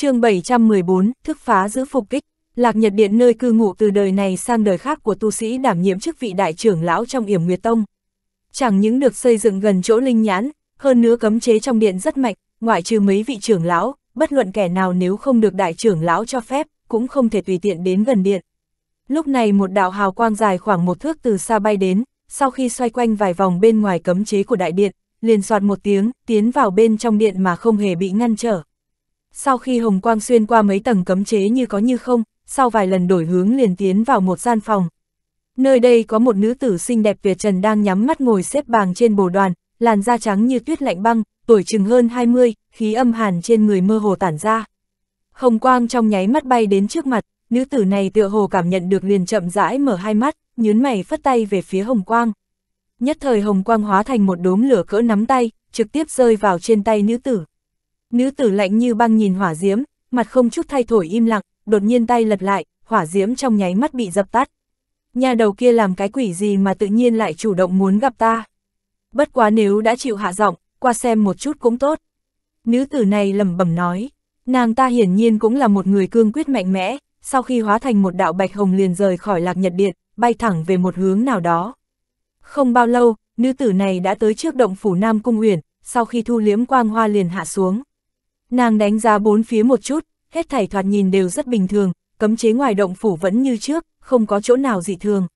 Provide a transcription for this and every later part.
chương 714, thức phá giữ phục kích, lạc nhật điện nơi cư ngụ từ đời này sang đời khác của tu sĩ đảm nhiệm chức vị đại trưởng lão trong yểm nguyệt tông. Chẳng những được xây dựng gần chỗ linh nhãn, hơn nữa cấm chế trong điện rất mạnh, ngoại trừ mấy vị trưởng lão, bất luận kẻ nào nếu không được đại trưởng lão cho phép, cũng không thể tùy tiện đến gần điện. Lúc này một đạo hào quang dài khoảng một thước từ xa bay đến, sau khi xoay quanh vài vòng bên ngoài cấm chế của đại điện, liền soạt một tiếng, tiến vào bên trong điện mà không hề bị ngăn trở. Sau khi hồng quang xuyên qua mấy tầng cấm chế như có như không, sau vài lần đổi hướng liền tiến vào một gian phòng. Nơi đây có một nữ tử xinh đẹp việt trần đang nhắm mắt ngồi xếp bằng trên bồ đoàn, làn da trắng như tuyết lạnh băng, tuổi chừng hơn 20, khí âm hàn trên người mơ hồ tản ra. Hồng quang trong nháy mắt bay đến trước mặt, nữ tử này tựa hồ cảm nhận được liền chậm rãi mở hai mắt, nhướng mày phất tay về phía hồng quang. Nhất thời hồng quang hóa thành một đốm lửa cỡ nắm tay, trực tiếp rơi vào trên tay nữ tử. Nữ tử lạnh như băng nhìn hỏa diễm, mặt không chút thay thổi im lặng, đột nhiên tay lật lại, hỏa diễm trong nháy mắt bị dập tắt. Nhà đầu kia làm cái quỷ gì mà tự nhiên lại chủ động muốn gặp ta. Bất quá nếu đã chịu hạ giọng, qua xem một chút cũng tốt. Nữ tử này lẩm bẩm nói, nàng ta hiển nhiên cũng là một người cương quyết mạnh mẽ, sau khi hóa thành một đạo bạch hồng liền rời khỏi lạc nhật điện, bay thẳng về một hướng nào đó. Không bao lâu, nữ tử này đã tới trước động phủ Nam Cung Uyển, sau khi thu liếm quang hoa liền hạ xuống. Nàng đánh giá bốn phía một chút, hết thảy thoạt nhìn đều rất bình thường, cấm chế ngoài động phủ vẫn như trước, không có chỗ nào dị thường.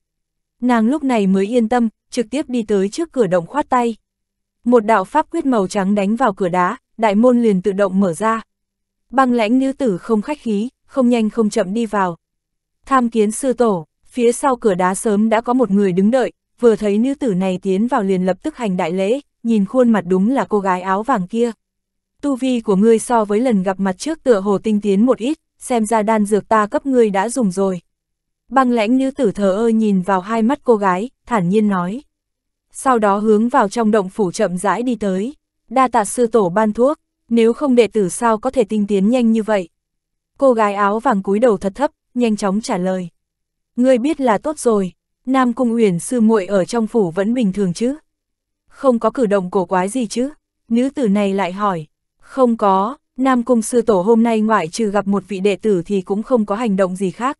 Nàng lúc này mới yên tâm, trực tiếp đi tới trước cửa động khoát tay. Một đạo pháp quyết màu trắng đánh vào cửa đá, đại môn liền tự động mở ra. Băng lãnh nữ tử không khách khí, không nhanh không chậm đi vào. Tham kiến sư tổ, phía sau cửa đá sớm đã có một người đứng đợi, vừa thấy nữ tử này tiến vào liền lập tức hành đại lễ, nhìn khuôn mặt đúng là cô gái áo vàng kia tu vi của ngươi so với lần gặp mặt trước tựa hồ tinh tiến một ít, xem ra đan dược ta cấp ngươi đã dùng rồi. Băng lãnh nữ tử thờ ơ nhìn vào hai mắt cô gái, thản nhiên nói. Sau đó hướng vào trong động phủ chậm rãi đi tới, đa tạ sư tổ ban thuốc, nếu không đệ tử sao có thể tinh tiến nhanh như vậy. Cô gái áo vàng cúi đầu thật thấp, nhanh chóng trả lời. Ngươi biết là tốt rồi, Nam Cung Uyển sư muội ở trong phủ vẫn bình thường chứ? Không có cử động cổ quái gì chứ? Nữ tử này lại hỏi. Không có, Nam Cung Sư Tổ hôm nay ngoại trừ gặp một vị đệ tử thì cũng không có hành động gì khác.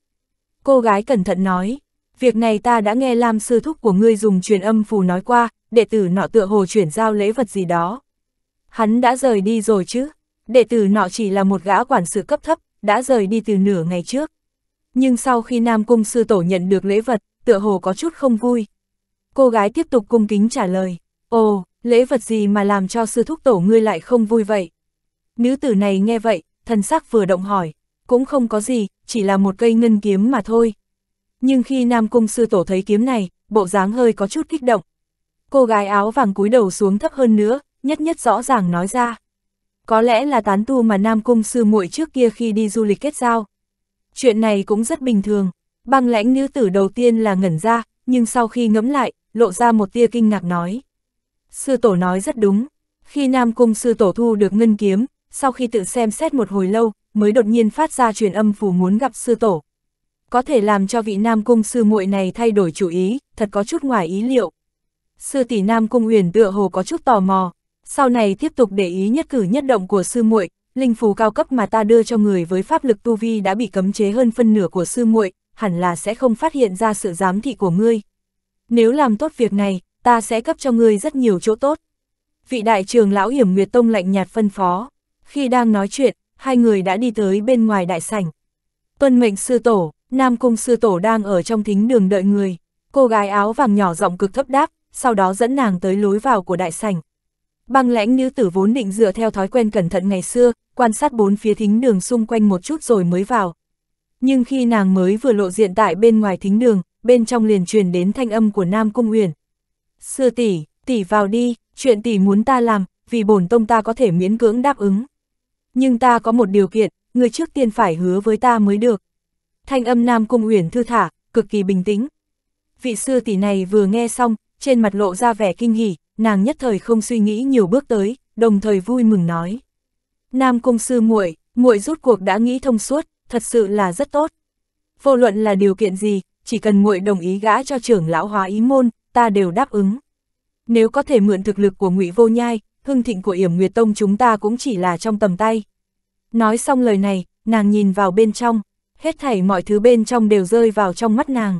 Cô gái cẩn thận nói, việc này ta đã nghe Lam Sư Thúc của ngươi dùng truyền âm phù nói qua, đệ tử nọ tựa hồ chuyển giao lễ vật gì đó. Hắn đã rời đi rồi chứ, đệ tử nọ chỉ là một gã quản sự cấp thấp, đã rời đi từ nửa ngày trước. Nhưng sau khi Nam Cung Sư Tổ nhận được lễ vật, tựa hồ có chút không vui. Cô gái tiếp tục cung kính trả lời, ồ, lễ vật gì mà làm cho Sư Thúc Tổ ngươi lại không vui vậy? Nữ tử này nghe vậy, thần sắc vừa động hỏi, cũng không có gì, chỉ là một cây ngân kiếm mà thôi. Nhưng khi Nam Cung Sư Tổ thấy kiếm này, bộ dáng hơi có chút kích động. Cô gái áo vàng cúi đầu xuống thấp hơn nữa, nhất nhất rõ ràng nói ra. Có lẽ là tán tu mà Nam Cung Sư muội trước kia khi đi du lịch kết giao. Chuyện này cũng rất bình thường, băng lãnh nữ tử đầu tiên là ngẩn ra, nhưng sau khi ngẫm lại, lộ ra một tia kinh ngạc nói. Sư Tổ nói rất đúng, khi Nam Cung Sư Tổ thu được ngân kiếm, sau khi tự xem xét một hồi lâu, mới đột nhiên phát ra truyền âm phù muốn gặp sư tổ. Có thể làm cho vị Nam Cung sư muội này thay đổi chủ ý, thật có chút ngoài ý liệu. Sư tỷ Nam Cung Uyển tựa hồ có chút tò mò, sau này tiếp tục để ý nhất cử nhất động của sư muội, linh phù cao cấp mà ta đưa cho người với pháp lực tu vi đã bị cấm chế hơn phân nửa của sư muội, hẳn là sẽ không phát hiện ra sự giám thị của ngươi. Nếu làm tốt việc này, ta sẽ cấp cho ngươi rất nhiều chỗ tốt. Vị đại trường lão Hiểm Nguyệt Tông lạnh nhạt phân phó. Khi đang nói chuyện, hai người đã đi tới bên ngoài đại sảnh. Tuân mệnh sư tổ, Nam Cung sư tổ đang ở trong thính đường đợi người. Cô gái áo vàng nhỏ giọng cực thấp đáp, sau đó dẫn nàng tới lối vào của đại sảnh. Băng lãnh nữ tử vốn định dựa theo thói quen cẩn thận ngày xưa, quan sát bốn phía thính đường xung quanh một chút rồi mới vào. Nhưng khi nàng mới vừa lộ diện tại bên ngoài thính đường, bên trong liền truyền đến thanh âm của Nam Cung Uyển. Sư tỷ, tỷ vào đi, chuyện tỷ muốn ta làm, vì bổn tông ta có thể miễn cưỡng đáp ứng nhưng ta có một điều kiện, người trước tiên phải hứa với ta mới được. Thanh âm Nam Cung Uyển thư thả, cực kỳ bình tĩnh. Vị sư tỷ này vừa nghe xong, trên mặt lộ ra vẻ kinh hỉ, nàng nhất thời không suy nghĩ nhiều bước tới, đồng thời vui mừng nói. Nam Cung sư muội, muội rút cuộc đã nghĩ thông suốt, thật sự là rất tốt. Vô luận là điều kiện gì, chỉ cần muội đồng ý gã cho trưởng lão hóa ý môn, ta đều đáp ứng. Nếu có thể mượn thực lực của ngụy Vô Nhai, hưng thịnh của yểm Nguyệt Tông chúng ta cũng chỉ là trong tầm tay. Nói xong lời này, nàng nhìn vào bên trong, hết thảy mọi thứ bên trong đều rơi vào trong mắt nàng.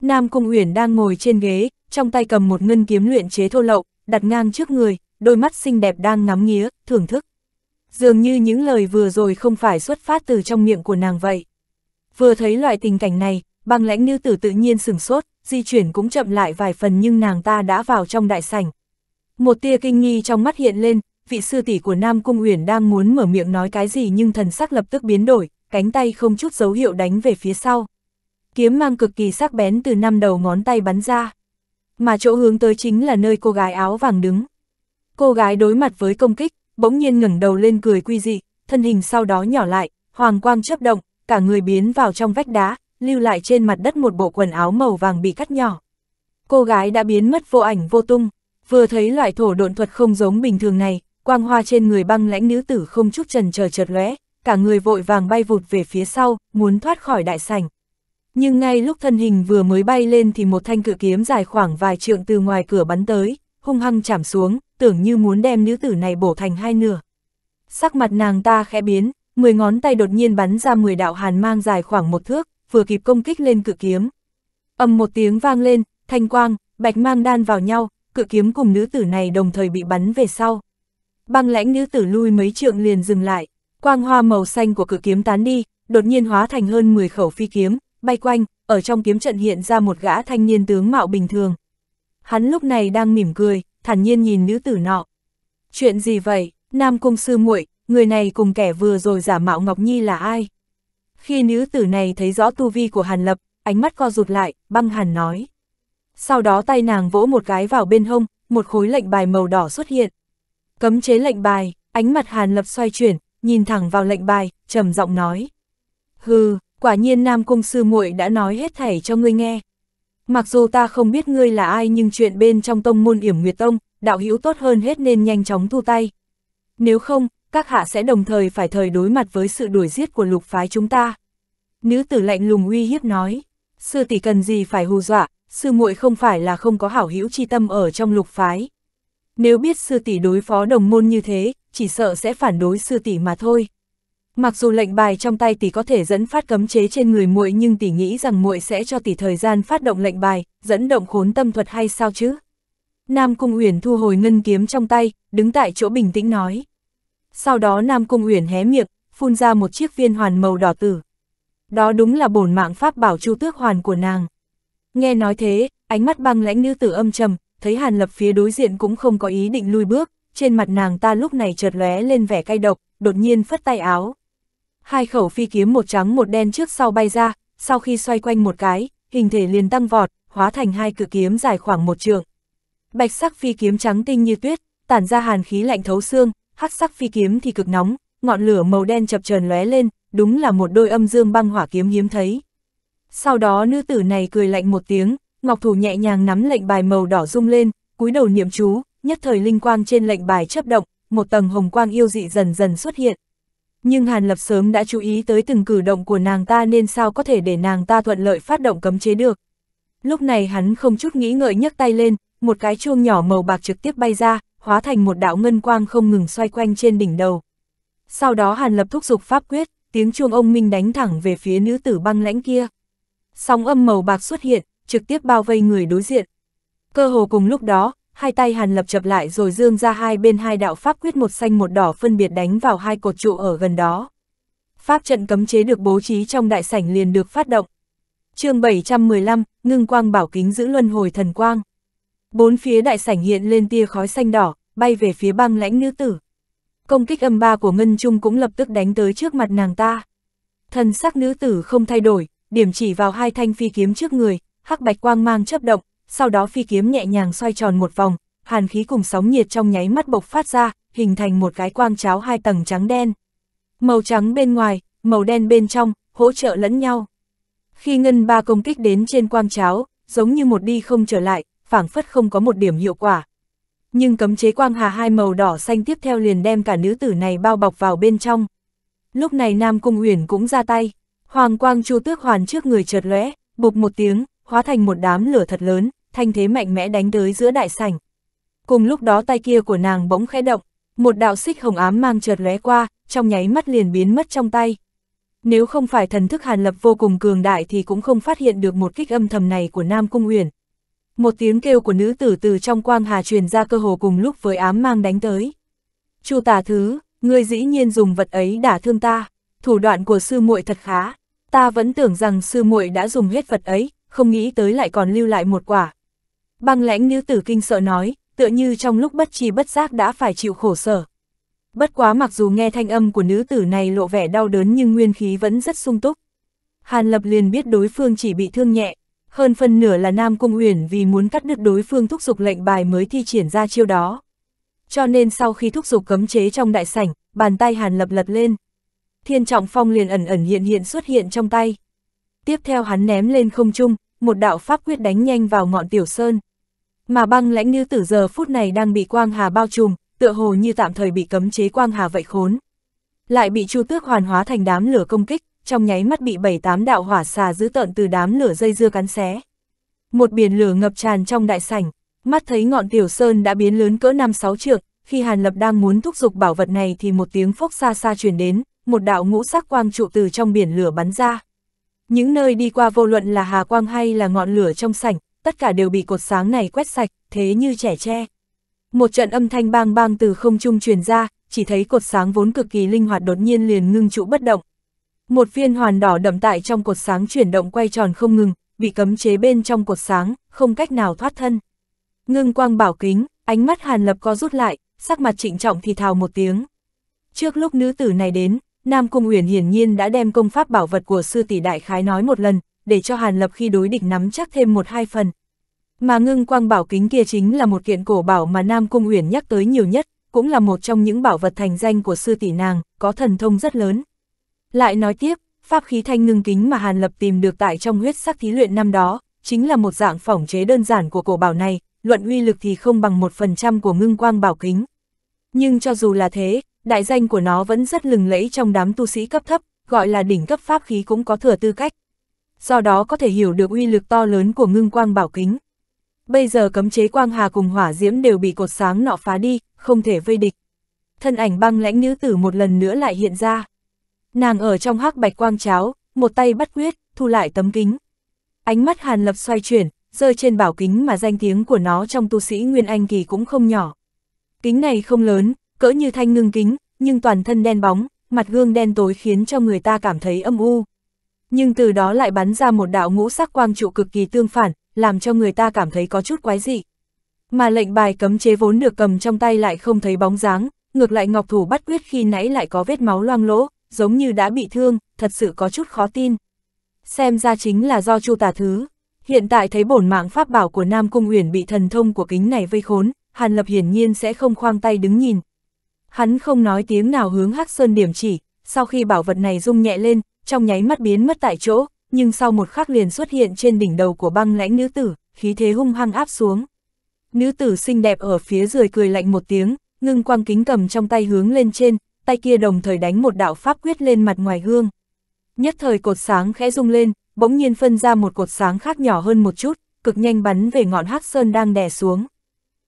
Nam Cung Uyển đang ngồi trên ghế, trong tay cầm một ngân kiếm luyện chế thô lậu, đặt ngang trước người, đôi mắt xinh đẹp đang ngắm nghía, thưởng thức. Dường như những lời vừa rồi không phải xuất phát từ trong miệng của nàng vậy. Vừa thấy loại tình cảnh này, băng lãnh nữ tử tự nhiên sửng sốt, di chuyển cũng chậm lại vài phần nhưng nàng ta đã vào trong đại sảnh. Một tia kinh nghi trong mắt hiện lên, vị sư tỷ của Nam Cung Uyển đang muốn mở miệng nói cái gì nhưng thần sắc lập tức biến đổi, cánh tay không chút dấu hiệu đánh về phía sau. Kiếm mang cực kỳ sắc bén từ năm đầu ngón tay bắn ra. Mà chỗ hướng tới chính là nơi cô gái áo vàng đứng. Cô gái đối mặt với công kích, bỗng nhiên ngẩng đầu lên cười quy dị, thân hình sau đó nhỏ lại, hoàng quang chớp động, cả người biến vào trong vách đá, lưu lại trên mặt đất một bộ quần áo màu vàng bị cắt nhỏ. Cô gái đã biến mất vô ảnh vô tung. Vừa thấy loại thổ độn thuật không giống bình thường này, quang hoa trên người băng lãnh nữ tử không chút trần chờ chợt lóe, cả người vội vàng bay vụt về phía sau, muốn thoát khỏi đại sảnh. Nhưng ngay lúc thân hình vừa mới bay lên thì một thanh cự kiếm dài khoảng vài trượng từ ngoài cửa bắn tới, hung hăng chạm xuống, tưởng như muốn đem nữ tử này bổ thành hai nửa. Sắc mặt nàng ta khẽ biến, mười ngón tay đột nhiên bắn ra mười đạo hàn mang dài khoảng một thước, vừa kịp công kích lên cự kiếm. Âm một tiếng vang lên, thanh quang, bạch mang đan vào nhau, cự kiếm cùng nữ tử này đồng thời bị bắn về sau. Băng lãnh nữ tử lui mấy trượng liền dừng lại, quang hoa màu xanh của cự kiếm tán đi, đột nhiên hóa thành hơn 10 khẩu phi kiếm, bay quanh, ở trong kiếm trận hiện ra một gã thanh niên tướng mạo bình thường. Hắn lúc này đang mỉm cười, thản nhiên nhìn nữ tử nọ. Chuyện gì vậy, Nam Cung Sư muội người này cùng kẻ vừa rồi giả mạo Ngọc Nhi là ai? Khi nữ tử này thấy rõ tu vi của Hàn Lập, ánh mắt co rụt lại, băng hàn nói sau đó tay nàng vỗ một cái vào bên hông, một khối lệnh bài màu đỏ xuất hiện. Cấm chế lệnh bài, ánh mặt Hàn Lập xoay chuyển, nhìn thẳng vào lệnh bài, trầm giọng nói. Hừ, quả nhiên Nam Cung Sư muội đã nói hết thảy cho ngươi nghe. Mặc dù ta không biết ngươi là ai nhưng chuyện bên trong tông môn yểm nguyệt tông, đạo hữu tốt hơn hết nên nhanh chóng thu tay. Nếu không, các hạ sẽ đồng thời phải thời đối mặt với sự đuổi giết của lục phái chúng ta. Nữ tử lạnh lùng uy hiếp nói, sư tỷ cần gì phải hù dọa, sư muội không phải là không có hảo hữu chi tâm ở trong lục phái. Nếu biết sư tỷ đối phó đồng môn như thế, chỉ sợ sẽ phản đối sư tỷ mà thôi. Mặc dù lệnh bài trong tay tỷ có thể dẫn phát cấm chế trên người muội nhưng tỷ nghĩ rằng muội sẽ cho tỷ thời gian phát động lệnh bài, dẫn động khốn tâm thuật hay sao chứ? Nam Cung Uyển thu hồi ngân kiếm trong tay, đứng tại chỗ bình tĩnh nói. Sau đó Nam Cung Uyển hé miệng, phun ra một chiếc viên hoàn màu đỏ tử. Đó đúng là bổn mạng pháp bảo chu tước hoàn của nàng. Nghe nói thế, ánh mắt băng lãnh nữ tử âm trầm, thấy Hàn Lập phía đối diện cũng không có ý định lui bước, trên mặt nàng ta lúc này chợt lóe lên vẻ cay độc, đột nhiên phất tay áo. Hai khẩu phi kiếm một trắng một đen trước sau bay ra, sau khi xoay quanh một cái, hình thể liền tăng vọt, hóa thành hai cự kiếm dài khoảng một trượng. Bạch sắc phi kiếm trắng tinh như tuyết, tản ra hàn khí lạnh thấu xương, hắc sắc phi kiếm thì cực nóng, ngọn lửa màu đen chập chờn lóe lên, đúng là một đôi âm dương băng hỏa kiếm hiếm thấy. Sau đó nữ tử này cười lạnh một tiếng, ngọc thủ nhẹ nhàng nắm lệnh bài màu đỏ rung lên, cúi đầu niệm chú, nhất thời linh quang trên lệnh bài chấp động, một tầng hồng quang yêu dị dần dần xuất hiện. Nhưng Hàn Lập sớm đã chú ý tới từng cử động của nàng ta nên sao có thể để nàng ta thuận lợi phát động cấm chế được. Lúc này hắn không chút nghĩ ngợi nhấc tay lên, một cái chuông nhỏ màu bạc trực tiếp bay ra, hóa thành một đạo ngân quang không ngừng xoay quanh trên đỉnh đầu. Sau đó Hàn Lập thúc giục pháp quyết, tiếng chuông ông minh đánh thẳng về phía nữ tử băng lãnh kia. Sóng âm màu bạc xuất hiện, trực tiếp bao vây người đối diện. Cơ hồ cùng lúc đó, hai tay Hàn Lập chập lại rồi dương ra hai bên hai đạo pháp quyết một xanh một đỏ phân biệt đánh vào hai cột trụ ở gần đó. Pháp trận cấm chế được bố trí trong đại sảnh liền được phát động. chương 715, ngưng quang bảo kính giữ luân hồi thần quang. Bốn phía đại sảnh hiện lên tia khói xanh đỏ, bay về phía băng lãnh nữ tử. Công kích âm ba của Ngân Trung cũng lập tức đánh tới trước mặt nàng ta. Thần sắc nữ tử không thay đổi, điểm chỉ vào hai thanh phi kiếm trước người, hắc bạch quang mang chấp động, sau đó phi kiếm nhẹ nhàng xoay tròn một vòng, hàn khí cùng sóng nhiệt trong nháy mắt bộc phát ra, hình thành một cái quang cháo hai tầng trắng đen. Màu trắng bên ngoài, màu đen bên trong, hỗ trợ lẫn nhau. Khi ngân ba công kích đến trên quang cháo, giống như một đi không trở lại, phảng phất không có một điểm hiệu quả. Nhưng cấm chế quang hà hai màu đỏ xanh tiếp theo liền đem cả nữ tử này bao bọc vào bên trong. Lúc này Nam Cung Uyển cũng ra tay. Hoàng quang chu tước hoàn trước người chợt lóe, bục một tiếng, hóa thành một đám lửa thật lớn, thanh thế mạnh mẽ đánh tới giữa đại sảnh. Cùng lúc đó tay kia của nàng bỗng khẽ động, một đạo xích hồng ám mang chợt lóe qua, trong nháy mắt liền biến mất trong tay. Nếu không phải thần thức Hàn Lập vô cùng cường đại thì cũng không phát hiện được một kích âm thầm này của Nam Cung Uyển. Một tiếng kêu của nữ tử từ trong quang hà truyền ra cơ hồ cùng lúc với ám mang đánh tới. Chu tà thứ, ngươi dĩ nhiên dùng vật ấy đả thương ta thủ đoạn của sư muội thật khá, ta vẫn tưởng rằng sư muội đã dùng hết vật ấy, không nghĩ tới lại còn lưu lại một quả. Băng lãnh nữ tử kinh sợ nói, tựa như trong lúc bất chi bất giác đã phải chịu khổ sở. Bất quá mặc dù nghe thanh âm của nữ tử này lộ vẻ đau đớn nhưng nguyên khí vẫn rất sung túc. Hàn Lập liền biết đối phương chỉ bị thương nhẹ, hơn phân nửa là Nam Cung Uyển vì muốn cắt đứt đối phương thúc giục lệnh bài mới thi triển ra chiêu đó. Cho nên sau khi thúc giục cấm chế trong đại sảnh, bàn tay Hàn Lập lật lên, thiên trọng phong liền ẩn ẩn hiện hiện xuất hiện trong tay. Tiếp theo hắn ném lên không trung, một đạo pháp quyết đánh nhanh vào ngọn tiểu sơn. Mà băng lãnh như tử giờ phút này đang bị quang hà bao trùm, tựa hồ như tạm thời bị cấm chế quang hà vậy khốn. Lại bị chu tước hoàn hóa thành đám lửa công kích, trong nháy mắt bị bảy tám đạo hỏa xà giữ tợn từ đám lửa dây dưa cắn xé. Một biển lửa ngập tràn trong đại sảnh, mắt thấy ngọn tiểu sơn đã biến lớn cỡ năm sáu trượng, khi Hàn Lập đang muốn thúc giục bảo vật này thì một tiếng phốc xa xa truyền đến, một đạo ngũ sắc quang trụ từ trong biển lửa bắn ra. Những nơi đi qua vô luận là hà quang hay là ngọn lửa trong sảnh, tất cả đều bị cột sáng này quét sạch, thế như trẻ tre. Một trận âm thanh bang bang từ không trung truyền ra, chỉ thấy cột sáng vốn cực kỳ linh hoạt đột nhiên liền ngưng trụ bất động. Một viên hoàn đỏ đậm tại trong cột sáng chuyển động quay tròn không ngừng, bị cấm chế bên trong cột sáng, không cách nào thoát thân. Ngưng quang bảo kính, ánh mắt Hàn Lập có rút lại, sắc mặt trịnh trọng thì thào một tiếng. Trước lúc nữ tử này đến, Nam Cung Uyển hiển nhiên đã đem công pháp bảo vật của sư tỷ đại khái nói một lần, để cho Hàn Lập khi đối địch nắm chắc thêm một hai phần. Mà ngưng quang bảo kính kia chính là một kiện cổ bảo mà Nam Cung Uyển nhắc tới nhiều nhất, cũng là một trong những bảo vật thành danh của sư tỷ nàng, có thần thông rất lớn. Lại nói tiếp, pháp khí thanh ngưng kính mà Hàn Lập tìm được tại trong huyết sắc thí luyện năm đó, chính là một dạng phỏng chế đơn giản của cổ bảo này, luận uy lực thì không bằng một phần trăm của ngưng quang bảo kính. Nhưng cho dù là thế, Đại danh của nó vẫn rất lừng lẫy trong đám tu sĩ cấp thấp, gọi là đỉnh cấp pháp khí cũng có thừa tư cách. Do đó có thể hiểu được uy lực to lớn của ngưng quang bảo kính. Bây giờ cấm chế quang hà cùng hỏa diễm đều bị cột sáng nọ phá đi, không thể vây địch. Thân ảnh băng lãnh nữ tử một lần nữa lại hiện ra. Nàng ở trong hắc bạch quang cháo, một tay bắt quyết, thu lại tấm kính. Ánh mắt Hàn Lập xoay chuyển, rơi trên bảo kính mà danh tiếng của nó trong tu sĩ Nguyên Anh Kỳ cũng không nhỏ. Kính này không lớn, cỡ như thanh ngưng kính, nhưng toàn thân đen bóng, mặt gương đen tối khiến cho người ta cảm thấy âm u. Nhưng từ đó lại bắn ra một đạo ngũ sắc quang trụ cực kỳ tương phản, làm cho người ta cảm thấy có chút quái dị. Mà lệnh bài cấm chế vốn được cầm trong tay lại không thấy bóng dáng, ngược lại ngọc thủ bắt quyết khi nãy lại có vết máu loang lỗ, giống như đã bị thương, thật sự có chút khó tin. Xem ra chính là do Chu Tà Thứ. Hiện tại thấy bổn mạng pháp bảo của Nam Cung Uyển bị thần thông của kính này vây khốn, Hàn Lập hiển nhiên sẽ không khoang tay đứng nhìn, Hắn không nói tiếng nào hướng Hắc Sơn điểm chỉ, sau khi bảo vật này rung nhẹ lên, trong nháy mắt biến mất tại chỗ, nhưng sau một khắc liền xuất hiện trên đỉnh đầu của băng lãnh nữ tử, khí thế hung hăng áp xuống. Nữ tử xinh đẹp ở phía dưới cười lạnh một tiếng, ngưng quang kính cầm trong tay hướng lên trên, tay kia đồng thời đánh một đạo pháp quyết lên mặt ngoài hương. Nhất thời cột sáng khẽ rung lên, bỗng nhiên phân ra một cột sáng khác nhỏ hơn một chút, cực nhanh bắn về ngọn hắc sơn đang đè xuống.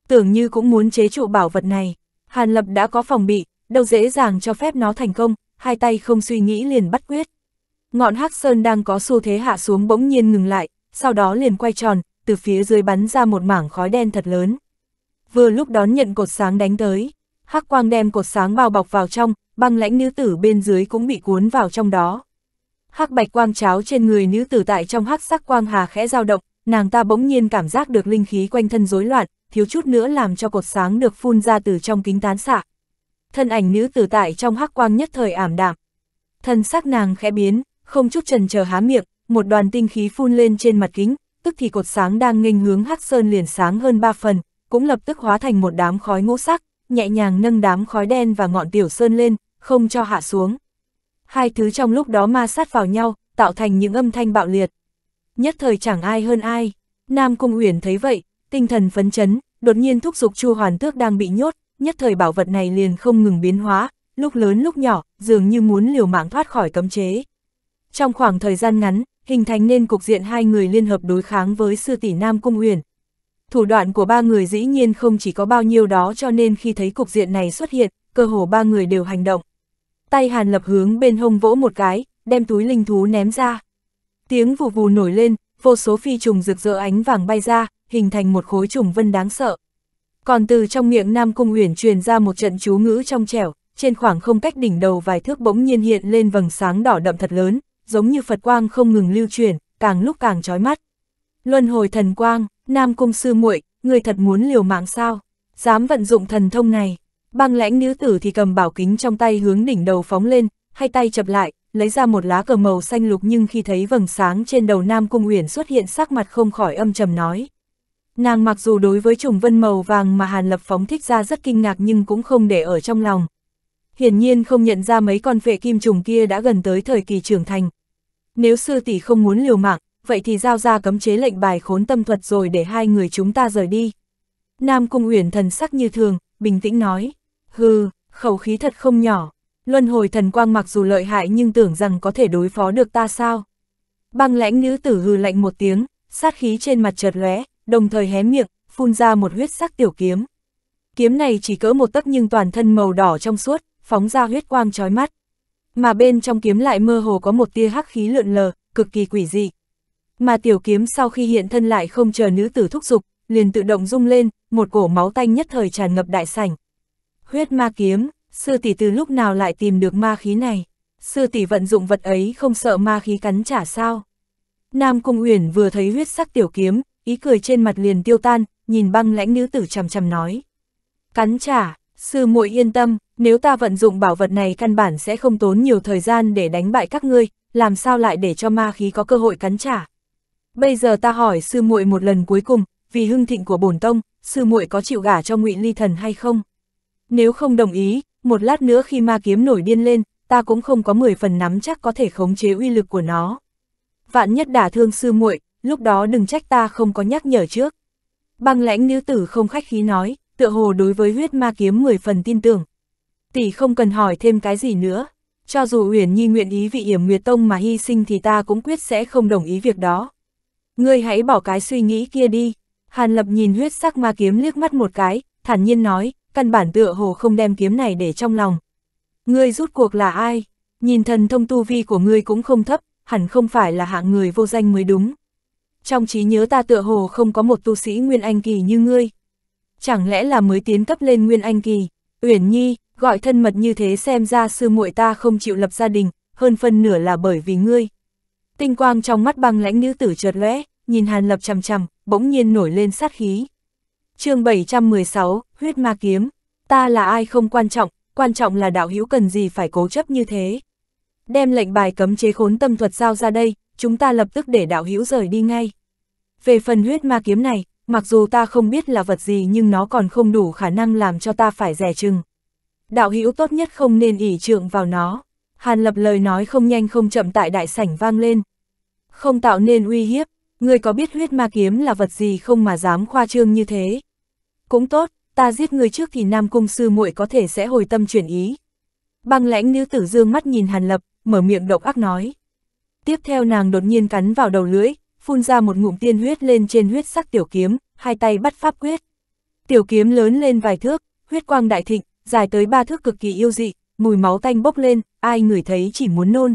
Tưởng như cũng muốn chế trụ bảo vật này. Hàn Lập đã có phòng bị, đâu dễ dàng cho phép nó thành công, hai tay không suy nghĩ liền bắt quyết. Ngọn hắc sơn đang có xu thế hạ xuống bỗng nhiên ngừng lại, sau đó liền quay tròn, từ phía dưới bắn ra một mảng khói đen thật lớn. Vừa lúc đón nhận cột sáng đánh tới, hắc quang đem cột sáng bao bọc vào trong, băng lãnh nữ tử bên dưới cũng bị cuốn vào trong đó. Hắc bạch quang cháo trên người nữ tử tại trong hắc sắc quang hà khẽ dao động, nàng ta bỗng nhiên cảm giác được linh khí quanh thân rối loạn, thiếu chút nữa làm cho cột sáng được phun ra từ trong kính tán xạ. Thân ảnh nữ tử tại trong hắc quang nhất thời ảm đạm. Thân sắc nàng khẽ biến, không chút trần chờ há miệng, một đoàn tinh khí phun lên trên mặt kính, tức thì cột sáng đang nghênh hướng hắc sơn liền sáng hơn ba phần, cũng lập tức hóa thành một đám khói ngũ sắc, nhẹ nhàng nâng đám khói đen và ngọn tiểu sơn lên, không cho hạ xuống. Hai thứ trong lúc đó ma sát vào nhau, tạo thành những âm thanh bạo liệt. Nhất thời chẳng ai hơn ai. Nam Cung Uyển thấy vậy, tinh thần phấn chấn, đột nhiên thúc giục Chu Hoàn Tước đang bị nhốt, nhất thời bảo vật này liền không ngừng biến hóa, lúc lớn lúc nhỏ, dường như muốn liều mạng thoát khỏi cấm chế. Trong khoảng thời gian ngắn, hình thành nên cục diện hai người liên hợp đối kháng với sư tỷ Nam Cung Huyền. Thủ đoạn của ba người dĩ nhiên không chỉ có bao nhiêu đó cho nên khi thấy cục diện này xuất hiện, cơ hồ ba người đều hành động. Tay Hàn Lập hướng bên hông vỗ một cái, đem túi linh thú ném ra. Tiếng vù vù nổi lên, vô số phi trùng rực rỡ ánh vàng bay ra, hình thành một khối trùng vân đáng sợ. Còn từ trong miệng Nam Cung Uyển truyền ra một trận chú ngữ trong trẻo, trên khoảng không cách đỉnh đầu vài thước bỗng nhiên hiện lên vầng sáng đỏ đậm thật lớn, giống như Phật quang không ngừng lưu truyền, càng lúc càng chói mắt. Luân hồi thần quang, Nam Cung sư muội, người thật muốn liều mạng sao? Dám vận dụng thần thông này? Băng lãnh nữ tử thì cầm bảo kính trong tay hướng đỉnh đầu phóng lên, hai tay chập lại, lấy ra một lá cờ màu xanh lục nhưng khi thấy vầng sáng trên đầu Nam Cung Uyển xuất hiện sắc mặt không khỏi âm trầm nói. Nàng mặc dù đối với trùng vân màu vàng mà Hàn Lập phóng thích ra rất kinh ngạc nhưng cũng không để ở trong lòng. Hiển nhiên không nhận ra mấy con phệ kim trùng kia đã gần tới thời kỳ trưởng thành. Nếu sư tỷ không muốn liều mạng, vậy thì giao ra cấm chế lệnh bài khốn tâm thuật rồi để hai người chúng ta rời đi. Nam Cung Uyển thần sắc như thường, bình tĩnh nói. Hừ, khẩu khí thật không nhỏ. Luân hồi thần quang mặc dù lợi hại nhưng tưởng rằng có thể đối phó được ta sao. Băng lãnh nữ tử hừ lạnh một tiếng, sát khí trên mặt chợt lóe, đồng thời hé miệng, phun ra một huyết sắc tiểu kiếm. Kiếm này chỉ cỡ một tấc nhưng toàn thân màu đỏ trong suốt, phóng ra huyết quang chói mắt. Mà bên trong kiếm lại mơ hồ có một tia hắc khí lượn lờ, cực kỳ quỷ dị. Mà tiểu kiếm sau khi hiện thân lại không chờ nữ tử thúc dục, liền tự động rung lên, một cổ máu tanh nhất thời tràn ngập đại sảnh. Huyết ma kiếm, sư tỷ từ lúc nào lại tìm được ma khí này? Sư tỷ vận dụng vật ấy không sợ ma khí cắn trả sao? Nam Cung Uyển vừa thấy huyết sắc tiểu kiếm, ý cười trên mặt liền tiêu tan, nhìn băng lãnh nữ tử chầm chầm nói. Cắn trả, sư muội yên tâm, nếu ta vận dụng bảo vật này căn bản sẽ không tốn nhiều thời gian để đánh bại các ngươi, làm sao lại để cho ma khí có cơ hội cắn trả. Bây giờ ta hỏi sư muội một lần cuối cùng, vì hưng thịnh của bổn tông, sư muội có chịu gả cho ngụy Ly thần hay không? Nếu không đồng ý, một lát nữa khi ma kiếm nổi điên lên, ta cũng không có 10 phần nắm chắc có thể khống chế uy lực của nó. Vạn nhất đả thương sư muội, lúc đó đừng trách ta không có nhắc nhở trước. Băng lãnh nữ tử không khách khí nói, tựa hồ đối với huyết ma kiếm 10 phần tin tưởng. Tỷ không cần hỏi thêm cái gì nữa, cho dù Uyển Nhi nguyện ý vị Yểm Nguyệt Tông mà hy sinh thì ta cũng quyết sẽ không đồng ý việc đó. Ngươi hãy bỏ cái suy nghĩ kia đi. Hàn Lập nhìn huyết sắc ma kiếm liếc mắt một cái, thản nhiên nói, căn bản tựa hồ không đem kiếm này để trong lòng. Ngươi rút cuộc là ai? Nhìn thần thông tu vi của ngươi cũng không thấp, hẳn không phải là hạng người vô danh mới đúng trong trí nhớ ta tựa hồ không có một tu sĩ Nguyên Anh Kỳ như ngươi. Chẳng lẽ là mới tiến cấp lên Nguyên Anh Kỳ, Uyển Nhi, gọi thân mật như thế xem ra sư muội ta không chịu lập gia đình, hơn phân nửa là bởi vì ngươi. Tinh quang trong mắt băng lãnh nữ tử chợt lóe, nhìn Hàn Lập chằm chằm, bỗng nhiên nổi lên sát khí. chương 716, Huyết Ma Kiếm, ta là ai không quan trọng, quan trọng là đạo hữu cần gì phải cố chấp như thế. Đem lệnh bài cấm chế khốn tâm thuật giao ra đây, chúng ta lập tức để đạo hữu rời đi ngay. Về phần huyết ma kiếm này, mặc dù ta không biết là vật gì nhưng nó còn không đủ khả năng làm cho ta phải rẻ chừng. Đạo hữu tốt nhất không nên ỉ trượng vào nó. Hàn lập lời nói không nhanh không chậm tại đại sảnh vang lên. Không tạo nên uy hiếp, người có biết huyết ma kiếm là vật gì không mà dám khoa trương như thế. Cũng tốt, ta giết người trước thì Nam Cung Sư muội có thể sẽ hồi tâm chuyển ý. Băng lãnh nữ tử dương mắt nhìn Hàn Lập, mở miệng độc ác nói. Tiếp theo nàng đột nhiên cắn vào đầu lưỡi, phun ra một ngụm tiên huyết lên trên huyết sắc tiểu kiếm, hai tay bắt pháp quyết. Tiểu kiếm lớn lên vài thước, huyết quang đại thịnh, dài tới ba thước cực kỳ yêu dị, mùi máu tanh bốc lên, ai người thấy chỉ muốn nôn.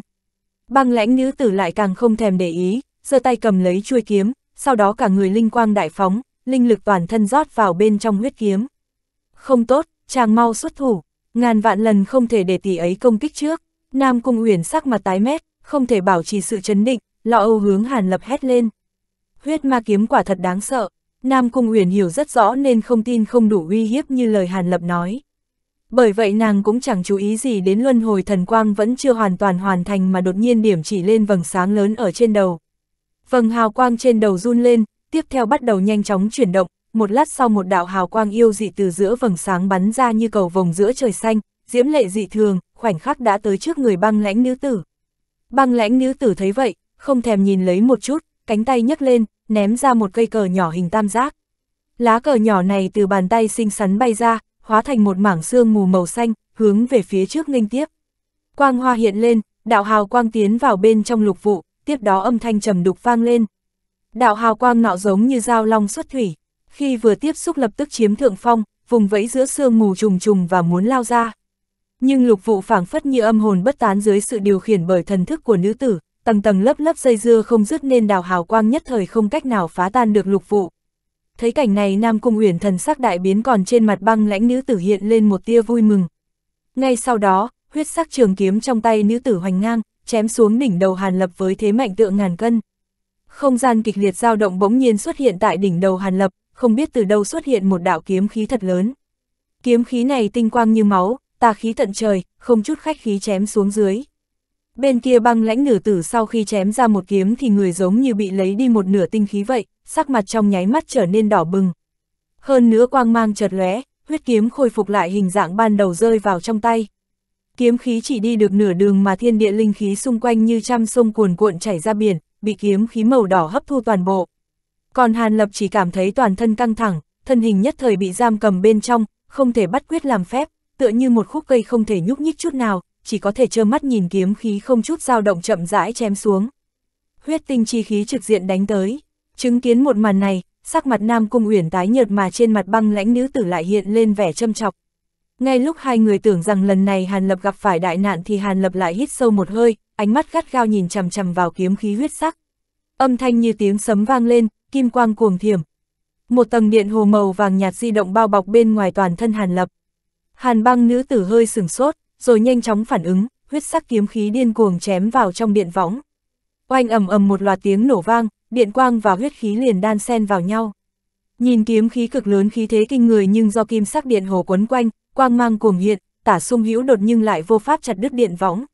Băng lãnh nữ tử lại càng không thèm để ý, giơ tay cầm lấy chuôi kiếm, sau đó cả người linh quang đại phóng, linh lực toàn thân rót vào bên trong huyết kiếm. Không tốt, chàng mau xuất thủ, ngàn vạn lần không thể để tỷ ấy công kích trước. Nam Cung Uyển sắc mặt tái mét, không thể bảo trì sự chấn định, lo âu hướng Hàn Lập hét lên. Huyết ma kiếm quả thật đáng sợ, Nam Cung Uyển hiểu rất rõ nên không tin không đủ uy hiếp như lời Hàn Lập nói. Bởi vậy nàng cũng chẳng chú ý gì đến luân hồi thần quang vẫn chưa hoàn toàn hoàn thành mà đột nhiên điểm chỉ lên vầng sáng lớn ở trên đầu. Vầng hào quang trên đầu run lên, tiếp theo bắt đầu nhanh chóng chuyển động, một lát sau một đạo hào quang yêu dị từ giữa vầng sáng bắn ra như cầu vồng giữa trời xanh, diễm lệ dị thường, khoảnh khắc đã tới trước người băng lãnh nữ tử. Băng lãnh nữ tử thấy vậy, không thèm nhìn lấy một chút, cánh tay nhấc lên, ném ra một cây cờ nhỏ hình tam giác. Lá cờ nhỏ này từ bàn tay xinh xắn bay ra, hóa thành một mảng xương mù màu xanh, hướng về phía trước nghênh tiếp. Quang hoa hiện lên, đạo hào quang tiến vào bên trong lục vụ, tiếp đó âm thanh trầm đục vang lên. Đạo hào quang nọ giống như dao long xuất thủy, khi vừa tiếp xúc lập tức chiếm thượng phong, vùng vẫy giữa xương mù trùng trùng và muốn lao ra. Nhưng lục vụ phảng phất như âm hồn bất tán dưới sự điều khiển bởi thần thức của nữ tử, tầng tầng lớp lớp dây dưa không dứt nên đào hào quang nhất thời không cách nào phá tan được lục vụ. Thấy cảnh này Nam Cung Uyển thần sắc đại biến còn trên mặt băng lãnh nữ tử hiện lên một tia vui mừng. Ngay sau đó, huyết sắc trường kiếm trong tay nữ tử hoành ngang, chém xuống đỉnh đầu Hàn Lập với thế mạnh tượng ngàn cân. Không gian kịch liệt dao động bỗng nhiên xuất hiện tại đỉnh đầu Hàn Lập, không biết từ đâu xuất hiện một đạo kiếm khí thật lớn. Kiếm khí này tinh quang như máu, tà khí tận trời, không chút khách khí chém xuống dưới. Bên kia băng lãnh nửa tử sau khi chém ra một kiếm thì người giống như bị lấy đi một nửa tinh khí vậy, sắc mặt trong nháy mắt trở nên đỏ bừng. Hơn nữa quang mang chợt lóe, huyết kiếm khôi phục lại hình dạng ban đầu rơi vào trong tay. Kiếm khí chỉ đi được nửa đường mà thiên địa linh khí xung quanh như trăm sông cuồn cuộn chảy ra biển, bị kiếm khí màu đỏ hấp thu toàn bộ. Còn Hàn Lập chỉ cảm thấy toàn thân căng thẳng, thân hình nhất thời bị giam cầm bên trong, không thể bắt quyết làm phép tựa như một khúc cây không thể nhúc nhích chút nào, chỉ có thể trơ mắt nhìn kiếm khí không chút dao động chậm rãi chém xuống. Huyết tinh chi khí trực diện đánh tới, chứng kiến một màn này, sắc mặt Nam Cung Uyển tái nhợt mà trên mặt băng lãnh nữ tử lại hiện lên vẻ châm chọc. Ngay lúc hai người tưởng rằng lần này Hàn Lập gặp phải đại nạn thì Hàn Lập lại hít sâu một hơi, ánh mắt gắt gao nhìn chằm chằm vào kiếm khí huyết sắc. Âm thanh như tiếng sấm vang lên, kim quang cuồng thiểm. Một tầng điện hồ màu vàng nhạt di động bao bọc bên ngoài toàn thân Hàn Lập. Hàn băng nữ tử hơi sừng sốt, rồi nhanh chóng phản ứng, huyết sắc kiếm khí điên cuồng chém vào trong điện võng. Oanh ầm ầm một loạt tiếng nổ vang, điện quang và huyết khí liền đan xen vào nhau. Nhìn kiếm khí cực lớn khí thế kinh người nhưng do kim sắc điện hồ quấn quanh, quang mang cuồng hiện, tả xung hữu đột nhưng lại vô pháp chặt đứt điện võng.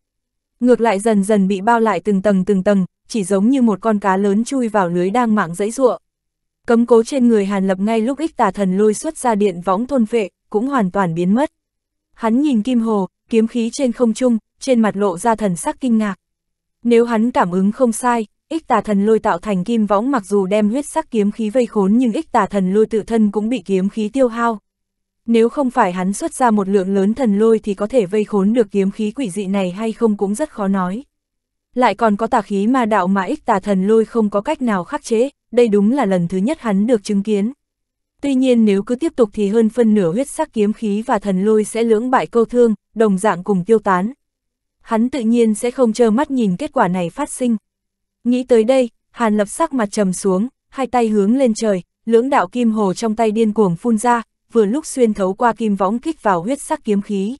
Ngược lại dần dần bị bao lại từng tầng từng tầng, chỉ giống như một con cá lớn chui vào lưới đang mạng dãy ruộng. Cấm cố trên người Hàn Lập ngay lúc ích tà thần lôi xuất ra điện võng thôn phệ, cũng hoàn toàn biến mất. Hắn nhìn Kim Hồ, kiếm khí trên không trung, trên mặt lộ ra thần sắc kinh ngạc. Nếu hắn cảm ứng không sai, ích tà thần lôi tạo thành kim võng mặc dù đem huyết sắc kiếm khí vây khốn nhưng ích tà thần lôi tự thân cũng bị kiếm khí tiêu hao. Nếu không phải hắn xuất ra một lượng lớn thần lôi thì có thể vây khốn được kiếm khí quỷ dị này hay không cũng rất khó nói. Lại còn có tà khí mà đạo mà ích tà thần lôi không có cách nào khắc chế, đây đúng là lần thứ nhất hắn được chứng kiến. Tuy nhiên nếu cứ tiếp tục thì hơn phân nửa huyết sắc kiếm khí và thần lôi sẽ lưỡng bại câu thương, đồng dạng cùng tiêu tán. Hắn tự nhiên sẽ không chờ mắt nhìn kết quả này phát sinh. Nghĩ tới đây, Hàn lập sắc mặt trầm xuống, hai tay hướng lên trời, lưỡng đạo kim hồ trong tay điên cuồng phun ra, vừa lúc xuyên thấu qua kim võng kích vào huyết sắc kiếm khí.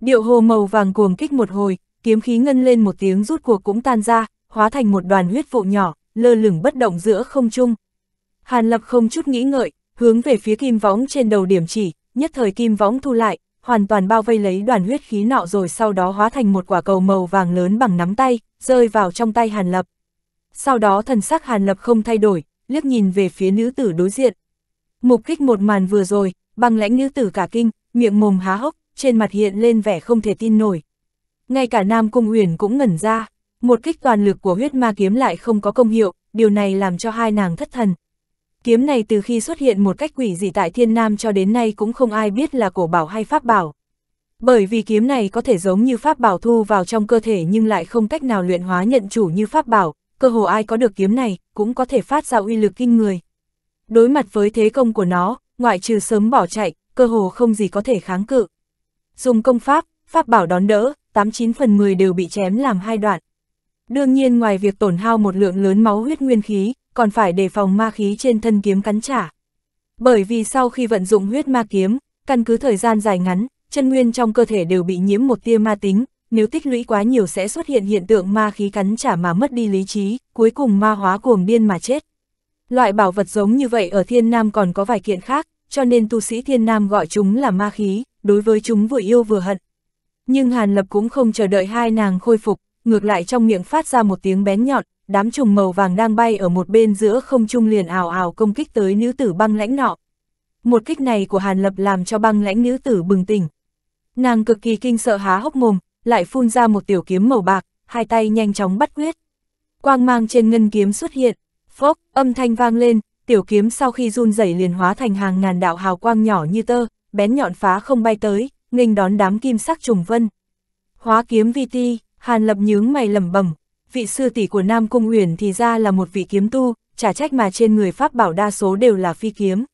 Điệu hồ màu vàng cuồng kích một hồi, kiếm khí ngân lên một tiếng rút cuộc cũng tan ra, hóa thành một đoàn huyết vụ nhỏ, lơ lửng bất động giữa không trung. Hàn Lập không chút nghĩ ngợi, hướng về phía kim võng trên đầu điểm chỉ, nhất thời kim võng thu lại, hoàn toàn bao vây lấy đoàn huyết khí nọ rồi sau đó hóa thành một quả cầu màu vàng lớn bằng nắm tay, rơi vào trong tay Hàn Lập. Sau đó thần sắc Hàn Lập không thay đổi, liếc nhìn về phía nữ tử đối diện. Mục kích một màn vừa rồi, bằng lãnh nữ tử cả kinh, miệng mồm há hốc, trên mặt hiện lên vẻ không thể tin nổi. Ngay cả Nam Cung Uyển cũng ngẩn ra, một kích toàn lực của huyết ma kiếm lại không có công hiệu, điều này làm cho hai nàng thất thần, Kiếm này từ khi xuất hiện một cách quỷ dị tại thiên nam cho đến nay cũng không ai biết là cổ bảo hay pháp bảo. Bởi vì kiếm này có thể giống như pháp bảo thu vào trong cơ thể nhưng lại không cách nào luyện hóa nhận chủ như pháp bảo, cơ hồ ai có được kiếm này cũng có thể phát ra uy lực kinh người. Đối mặt với thế công của nó, ngoại trừ sớm bỏ chạy, cơ hồ không gì có thể kháng cự. Dùng công pháp, pháp bảo đón đỡ, 89 phần 10 đều bị chém làm hai đoạn. Đương nhiên ngoài việc tổn hao một lượng lớn máu huyết nguyên khí, còn phải đề phòng ma khí trên thân kiếm cắn trả. Bởi vì sau khi vận dụng huyết ma kiếm, căn cứ thời gian dài ngắn, chân nguyên trong cơ thể đều bị nhiễm một tia ma tính, nếu tích lũy quá nhiều sẽ xuất hiện hiện tượng ma khí cắn trả mà mất đi lý trí, cuối cùng ma hóa cuồng điên mà chết. Loại bảo vật giống như vậy ở thiên nam còn có vài kiện khác, cho nên tu sĩ thiên nam gọi chúng là ma khí, đối với chúng vừa yêu vừa hận. Nhưng Hàn Lập cũng không chờ đợi hai nàng khôi phục, ngược lại trong miệng phát ra một tiếng bén nhọn, đám trùng màu vàng đang bay ở một bên giữa không trung liền ảo ảo công kích tới nữ tử băng lãnh nọ. Một kích này của Hàn Lập làm cho băng lãnh nữ tử bừng tỉnh. Nàng cực kỳ kinh sợ há hốc mồm, lại phun ra một tiểu kiếm màu bạc, hai tay nhanh chóng bắt quyết. Quang mang trên ngân kiếm xuất hiện, phốc, âm thanh vang lên, tiểu kiếm sau khi run rẩy liền hóa thành hàng ngàn đạo hào quang nhỏ như tơ, bén nhọn phá không bay tới, nghênh đón đám kim sắc trùng vân. Hóa kiếm vi ti, Hàn Lập nhướng mày lẩm bẩm, vị sư tỷ của Nam Cung Uyển thì ra là một vị kiếm tu, trả trách mà trên người pháp bảo đa số đều là phi kiếm.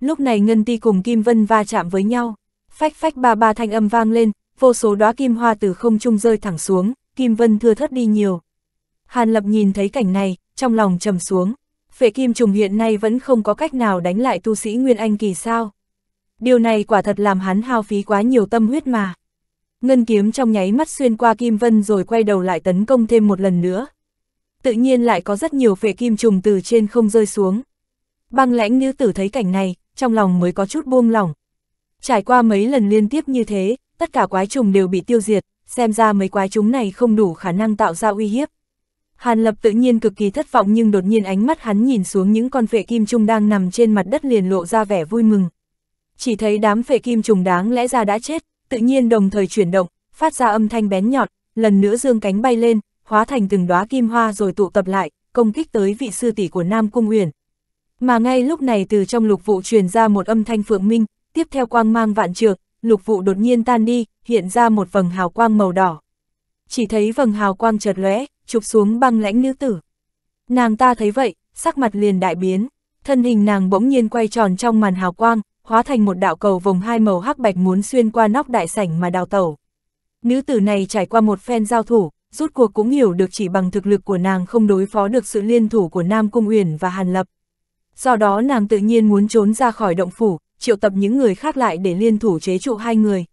Lúc này Ngân Ti cùng Kim Vân va chạm với nhau, phách phách ba ba thanh âm vang lên, vô số đóa kim hoa từ không trung rơi thẳng xuống, Kim Vân thưa thớt đi nhiều. Hàn Lập nhìn thấy cảnh này, trong lòng trầm xuống, phệ kim trùng hiện nay vẫn không có cách nào đánh lại tu sĩ Nguyên Anh kỳ sao. Điều này quả thật làm hắn hao phí quá nhiều tâm huyết mà ngân kiếm trong nháy mắt xuyên qua kim vân rồi quay đầu lại tấn công thêm một lần nữa. Tự nhiên lại có rất nhiều phệ kim trùng từ trên không rơi xuống. Băng lãnh nữ tử thấy cảnh này, trong lòng mới có chút buông lỏng. Trải qua mấy lần liên tiếp như thế, tất cả quái trùng đều bị tiêu diệt, xem ra mấy quái chúng này không đủ khả năng tạo ra uy hiếp. Hàn Lập tự nhiên cực kỳ thất vọng nhưng đột nhiên ánh mắt hắn nhìn xuống những con phệ kim trùng đang nằm trên mặt đất liền lộ ra vẻ vui mừng. Chỉ thấy đám phệ kim trùng đáng lẽ ra đã chết, tự nhiên đồng thời chuyển động, phát ra âm thanh bén nhọn, lần nữa dương cánh bay lên, hóa thành từng đóa kim hoa rồi tụ tập lại, công kích tới vị sư tỷ của Nam Cung Uyển. Mà ngay lúc này từ trong lục vụ truyền ra một âm thanh phượng minh, tiếp theo quang mang vạn trược, lục vụ đột nhiên tan đi, hiện ra một vầng hào quang màu đỏ. Chỉ thấy vầng hào quang chợt lóe, chụp xuống băng lãnh nữ tử. Nàng ta thấy vậy, sắc mặt liền đại biến, thân hình nàng bỗng nhiên quay tròn trong màn hào quang, hóa thành một đạo cầu vòng hai màu hắc bạch muốn xuyên qua nóc đại sảnh mà đào tẩu. Nữ tử này trải qua một phen giao thủ, rút cuộc cũng hiểu được chỉ bằng thực lực của nàng không đối phó được sự liên thủ của Nam Cung Uyển và Hàn Lập. Do đó nàng tự nhiên muốn trốn ra khỏi động phủ, triệu tập những người khác lại để liên thủ chế trụ hai người.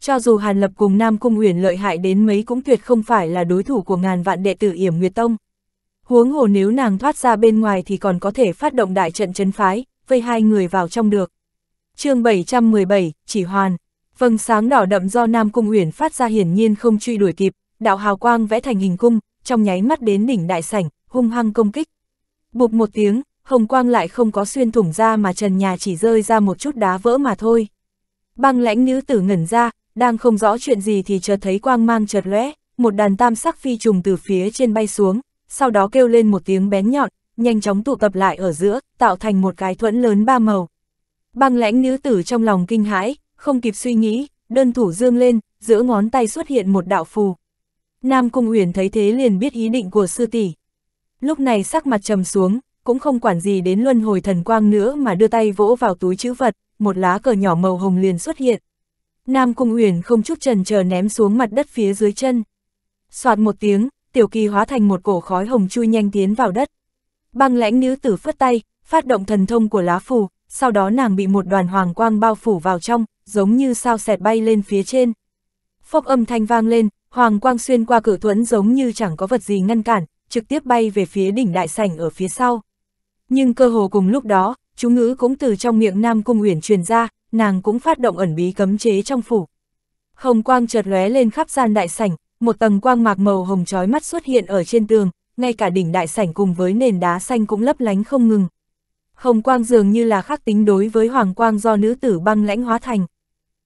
Cho dù Hàn Lập cùng Nam Cung Uyển lợi hại đến mấy cũng tuyệt không phải là đối thủ của ngàn vạn đệ tử Yểm Nguyệt Tông. Huống hồ nếu nàng thoát ra bên ngoài thì còn có thể phát động đại trận chấn phái, vây hai người vào trong được chương 717, chỉ hoàn. Vầng sáng đỏ đậm do Nam Cung Uyển phát ra hiển nhiên không truy đuổi kịp, đạo hào quang vẽ thành hình cung, trong nháy mắt đến đỉnh đại sảnh, hung hăng công kích. Bụp một tiếng, hồng quang lại không có xuyên thủng ra mà trần nhà chỉ rơi ra một chút đá vỡ mà thôi. Băng lãnh nữ tử ngẩn ra, đang không rõ chuyện gì thì chợt thấy quang mang chợt lóe, một đàn tam sắc phi trùng từ phía trên bay xuống, sau đó kêu lên một tiếng bén nhọn, nhanh chóng tụ tập lại ở giữa, tạo thành một cái thuẫn lớn ba màu, Băng lãnh nữ tử trong lòng kinh hãi, không kịp suy nghĩ, đơn thủ dương lên, giữa ngón tay xuất hiện một đạo phù. Nam Cung Uyển thấy thế liền biết ý định của sư tỷ. Lúc này sắc mặt trầm xuống, cũng không quản gì đến luân hồi thần quang nữa mà đưa tay vỗ vào túi chữ vật, một lá cờ nhỏ màu hồng liền xuất hiện. Nam Cung Uyển không chút trần chờ ném xuống mặt đất phía dưới chân. Soạt một tiếng, tiểu kỳ hóa thành một cổ khói hồng chui nhanh tiến vào đất. Băng lãnh nữ tử phất tay, phát động thần thông của lá phù, sau đó nàng bị một đoàn hoàng quang bao phủ vào trong, giống như sao xẹt bay lên phía trên. Phốc âm thanh vang lên, hoàng quang xuyên qua cửa thuẫn giống như chẳng có vật gì ngăn cản, trực tiếp bay về phía đỉnh đại sảnh ở phía sau. Nhưng cơ hồ cùng lúc đó, chú ngữ cũng từ trong miệng Nam Cung Uyển truyền ra, nàng cũng phát động ẩn bí cấm chế trong phủ. Hồng quang chợt lóe lên khắp gian đại sảnh, một tầng quang mạc màu hồng chói mắt xuất hiện ở trên tường, ngay cả đỉnh đại sảnh cùng với nền đá xanh cũng lấp lánh không ngừng. Hồng quang dường như là khắc tính đối với hoàng quang do nữ tử băng lãnh hóa thành.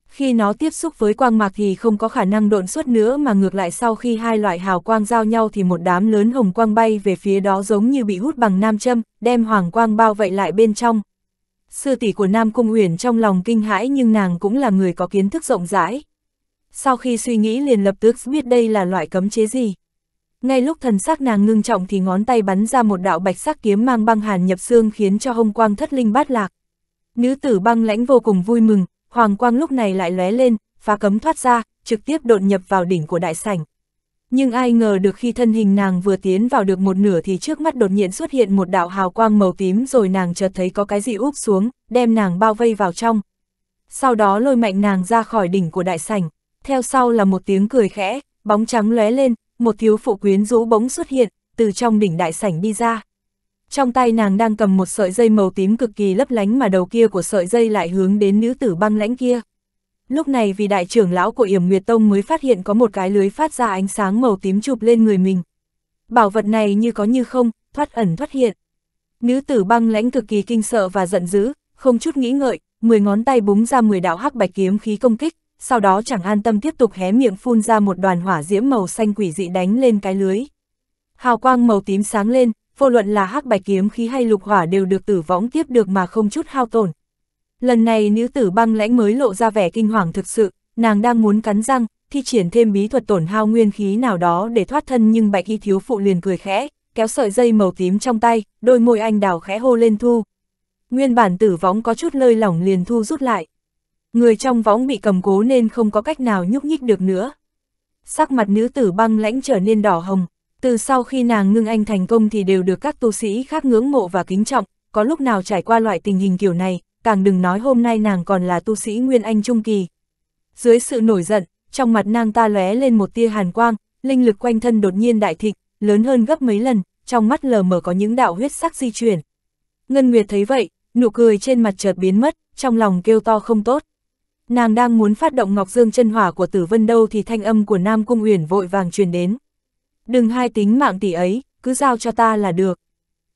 Khi nó tiếp xúc với quang mạc thì không có khả năng độn suốt nữa mà ngược lại sau khi hai loại hào quang giao nhau thì một đám lớn hồng quang bay về phía đó giống như bị hút bằng nam châm, đem hoàng quang bao vây lại bên trong. Sư tỷ của Nam Cung Uyển trong lòng kinh hãi nhưng nàng cũng là người có kiến thức rộng rãi. Sau khi suy nghĩ liền lập tức biết đây là loại cấm chế gì. Ngay lúc thần sắc nàng ngưng trọng thì ngón tay bắn ra một đạo bạch sắc kiếm mang băng hàn nhập xương khiến cho hông quang thất linh bát lạc. Nữ tử băng lãnh vô cùng vui mừng, hoàng quang lúc này lại lóe lên, phá cấm thoát ra, trực tiếp đột nhập vào đỉnh của đại sảnh. Nhưng ai ngờ được khi thân hình nàng vừa tiến vào được một nửa thì trước mắt đột nhiên xuất hiện một đạo hào quang màu tím rồi nàng chợt thấy có cái gì úp xuống, đem nàng bao vây vào trong. Sau đó lôi mạnh nàng ra khỏi đỉnh của đại sảnh, theo sau là một tiếng cười khẽ, bóng trắng lóe lên, một thiếu phụ quyến rũ bỗng xuất hiện, từ trong đỉnh đại sảnh đi ra. Trong tay nàng đang cầm một sợi dây màu tím cực kỳ lấp lánh mà đầu kia của sợi dây lại hướng đến nữ tử băng lãnh kia. Lúc này vì đại trưởng lão của Yểm Nguyệt Tông mới phát hiện có một cái lưới phát ra ánh sáng màu tím chụp lên người mình. Bảo vật này như có như không, thoát ẩn thoát hiện. Nữ tử băng lãnh cực kỳ kinh sợ và giận dữ, không chút nghĩ ngợi, 10 ngón tay búng ra 10 đạo hắc bạch kiếm khí công kích, sau đó chẳng an tâm tiếp tục hé miệng phun ra một đoàn hỏa diễm màu xanh quỷ dị đánh lên cái lưới. Hào quang màu tím sáng lên, vô luận là hắc bạch kiếm khí hay lục hỏa đều được tử võng tiếp được mà không chút hao tổn. Lần này nữ tử băng lãnh mới lộ ra vẻ kinh hoàng thực sự, nàng đang muốn cắn răng, thi triển thêm bí thuật tổn hao nguyên khí nào đó để thoát thân nhưng bạch y thiếu phụ liền cười khẽ, kéo sợi dây màu tím trong tay, đôi môi anh đào khẽ hô lên thu. Nguyên bản tử võng có chút lơi lỏng liền thu rút lại. Người trong võng bị cầm cố nên không có cách nào nhúc nhích được nữa. Sắc mặt nữ tử băng lãnh trở nên đỏ hồng, từ sau khi nàng ngưng anh thành công thì đều được các tu sĩ khác ngưỡng mộ và kính trọng, có lúc nào trải qua loại tình hình kiểu này, càng đừng nói hôm nay nàng còn là tu sĩ Nguyên Anh Trung Kỳ. Dưới sự nổi giận, trong mặt nàng ta lóe lên một tia hàn quang, linh lực quanh thân đột nhiên đại thịt, lớn hơn gấp mấy lần, trong mắt lờ mờ có những đạo huyết sắc di chuyển. Ngân Nguyệt thấy vậy, nụ cười trên mặt chợt biến mất, trong lòng kêu to không tốt. Nàng đang muốn phát động Ngọc Dương chân hỏa của Tử Vân đâu thì thanh âm của Nam Cung Uyển vội vàng truyền đến. Đừng hai tính mạng tỷ ấy, cứ giao cho ta là được.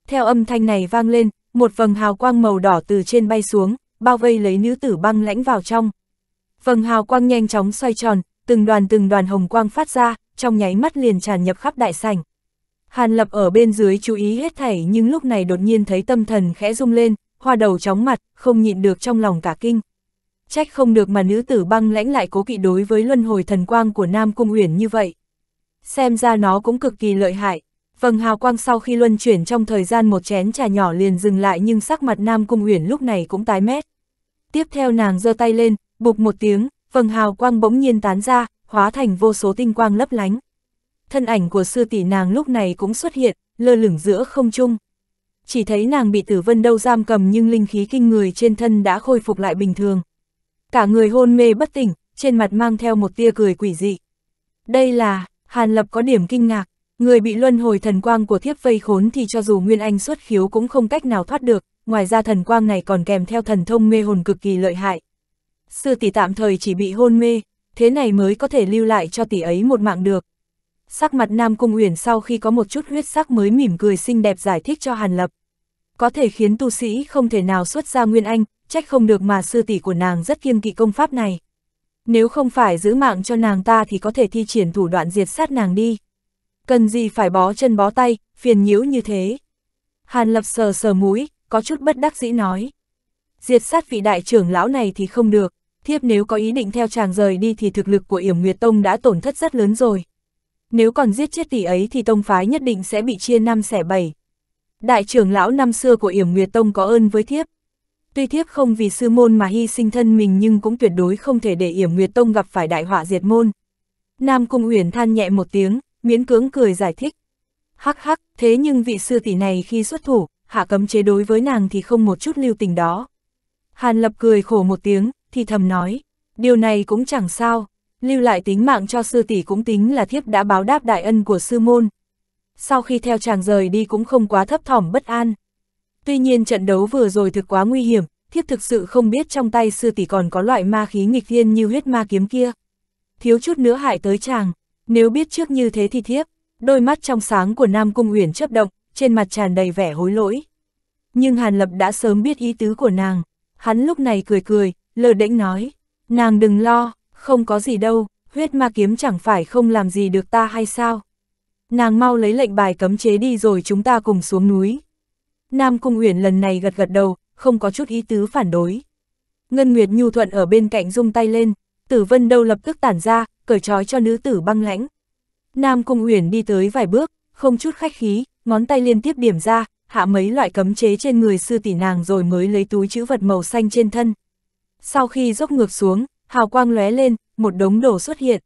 Theo âm thanh này vang lên, một vầng hào quang màu đỏ từ trên bay xuống, bao vây lấy nữ tử băng lãnh vào trong. Vầng hào quang nhanh chóng xoay tròn, từng đoàn từng đoàn hồng quang phát ra, trong nháy mắt liền tràn nhập khắp đại sảnh. Hàn Lập ở bên dưới chú ý hết thảy nhưng lúc này đột nhiên thấy tâm thần khẽ rung lên, hoa đầu chóng mặt, không nhịn được trong lòng cả kinh trách không được mà nữ tử băng lãnh lại cố kỵ đối với luân hồi thần quang của Nam Cung Uyển như vậy. Xem ra nó cũng cực kỳ lợi hại. Vầng hào quang sau khi luân chuyển trong thời gian một chén trà nhỏ liền dừng lại nhưng sắc mặt Nam Cung Uyển lúc này cũng tái mét. Tiếp theo nàng giơ tay lên, bục một tiếng, vầng hào quang bỗng nhiên tán ra, hóa thành vô số tinh quang lấp lánh. Thân ảnh của sư tỷ nàng lúc này cũng xuất hiện, lơ lửng giữa không trung. Chỉ thấy nàng bị tử vân đâu giam cầm nhưng linh khí kinh người trên thân đã khôi phục lại bình thường, cả người hôn mê bất tỉnh, trên mặt mang theo một tia cười quỷ dị. Đây là, Hàn Lập có điểm kinh ngạc, người bị luân hồi thần quang của thiếp vây khốn thì cho dù Nguyên Anh xuất khiếu cũng không cách nào thoát được, ngoài ra thần quang này còn kèm theo thần thông mê hồn cực kỳ lợi hại. Sư tỷ tạm thời chỉ bị hôn mê, thế này mới có thể lưu lại cho tỷ ấy một mạng được. Sắc mặt Nam Cung Uyển sau khi có một chút huyết sắc mới mỉm cười xinh đẹp giải thích cho Hàn Lập. Có thể khiến tu sĩ không thể nào xuất ra Nguyên Anh, trách không được mà sư tỷ của nàng rất kiêng kỵ công pháp này. Nếu không phải giữ mạng cho nàng ta thì có thể thi triển thủ đoạn diệt sát nàng đi. Cần gì phải bó chân bó tay, phiền nhiễu như thế. Hàn lập sờ sờ mũi, có chút bất đắc dĩ nói. Diệt sát vị đại trưởng lão này thì không được, thiếp nếu có ý định theo chàng rời đi thì thực lực của yểm Nguyệt Tông đã tổn thất rất lớn rồi. Nếu còn giết chết tỷ ấy thì tông phái nhất định sẽ bị chia năm xẻ bảy. Đại trưởng lão năm xưa của yểm Nguyệt Tông có ơn với thiếp, Tuy thiếp không vì sư môn mà hy sinh thân mình nhưng cũng tuyệt đối không thể để Yểm Nguyệt Tông gặp phải đại họa diệt môn. Nam Cung Uyển than nhẹ một tiếng, miễn cưỡng cười giải thích. Hắc hắc, thế nhưng vị sư tỷ này khi xuất thủ, hạ cấm chế đối với nàng thì không một chút lưu tình đó. Hàn Lập cười khổ một tiếng, thì thầm nói, điều này cũng chẳng sao, lưu lại tính mạng cho sư tỷ cũng tính là thiếp đã báo đáp đại ân của sư môn. Sau khi theo chàng rời đi cũng không quá thấp thỏm bất an. Tuy nhiên trận đấu vừa rồi thực quá nguy hiểm, thiếp thực sự không biết trong tay sư tỷ còn có loại ma khí nghịch thiên như huyết ma kiếm kia. Thiếu chút nữa hại tới chàng, nếu biết trước như thế thì thiếp, đôi mắt trong sáng của Nam Cung Uyển chớp động, trên mặt tràn đầy vẻ hối lỗi. Nhưng Hàn Lập đã sớm biết ý tứ của nàng, hắn lúc này cười cười, lờ đễnh nói, nàng đừng lo, không có gì đâu, huyết ma kiếm chẳng phải không làm gì được ta hay sao. Nàng mau lấy lệnh bài cấm chế đi rồi chúng ta cùng xuống núi. Nam Cung Uyển lần này gật gật đầu, không có chút ý tứ phản đối. Ngân Nguyệt nhu thuận ở bên cạnh rung tay lên, Tử Vân đâu lập tức tản ra, cởi trói cho nữ tử băng lãnh. Nam Cung Uyển đi tới vài bước, không chút khách khí, ngón tay liên tiếp điểm ra, hạ mấy loại cấm chế trên người sư tỷ nàng rồi mới lấy túi chữ vật màu xanh trên thân. Sau khi dốc ngược xuống, hào quang lóe lên, một đống đồ xuất hiện.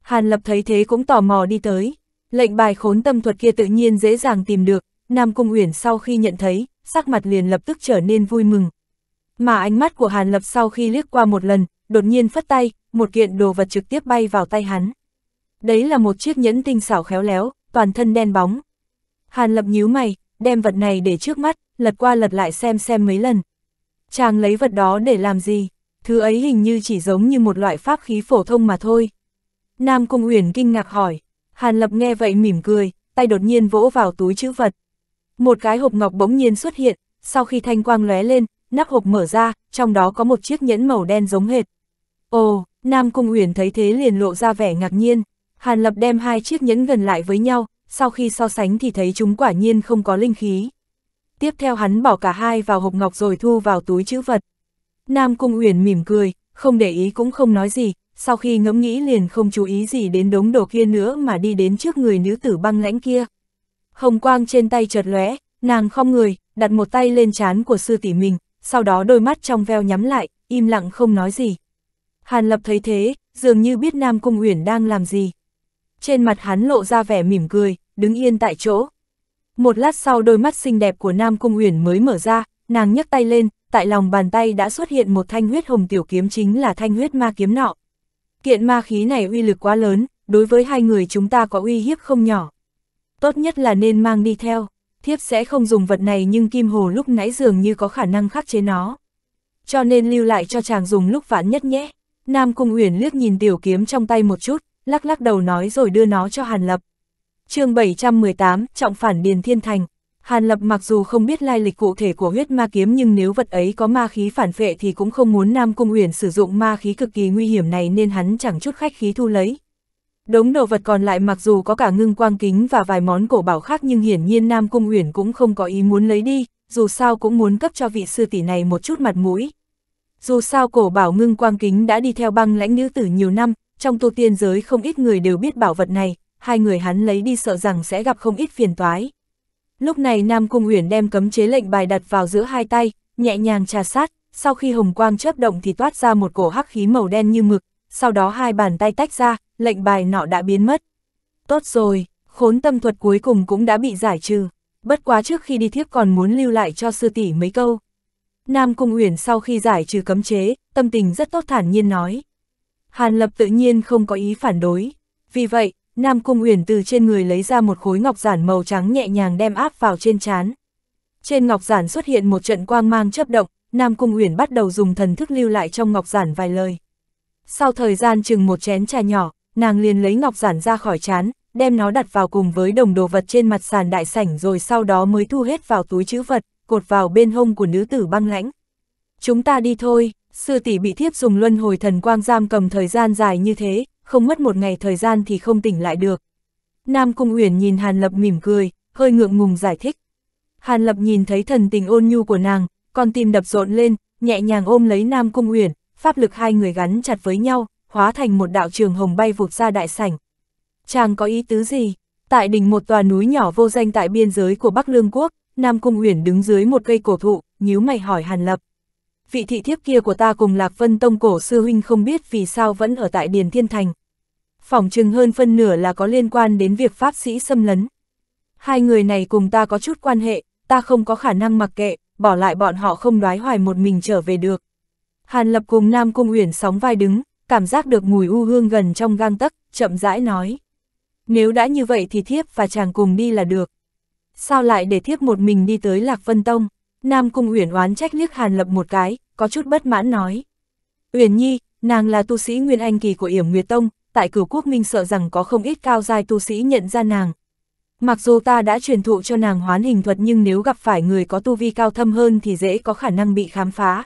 Hàn Lập thấy thế cũng tò mò đi tới, lệnh bài khốn tâm thuật kia tự nhiên dễ dàng tìm được, Nam Cung Uyển sau khi nhận thấy, sắc mặt liền lập tức trở nên vui mừng. Mà ánh mắt của Hàn Lập sau khi liếc qua một lần, đột nhiên phất tay, một kiện đồ vật trực tiếp bay vào tay hắn. Đấy là một chiếc nhẫn tinh xảo khéo léo, toàn thân đen bóng. Hàn Lập nhíu mày, đem vật này để trước mắt, lật qua lật lại xem xem mấy lần. Chàng lấy vật đó để làm gì? Thứ ấy hình như chỉ giống như một loại pháp khí phổ thông mà thôi. Nam Cung Uyển kinh ngạc hỏi. Hàn Lập nghe vậy mỉm cười, tay đột nhiên vỗ vào túi chữ vật. Một cái hộp ngọc bỗng nhiên xuất hiện, sau khi thanh quang lóe lên, nắp hộp mở ra, trong đó có một chiếc nhẫn màu đen giống hệt. Ồ, Nam Cung Uyển thấy thế liền lộ ra vẻ ngạc nhiên. Hàn Lập đem hai chiếc nhẫn gần lại với nhau, sau khi so sánh thì thấy chúng quả nhiên không có linh khí. Tiếp theo hắn bỏ cả hai vào hộp ngọc rồi thu vào túi chữ vật. Nam Cung Uyển mỉm cười, không để ý cũng không nói gì, sau khi ngẫm nghĩ liền không chú ý gì đến đống đồ kia nữa mà đi đến trước người nữ tử băng lãnh kia hồng quang trên tay chợt lóe, nàng không người, đặt một tay lên trán của sư tỷ mình, sau đó đôi mắt trong veo nhắm lại, im lặng không nói gì. Hàn Lập thấy thế, dường như biết Nam Cung Uyển đang làm gì. Trên mặt hắn lộ ra vẻ mỉm cười, đứng yên tại chỗ. Một lát sau đôi mắt xinh đẹp của Nam Cung Uyển mới mở ra, nàng nhấc tay lên, tại lòng bàn tay đã xuất hiện một thanh huyết hồng tiểu kiếm chính là thanh huyết ma kiếm nọ. Kiện ma khí này uy lực quá lớn, đối với hai người chúng ta có uy hiếp không nhỏ tốt nhất là nên mang đi theo, thiếp sẽ không dùng vật này nhưng kim hồ lúc nãy dường như có khả năng khắc chế nó. Cho nên lưu lại cho chàng dùng lúc vãn nhất nhé. Nam Cung Uyển liếc nhìn tiểu kiếm trong tay một chút, lắc lắc đầu nói rồi đưa nó cho Hàn Lập. chương 718, trọng phản Điền Thiên Thành. Hàn Lập mặc dù không biết lai lịch cụ thể của huyết ma kiếm nhưng nếu vật ấy có ma khí phản phệ thì cũng không muốn Nam Cung Uyển sử dụng ma khí cực kỳ nguy hiểm này nên hắn chẳng chút khách khí thu lấy. Đống đồ vật còn lại mặc dù có cả ngưng quang kính và vài món cổ bảo khác nhưng hiển nhiên Nam Cung Uyển cũng không có ý muốn lấy đi, dù sao cũng muốn cấp cho vị sư tỷ này một chút mặt mũi. Dù sao cổ bảo ngưng quang kính đã đi theo băng lãnh nữ tử nhiều năm, trong tu tiên giới không ít người đều biết bảo vật này, hai người hắn lấy đi sợ rằng sẽ gặp không ít phiền toái. Lúc này Nam Cung Uyển đem cấm chế lệnh bài đặt vào giữa hai tay, nhẹ nhàng trà sát, sau khi hồng quang chớp động thì toát ra một cổ hắc khí màu đen như mực, sau đó hai bàn tay tách ra, lệnh bài nọ đã biến mất. Tốt rồi, khốn tâm thuật cuối cùng cũng đã bị giải trừ, bất quá trước khi đi thiếp còn muốn lưu lại cho sư tỷ mấy câu. Nam Cung Uyển sau khi giải trừ cấm chế, tâm tình rất tốt thản nhiên nói. Hàn Lập tự nhiên không có ý phản đối, vì vậy, Nam Cung Uyển từ trên người lấy ra một khối ngọc giản màu trắng nhẹ nhàng đem áp vào trên chán. Trên ngọc giản xuất hiện một trận quang mang chấp động, Nam Cung Uyển bắt đầu dùng thần thức lưu lại trong ngọc giản vài lời. Sau thời gian chừng một chén trà nhỏ, nàng liền lấy ngọc giản ra khỏi chán, đem nó đặt vào cùng với đồng đồ vật trên mặt sàn đại sảnh rồi sau đó mới thu hết vào túi chữ vật, cột vào bên hông của nữ tử băng lãnh. Chúng ta đi thôi, sư tỷ bị thiếp dùng luân hồi thần quang giam cầm thời gian dài như thế, không mất một ngày thời gian thì không tỉnh lại được. Nam Cung Uyển nhìn Hàn Lập mỉm cười, hơi ngượng ngùng giải thích. Hàn Lập nhìn thấy thần tình ôn nhu của nàng, con tim đập rộn lên, nhẹ nhàng ôm lấy Nam Cung Uyển, pháp lực hai người gắn chặt với nhau, hóa thành một đạo trường hồng bay vụt ra đại sảnh. Chàng có ý tứ gì? Tại đỉnh một tòa núi nhỏ vô danh tại biên giới của Bắc Lương Quốc, Nam Cung Uyển đứng dưới một cây cổ thụ, nhíu mày hỏi Hàn Lập. Vị thị thiếp kia của ta cùng Lạc Vân Tông cổ sư huynh không biết vì sao vẫn ở tại Điền Thiên Thành. Phỏng chừng hơn phân nửa là có liên quan đến việc Pháp sĩ xâm lấn. Hai người này cùng ta có chút quan hệ, ta không có khả năng mặc kệ, bỏ lại bọn họ không đoái hoài một mình trở về được. Hàn Lập cùng Nam Cung Uyển sóng vai đứng, cảm giác được mùi u hương gần trong gang tấc, chậm rãi nói. Nếu đã như vậy thì thiếp và chàng cùng đi là được. Sao lại để thiếp một mình đi tới Lạc Vân Tông? Nam Cung Uyển oán trách liếc Hàn Lập một cái, có chút bất mãn nói. Uyển Nhi, nàng là tu sĩ Nguyên Anh Kỳ của Yểm Nguyệt Tông, tại cửu quốc minh sợ rằng có không ít cao giai tu sĩ nhận ra nàng. Mặc dù ta đã truyền thụ cho nàng hoán hình thuật nhưng nếu gặp phải người có tu vi cao thâm hơn thì dễ có khả năng bị khám phá.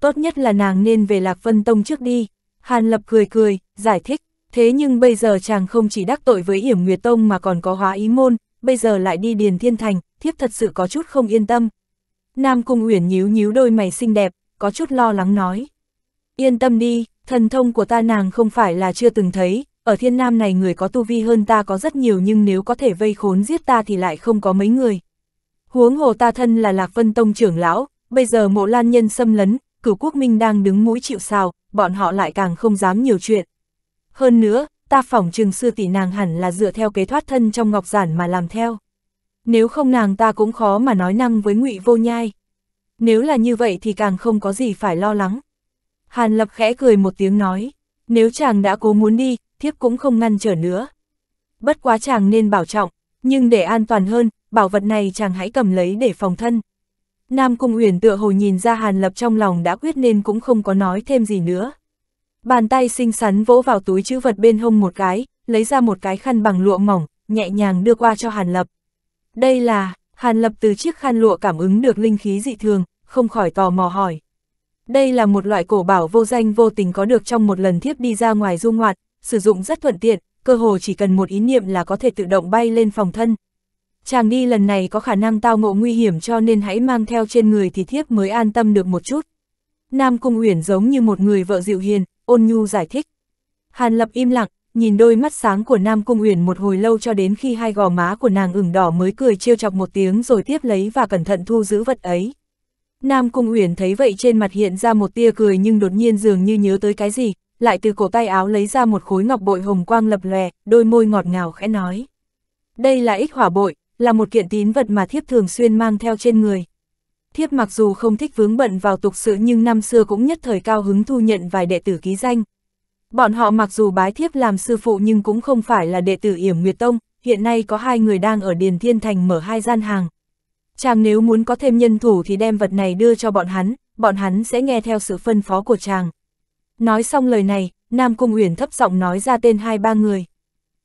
Tốt nhất là nàng nên về Lạc Vân Tông trước đi. Hàn Lập cười cười, giải thích, thế nhưng bây giờ chàng không chỉ đắc tội với Yểm Nguyệt Tông mà còn có hóa ý môn, bây giờ lại đi Điền Thiên Thành, thiếp thật sự có chút không yên tâm. Nam Cung Uyển nhíu nhíu đôi mày xinh đẹp, có chút lo lắng nói. Yên tâm đi, thần thông của ta nàng không phải là chưa từng thấy, ở thiên nam này người có tu vi hơn ta có rất nhiều nhưng nếu có thể vây khốn giết ta thì lại không có mấy người. Huống hồ ta thân là Lạc Vân Tông trưởng lão, bây giờ mộ lan nhân xâm lấn, cửu quốc minh đang đứng mũi chịu sào, bọn họ lại càng không dám nhiều chuyện. Hơn nữa, ta phỏng trừng sư tỷ nàng hẳn là dựa theo kế thoát thân trong ngọc giản mà làm theo. Nếu không nàng ta cũng khó mà nói năng với ngụy vô nhai. Nếu là như vậy thì càng không có gì phải lo lắng. Hàn Lập khẽ cười một tiếng nói, nếu chàng đã cố muốn đi, thiếp cũng không ngăn trở nữa. Bất quá chàng nên bảo trọng, nhưng để an toàn hơn, bảo vật này chàng hãy cầm lấy để phòng thân. Nam Cung Uyển tựa hồ nhìn ra Hàn Lập trong lòng đã quyết nên cũng không có nói thêm gì nữa. Bàn tay xinh xắn vỗ vào túi chữ vật bên hông một cái, lấy ra một cái khăn bằng lụa mỏng, nhẹ nhàng đưa qua cho Hàn Lập. Đây là, Hàn Lập từ chiếc khăn lụa cảm ứng được linh khí dị thường, không khỏi tò mò hỏi. Đây là một loại cổ bảo vô danh vô tình có được trong một lần thiếp đi ra ngoài du ngoạn, sử dụng rất thuận tiện, cơ hồ chỉ cần một ý niệm là có thể tự động bay lên phòng thân, chàng đi lần này có khả năng tao ngộ nguy hiểm cho nên hãy mang theo trên người thì thiếp mới an tâm được một chút. Nam Cung Uyển giống như một người vợ dịu hiền, ôn nhu giải thích. Hàn Lập im lặng, nhìn đôi mắt sáng của Nam Cung Uyển một hồi lâu cho đến khi hai gò má của nàng ửng đỏ mới cười trêu chọc một tiếng rồi tiếp lấy và cẩn thận thu giữ vật ấy. Nam Cung Uyển thấy vậy trên mặt hiện ra một tia cười nhưng đột nhiên dường như nhớ tới cái gì, lại từ cổ tay áo lấy ra một khối ngọc bội hồng quang lập lòe, đôi môi ngọt ngào khẽ nói. Đây là ích hỏa bội, là một kiện tín vật mà thiếp thường xuyên mang theo trên người. Thiếp mặc dù không thích vướng bận vào tục sự nhưng năm xưa cũng nhất thời cao hứng thu nhận vài đệ tử ký danh. Bọn họ mặc dù bái thiếp làm sư phụ nhưng cũng không phải là đệ tử yểm Nguyệt Tông, hiện nay có hai người đang ở Điền Thiên Thành mở hai gian hàng. Chàng nếu muốn có thêm nhân thủ thì đem vật này đưa cho bọn hắn, bọn hắn sẽ nghe theo sự phân phó của chàng. Nói xong lời này, Nam Cung Uyển thấp giọng nói ra tên hai ba người.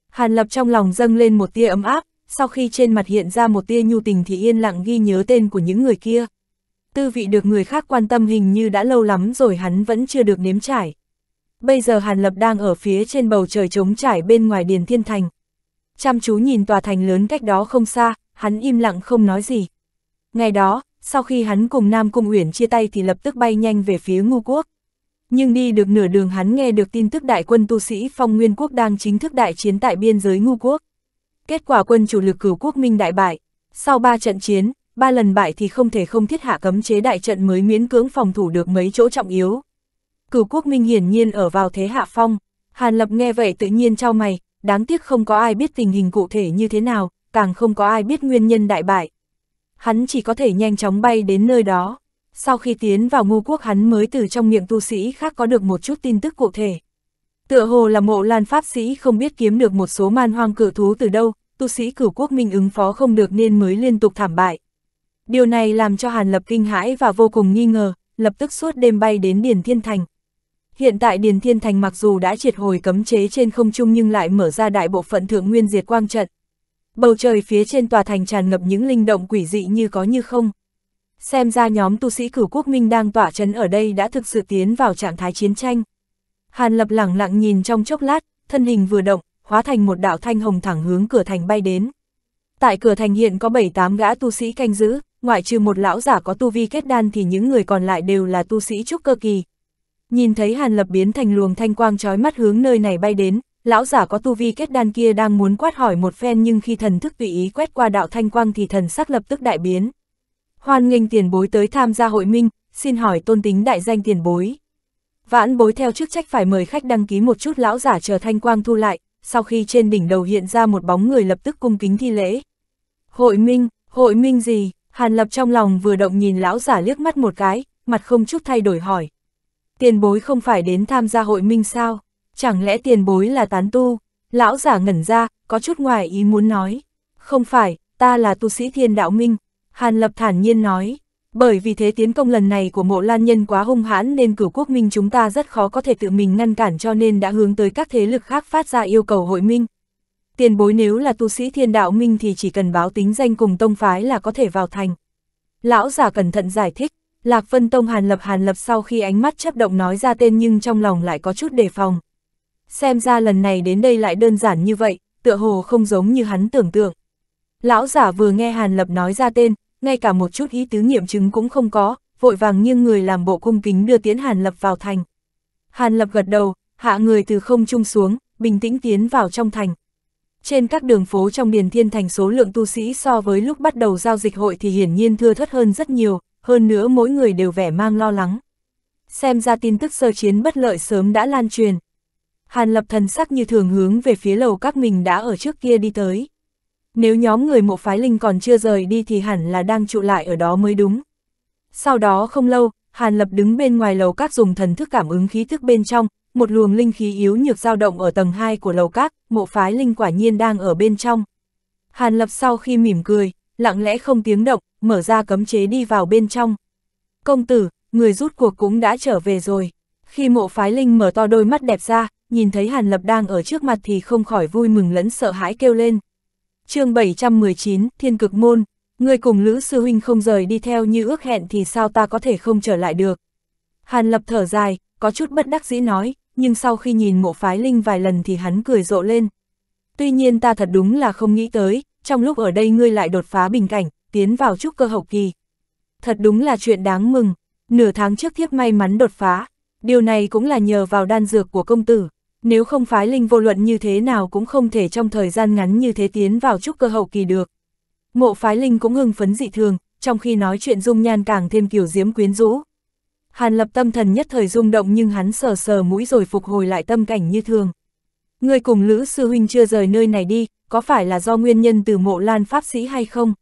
Hàn Lập trong lòng dâng lên một tia ấm áp, sau khi trên mặt hiện ra một tia nhu tình thì yên lặng ghi nhớ tên của những người kia. Tư vị được người khác quan tâm hình như đã lâu lắm rồi hắn vẫn chưa được nếm trải. Bây giờ Hàn Lập đang ở phía trên bầu trời trống trải bên ngoài Điền Thiên Thành. Chăm chú nhìn tòa thành lớn cách đó không xa, hắn im lặng không nói gì. Ngày đó, sau khi hắn cùng Nam Cung Uyển chia tay thì lập tức bay nhanh về phía ngu quốc. Nhưng đi được nửa đường hắn nghe được tin tức đại quân tu sĩ Phong Nguyên Quốc đang chính thức đại chiến tại biên giới ngu quốc. Kết quả quân chủ lực cửu quốc minh đại bại. Sau ba trận chiến, ba lần bại thì không thể không thiết hạ cấm chế đại trận mới miễn cưỡng phòng thủ được mấy chỗ trọng yếu. Cửu quốc minh hiển nhiên ở vào thế hạ phong. Hàn Lập nghe vậy tự nhiên trao mày, đáng tiếc không có ai biết tình hình cụ thể như thế nào, càng không có ai biết nguyên nhân đại bại. Hắn chỉ có thể nhanh chóng bay đến nơi đó. Sau khi tiến vào ngu quốc hắn mới từ trong miệng tu sĩ khác có được một chút tin tức cụ thể. Tựa hồ là mộ lan pháp sĩ không biết kiếm được một số man hoang cử thú từ đâu, tu sĩ cửu quốc minh ứng phó không được nên mới liên tục thảm bại. Điều này làm cho Hàn Lập kinh hãi và vô cùng nghi ngờ, lập tức suốt đêm bay đến Điền Thiên Thành. Hiện tại Điền Thiên Thành mặc dù đã triệt hồi cấm chế trên không trung nhưng lại mở ra đại bộ phận thượng nguyên diệt quang trận. Bầu trời phía trên tòa thành tràn ngập những linh động quỷ dị như có như không. Xem ra nhóm tu sĩ cửu quốc minh đang tỏa chấn ở đây đã thực sự tiến vào trạng thái chiến tranh. Hàn Lập lẳng lặng nhìn trong chốc lát, thân hình vừa động, hóa thành một đạo thanh hồng thẳng hướng cửa thành bay đến. Tại cửa thành hiện có 7-8 gã tu sĩ canh giữ, ngoại trừ một lão giả có tu vi kết đan thì những người còn lại đều là tu sĩ trúc cơ kỳ. Nhìn thấy Hàn Lập biến thành luồng thanh quang trói mắt hướng nơi này bay đến, lão giả có tu vi kết đan kia đang muốn quát hỏi một phen nhưng khi thần thức tùy ý quét qua đạo thanh quang thì thần sắc lập tức đại biến. Hoan nghênh tiền bối tới tham gia hội minh, xin hỏi tôn tính đại danh tiền bối. Vãn bối theo chức trách phải mời khách đăng ký một chút lão giả chờ thanh quang thu lại, sau khi trên đỉnh đầu hiện ra một bóng người lập tức cung kính thi lễ. Hội minh, hội minh gì, Hàn Lập trong lòng vừa động nhìn lão giả liếc mắt một cái, mặt không chút thay đổi hỏi. Tiền bối không phải đến tham gia hội minh sao, chẳng lẽ tiền bối là tán tu? Lão giả ngẩn ra, có chút ngoài ý muốn nói. Không phải, ta là tu sĩ thiên đạo minh. Hàn Lập thản nhiên nói, bởi vì thế tiến công lần này của mộ lan nhân quá hung hãn nên cửu quốc minh chúng ta rất khó có thể tự mình ngăn cản cho nên đã hướng tới các thế lực khác phát ra yêu cầu hội minh. Tiền bối nếu là tu sĩ thiên đạo minh thì chỉ cần báo tính danh cùng tông phái là có thể vào thành. Lão giả cẩn thận giải thích, Lạc Vân Tông Hàn Lập Hàn Lập sau khi ánh mắt chấp động nói ra tên nhưng trong lòng lại có chút đề phòng. Xem ra lần này đến đây lại đơn giản như vậy, tựa hồ không giống như hắn tưởng tượng. Lão giả vừa nghe Hàn Lập nói ra tên, ngay cả một chút ý tứ nghiệm chứng cũng không có, vội vàng nhưng người làm bộ cung kính đưa tiến Hàn Lập vào thành. Hàn Lập gật đầu, hạ người từ không trung xuống, bình tĩnh tiến vào trong thành. Trên các đường phố trong Điền Thiên Thành số lượng tu sĩ so với lúc bắt đầu giao dịch hội thì hiển nhiên thưa thất hơn rất nhiều, hơn nữa mỗi người đều vẻ mang lo lắng. Xem ra tin tức sơ chiến bất lợi sớm đã lan truyền. Hàn lập thần sắc như thường hướng về phía lầu các mình đã ở trước kia đi tới. Nếu nhóm người mộ phái linh còn chưa rời đi thì hẳn là đang trụ lại ở đó mới đúng. Sau đó không lâu, Hàn Lập đứng bên ngoài lầu các dùng thần thức cảm ứng khí thức bên trong, một luồng linh khí yếu nhược dao động ở tầng 2 của lầu các, mộ phái linh quả nhiên đang ở bên trong. Hàn Lập sau khi mỉm cười, lặng lẽ không tiếng động, mở ra cấm chế đi vào bên trong. Công tử, người rút cuộc cũng đã trở về rồi. Khi mộ phái linh mở to đôi mắt đẹp ra, nhìn thấy Hàn Lập đang ở trước mặt thì không khỏi vui mừng lẫn sợ hãi kêu lên chương 719, Thiên Cực Môn, người cùng Lữ Sư Huynh không rời đi theo như ước hẹn thì sao ta có thể không trở lại được. Hàn Lập thở dài, có chút bất đắc dĩ nói, nhưng sau khi nhìn mộ phái linh vài lần thì hắn cười rộ lên. Tuy nhiên ta thật đúng là không nghĩ tới, trong lúc ở đây ngươi lại đột phá bình cảnh, tiến vào trúc cơ hậu kỳ. Thật đúng là chuyện đáng mừng, nửa tháng trước thiếp may mắn đột phá, điều này cũng là nhờ vào đan dược của công tử, nếu không phái linh vô luận như thế nào cũng không thể trong thời gian ngắn như thế tiến vào trúc cơ hậu kỳ được. Mộ phái linh cũng hưng phấn dị thường, trong khi nói chuyện dung nhan càng thêm kiểu diễm quyến rũ. Hàn lập tâm thần nhất thời rung động nhưng hắn sờ sờ mũi rồi phục hồi lại tâm cảnh như thường. Người cùng Lữ Sư Huynh chưa rời nơi này đi, có phải là do nguyên nhân từ mộ lan pháp sĩ hay không?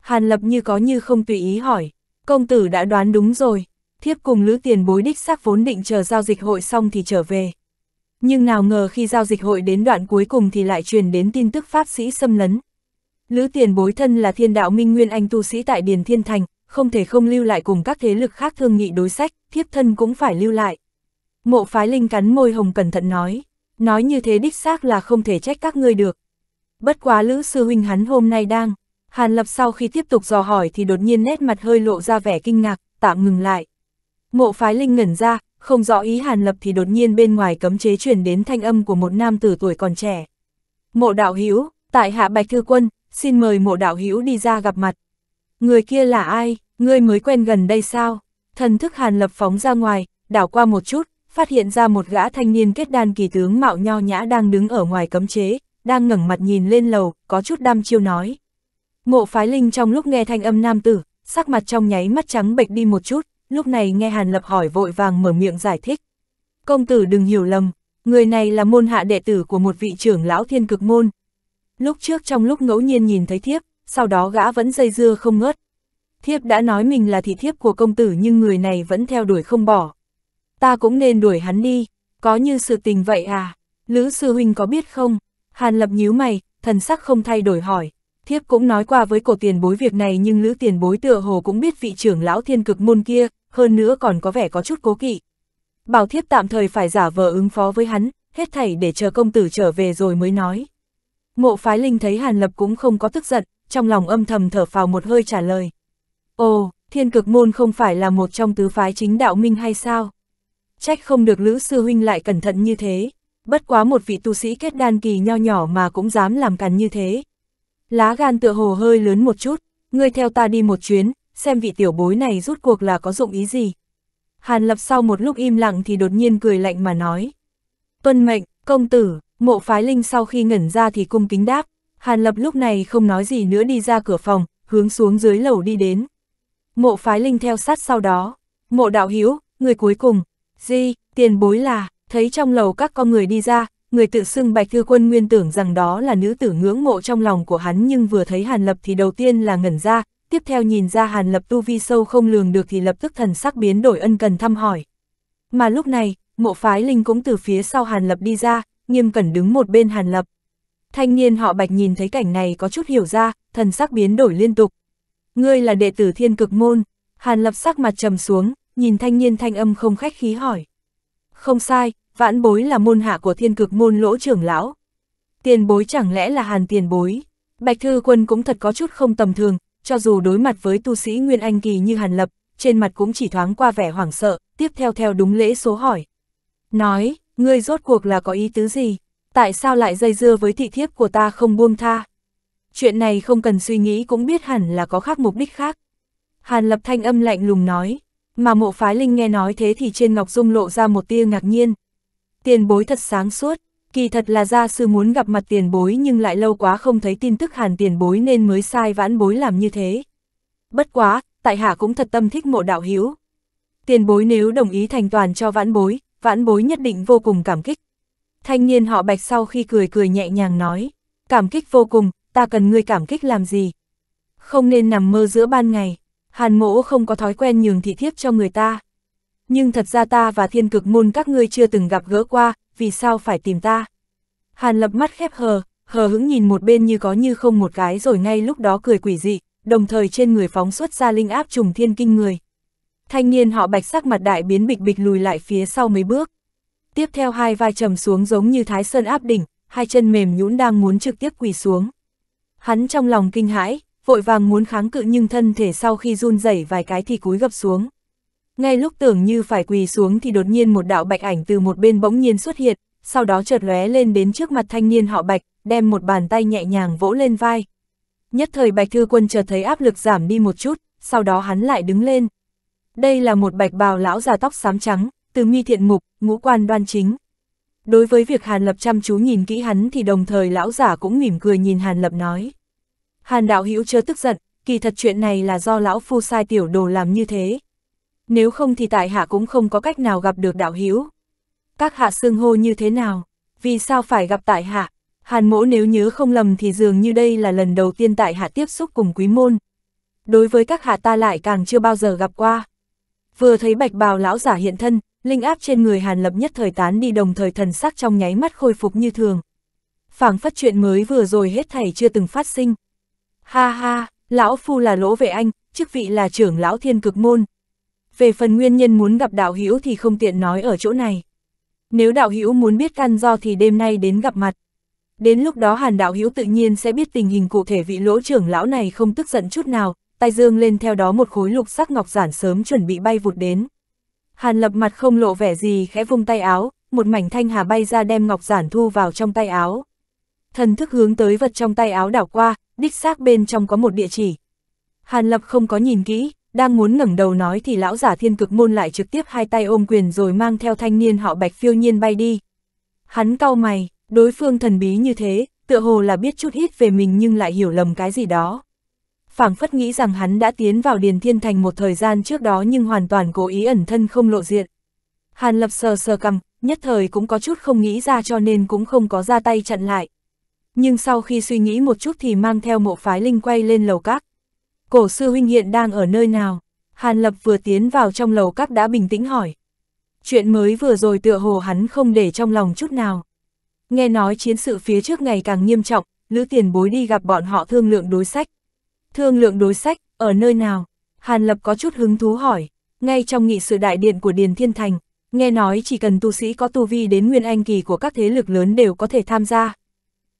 Hàn lập như có như không tùy ý hỏi, công tử đã đoán đúng rồi, thiếp cùng Lữ tiền bối đích xác vốn định chờ giao dịch hội xong thì trở về. Nhưng nào ngờ khi giao dịch hội đến đoạn cuối cùng thì lại truyền đến tin tức Pháp sĩ xâm lấn. Lữ tiền bối thân là thiên đạo minh nguyên anh tu sĩ tại Điền Thiên Thành, không thể không lưu lại cùng các thế lực khác thương nghị đối sách, thiếp thân cũng phải lưu lại. Mộ phái linh cắn môi hồng cẩn thận nói, nói như thế đích xác là không thể trách các ngươi được. Bất quá lữ sư huynh hắn hôm nay đang, Hàn Lập sau khi tiếp tục dò hỏi thì đột nhiên nét mặt hơi lộ ra vẻ kinh ngạc, tạm ngừng lại. Mộ phái linh ngẩn ra, không rõ ý Hàn Lập thì đột nhiên bên ngoài cấm chế chuyển đến thanh âm của một nam tử tuổi còn trẻ. Mộ đạo Hữu tại hạ Bạch Thư Quân, xin mời mộ đạo Hữu đi ra gặp mặt. Người kia là ai, ngươi mới quen gần đây sao? Thần thức Hàn Lập phóng ra ngoài, đảo qua một chút, phát hiện ra một gã thanh niên kết đan kỳ tướng mạo nho nhã đang đứng ở ngoài cấm chế, đang ngẩng mặt nhìn lên lầu, có chút đăm chiêu nói. Mộ phái linh trong lúc nghe thanh âm nam tử, sắc mặt trong nháy mắt trắng bệch đi một chút, lúc này nghe Hàn Lập hỏi vội vàng mở miệng giải thích. Công tử đừng hiểu lầm, người này là môn hạ đệ tử của một vị trưởng lão thiên cực môn. Lúc trước trong lúc ngẫu nhiên nhìn thấy thiếp, sau đó gã vẫn dây dưa không ngớt. Thiếp đã nói mình là thị thiếp của công tử nhưng người này vẫn theo đuổi không bỏ. Ta cũng nên đuổi hắn đi, có như sự tình vậy à? Lữ sư huynh có biết không? Hàn lập nhíu mày, thần sắc không thay đổi hỏi thiếp cũng nói qua với cổ tiền bối việc này nhưng lữ tiền bối tựa hồ cũng biết vị trưởng lão thiên cực môn kia, hơn nữa còn có vẻ có chút cố kỵ. Bảo thiếp tạm thời phải giả vờ ứng phó với hắn, hết thảy để chờ công tử trở về rồi mới nói. Mộ phái linh thấy Hàn Lập cũng không có tức giận, trong lòng âm thầm thở phào một hơi trả lời. Ồ, thiên cực môn không phải là một trong tứ phái chính đạo minh hay sao? Trách không được Lữ Sư Huynh lại cẩn thận như thế. Bất quá một vị tu sĩ kết đan kỳ nho nhỏ mà cũng dám làm càn như thế, Lá gan tựa hồ hơi lớn một chút, ngươi theo ta đi một chuyến, xem vị tiểu bối này rút cuộc là có dụng ý gì. Hàn Lập sau một lúc im lặng thì đột nhiên cười lạnh mà nói. Tuân mệnh, công tử, mộ phái linh sau khi ngẩn ra thì cung kính đáp, Hàn Lập lúc này không nói gì nữa đi ra cửa phòng, hướng xuống dưới lầu đi đến. Mộ phái linh theo sát sau đó, mộ đạo hiếu, người cuối cùng, di, tiền bối là, thấy trong lầu các con người đi ra, người tự xưng Bạch Thư Quân nguyên tưởng rằng đó là nữ tử ngưỡng mộ trong lòng của hắn nhưng vừa thấy Hàn Lập thì đầu tiên là ngẩn ra, tiếp theo nhìn ra Hàn Lập tu vi sâu không lường được thì lập tức thần sắc biến đổi ân cần thăm hỏi. Mà lúc này, mộ phái linh cũng từ phía sau Hàn Lập đi ra, nghiêm cẩn đứng một bên Hàn Lập. Thanh niên họ Bạch nhìn thấy cảnh này có chút hiểu ra, thần sắc biến đổi liên tục. Ngươi là đệ tử thiên cực môn, Hàn Lập sắc mặt trầm xuống, nhìn thanh niên thanh âm không khách khí hỏi. Không sai, Vãn bối là môn hạ của thiên cực môn lỗ trưởng lão. Tiền bối chẳng lẽ là hàn tiền bối. Bạch Thư Quân cũng thật có chút không tầm thường, cho dù đối mặt với tu sĩ Nguyên Anh Kỳ như Hàn Lập, trên mặt cũng chỉ thoáng qua vẻ hoảng sợ, tiếp theo theo đúng lễ số hỏi. Nói, ngươi rốt cuộc là có ý tứ gì? Tại sao lại dây dưa với thị thiếp của ta không buông tha? Chuyện này không cần suy nghĩ cũng biết hẳn là có khác mục đích khác. Hàn Lập thanh âm lạnh lùng nói, mà mộ phái linh nghe nói thế thì trên Ngọc Dung lộ ra một tia ngạc nhiên. Tiền bối thật sáng suốt, kỳ thật là gia sư muốn gặp mặt tiền bối nhưng lại lâu quá không thấy tin tức hàn tiền bối nên mới sai vãn bối làm như thế. Bất quá, tại hạ cũng thật tâm thích mộ đạo hiếu. Tiền bối nếu đồng ý thành toàn cho vãn bối, vãn bối nhất định vô cùng cảm kích. Thanh niên họ bạch sau khi cười cười nhẹ nhàng nói, cảm kích vô cùng, ta cần người cảm kích làm gì. Không nên nằm mơ giữa ban ngày, hàn mỗ không có thói quen nhường thị thiếp cho người ta nhưng thật ra ta và thiên cực môn các ngươi chưa từng gặp gỡ qua, vì sao phải tìm ta? Hàn lập mắt khép hờ, hờ hững nhìn một bên như có như không một cái rồi ngay lúc đó cười quỷ dị, đồng thời trên người phóng xuất ra linh áp trùng thiên kinh người. Thanh niên họ bạch sắc mặt đại biến bịch bịch lùi lại phía sau mấy bước. Tiếp theo hai vai trầm xuống giống như thái sơn áp đỉnh, hai chân mềm nhũn đang muốn trực tiếp quỳ xuống. Hắn trong lòng kinh hãi, vội vàng muốn kháng cự nhưng thân thể sau khi run rẩy vài cái thì cúi gập xuống. Ngay lúc tưởng như phải quỳ xuống thì đột nhiên một đạo bạch ảnh từ một bên bỗng nhiên xuất hiện, sau đó chợt lóe lên đến trước mặt thanh niên họ bạch, đem một bàn tay nhẹ nhàng vỗ lên vai. Nhất thời bạch thư quân chợt thấy áp lực giảm đi một chút, sau đó hắn lại đứng lên. Đây là một bạch bào lão già tóc xám trắng, từ mi thiện mục, ngũ quan đoan chính. Đối với việc Hàn Lập chăm chú nhìn kỹ hắn thì đồng thời lão giả cũng mỉm cười nhìn Hàn Lập nói. Hàn đạo hữu chưa tức giận, kỳ thật chuyện này là do lão phu sai tiểu đồ làm như thế, nếu không thì tại hạ cũng không có cách nào gặp được đạo hữu Các hạ xưng hô như thế nào? Vì sao phải gặp tại hạ? Hàn mỗ nếu nhớ không lầm thì dường như đây là lần đầu tiên tại hạ tiếp xúc cùng quý môn. Đối với các hạ ta lại càng chưa bao giờ gặp qua. Vừa thấy bạch bào lão giả hiện thân, linh áp trên người hàn lập nhất thời tán đi đồng thời thần sắc trong nháy mắt khôi phục như thường. phảng phất chuyện mới vừa rồi hết thảy chưa từng phát sinh. Ha ha, lão phu là lỗ vệ anh, chức vị là trưởng lão thiên cực môn, về phần nguyên nhân muốn gặp đạo hữu thì không tiện nói ở chỗ này. Nếu đạo hữu muốn biết căn do thì đêm nay đến gặp mặt. Đến lúc đó hàn đạo hữu tự nhiên sẽ biết tình hình cụ thể vị lỗ trưởng lão này không tức giận chút nào, tay dương lên theo đó một khối lục sắc ngọc giản sớm chuẩn bị bay vụt đến. Hàn lập mặt không lộ vẻ gì khẽ vung tay áo, một mảnh thanh hà bay ra đem ngọc giản thu vào trong tay áo. Thần thức hướng tới vật trong tay áo đảo qua, đích xác bên trong có một địa chỉ. Hàn lập không có nhìn kỹ, đang muốn ngẩng đầu nói thì lão giả thiên cực môn lại trực tiếp hai tay ôm quyền rồi mang theo thanh niên họ bạch phiêu nhiên bay đi. Hắn cau mày, đối phương thần bí như thế, tựa hồ là biết chút ít về mình nhưng lại hiểu lầm cái gì đó. phảng phất nghĩ rằng hắn đã tiến vào Điền Thiên Thành một thời gian trước đó nhưng hoàn toàn cố ý ẩn thân không lộ diện. Hàn lập sờ sờ cầm, nhất thời cũng có chút không nghĩ ra cho nên cũng không có ra tay chặn lại. Nhưng sau khi suy nghĩ một chút thì mang theo mộ phái linh quay lên lầu các cổ sư huynh hiện đang ở nơi nào? Hàn Lập vừa tiến vào trong lầu các đã bình tĩnh hỏi. Chuyện mới vừa rồi tựa hồ hắn không để trong lòng chút nào. Nghe nói chiến sự phía trước ngày càng nghiêm trọng, Lữ Tiền Bối đi gặp bọn họ thương lượng đối sách. Thương lượng đối sách, ở nơi nào? Hàn Lập có chút hứng thú hỏi. Ngay trong nghị sự đại điện của Điền Thiên Thành, nghe nói chỉ cần tu sĩ có tu vi đến nguyên anh kỳ của các thế lực lớn đều có thể tham gia.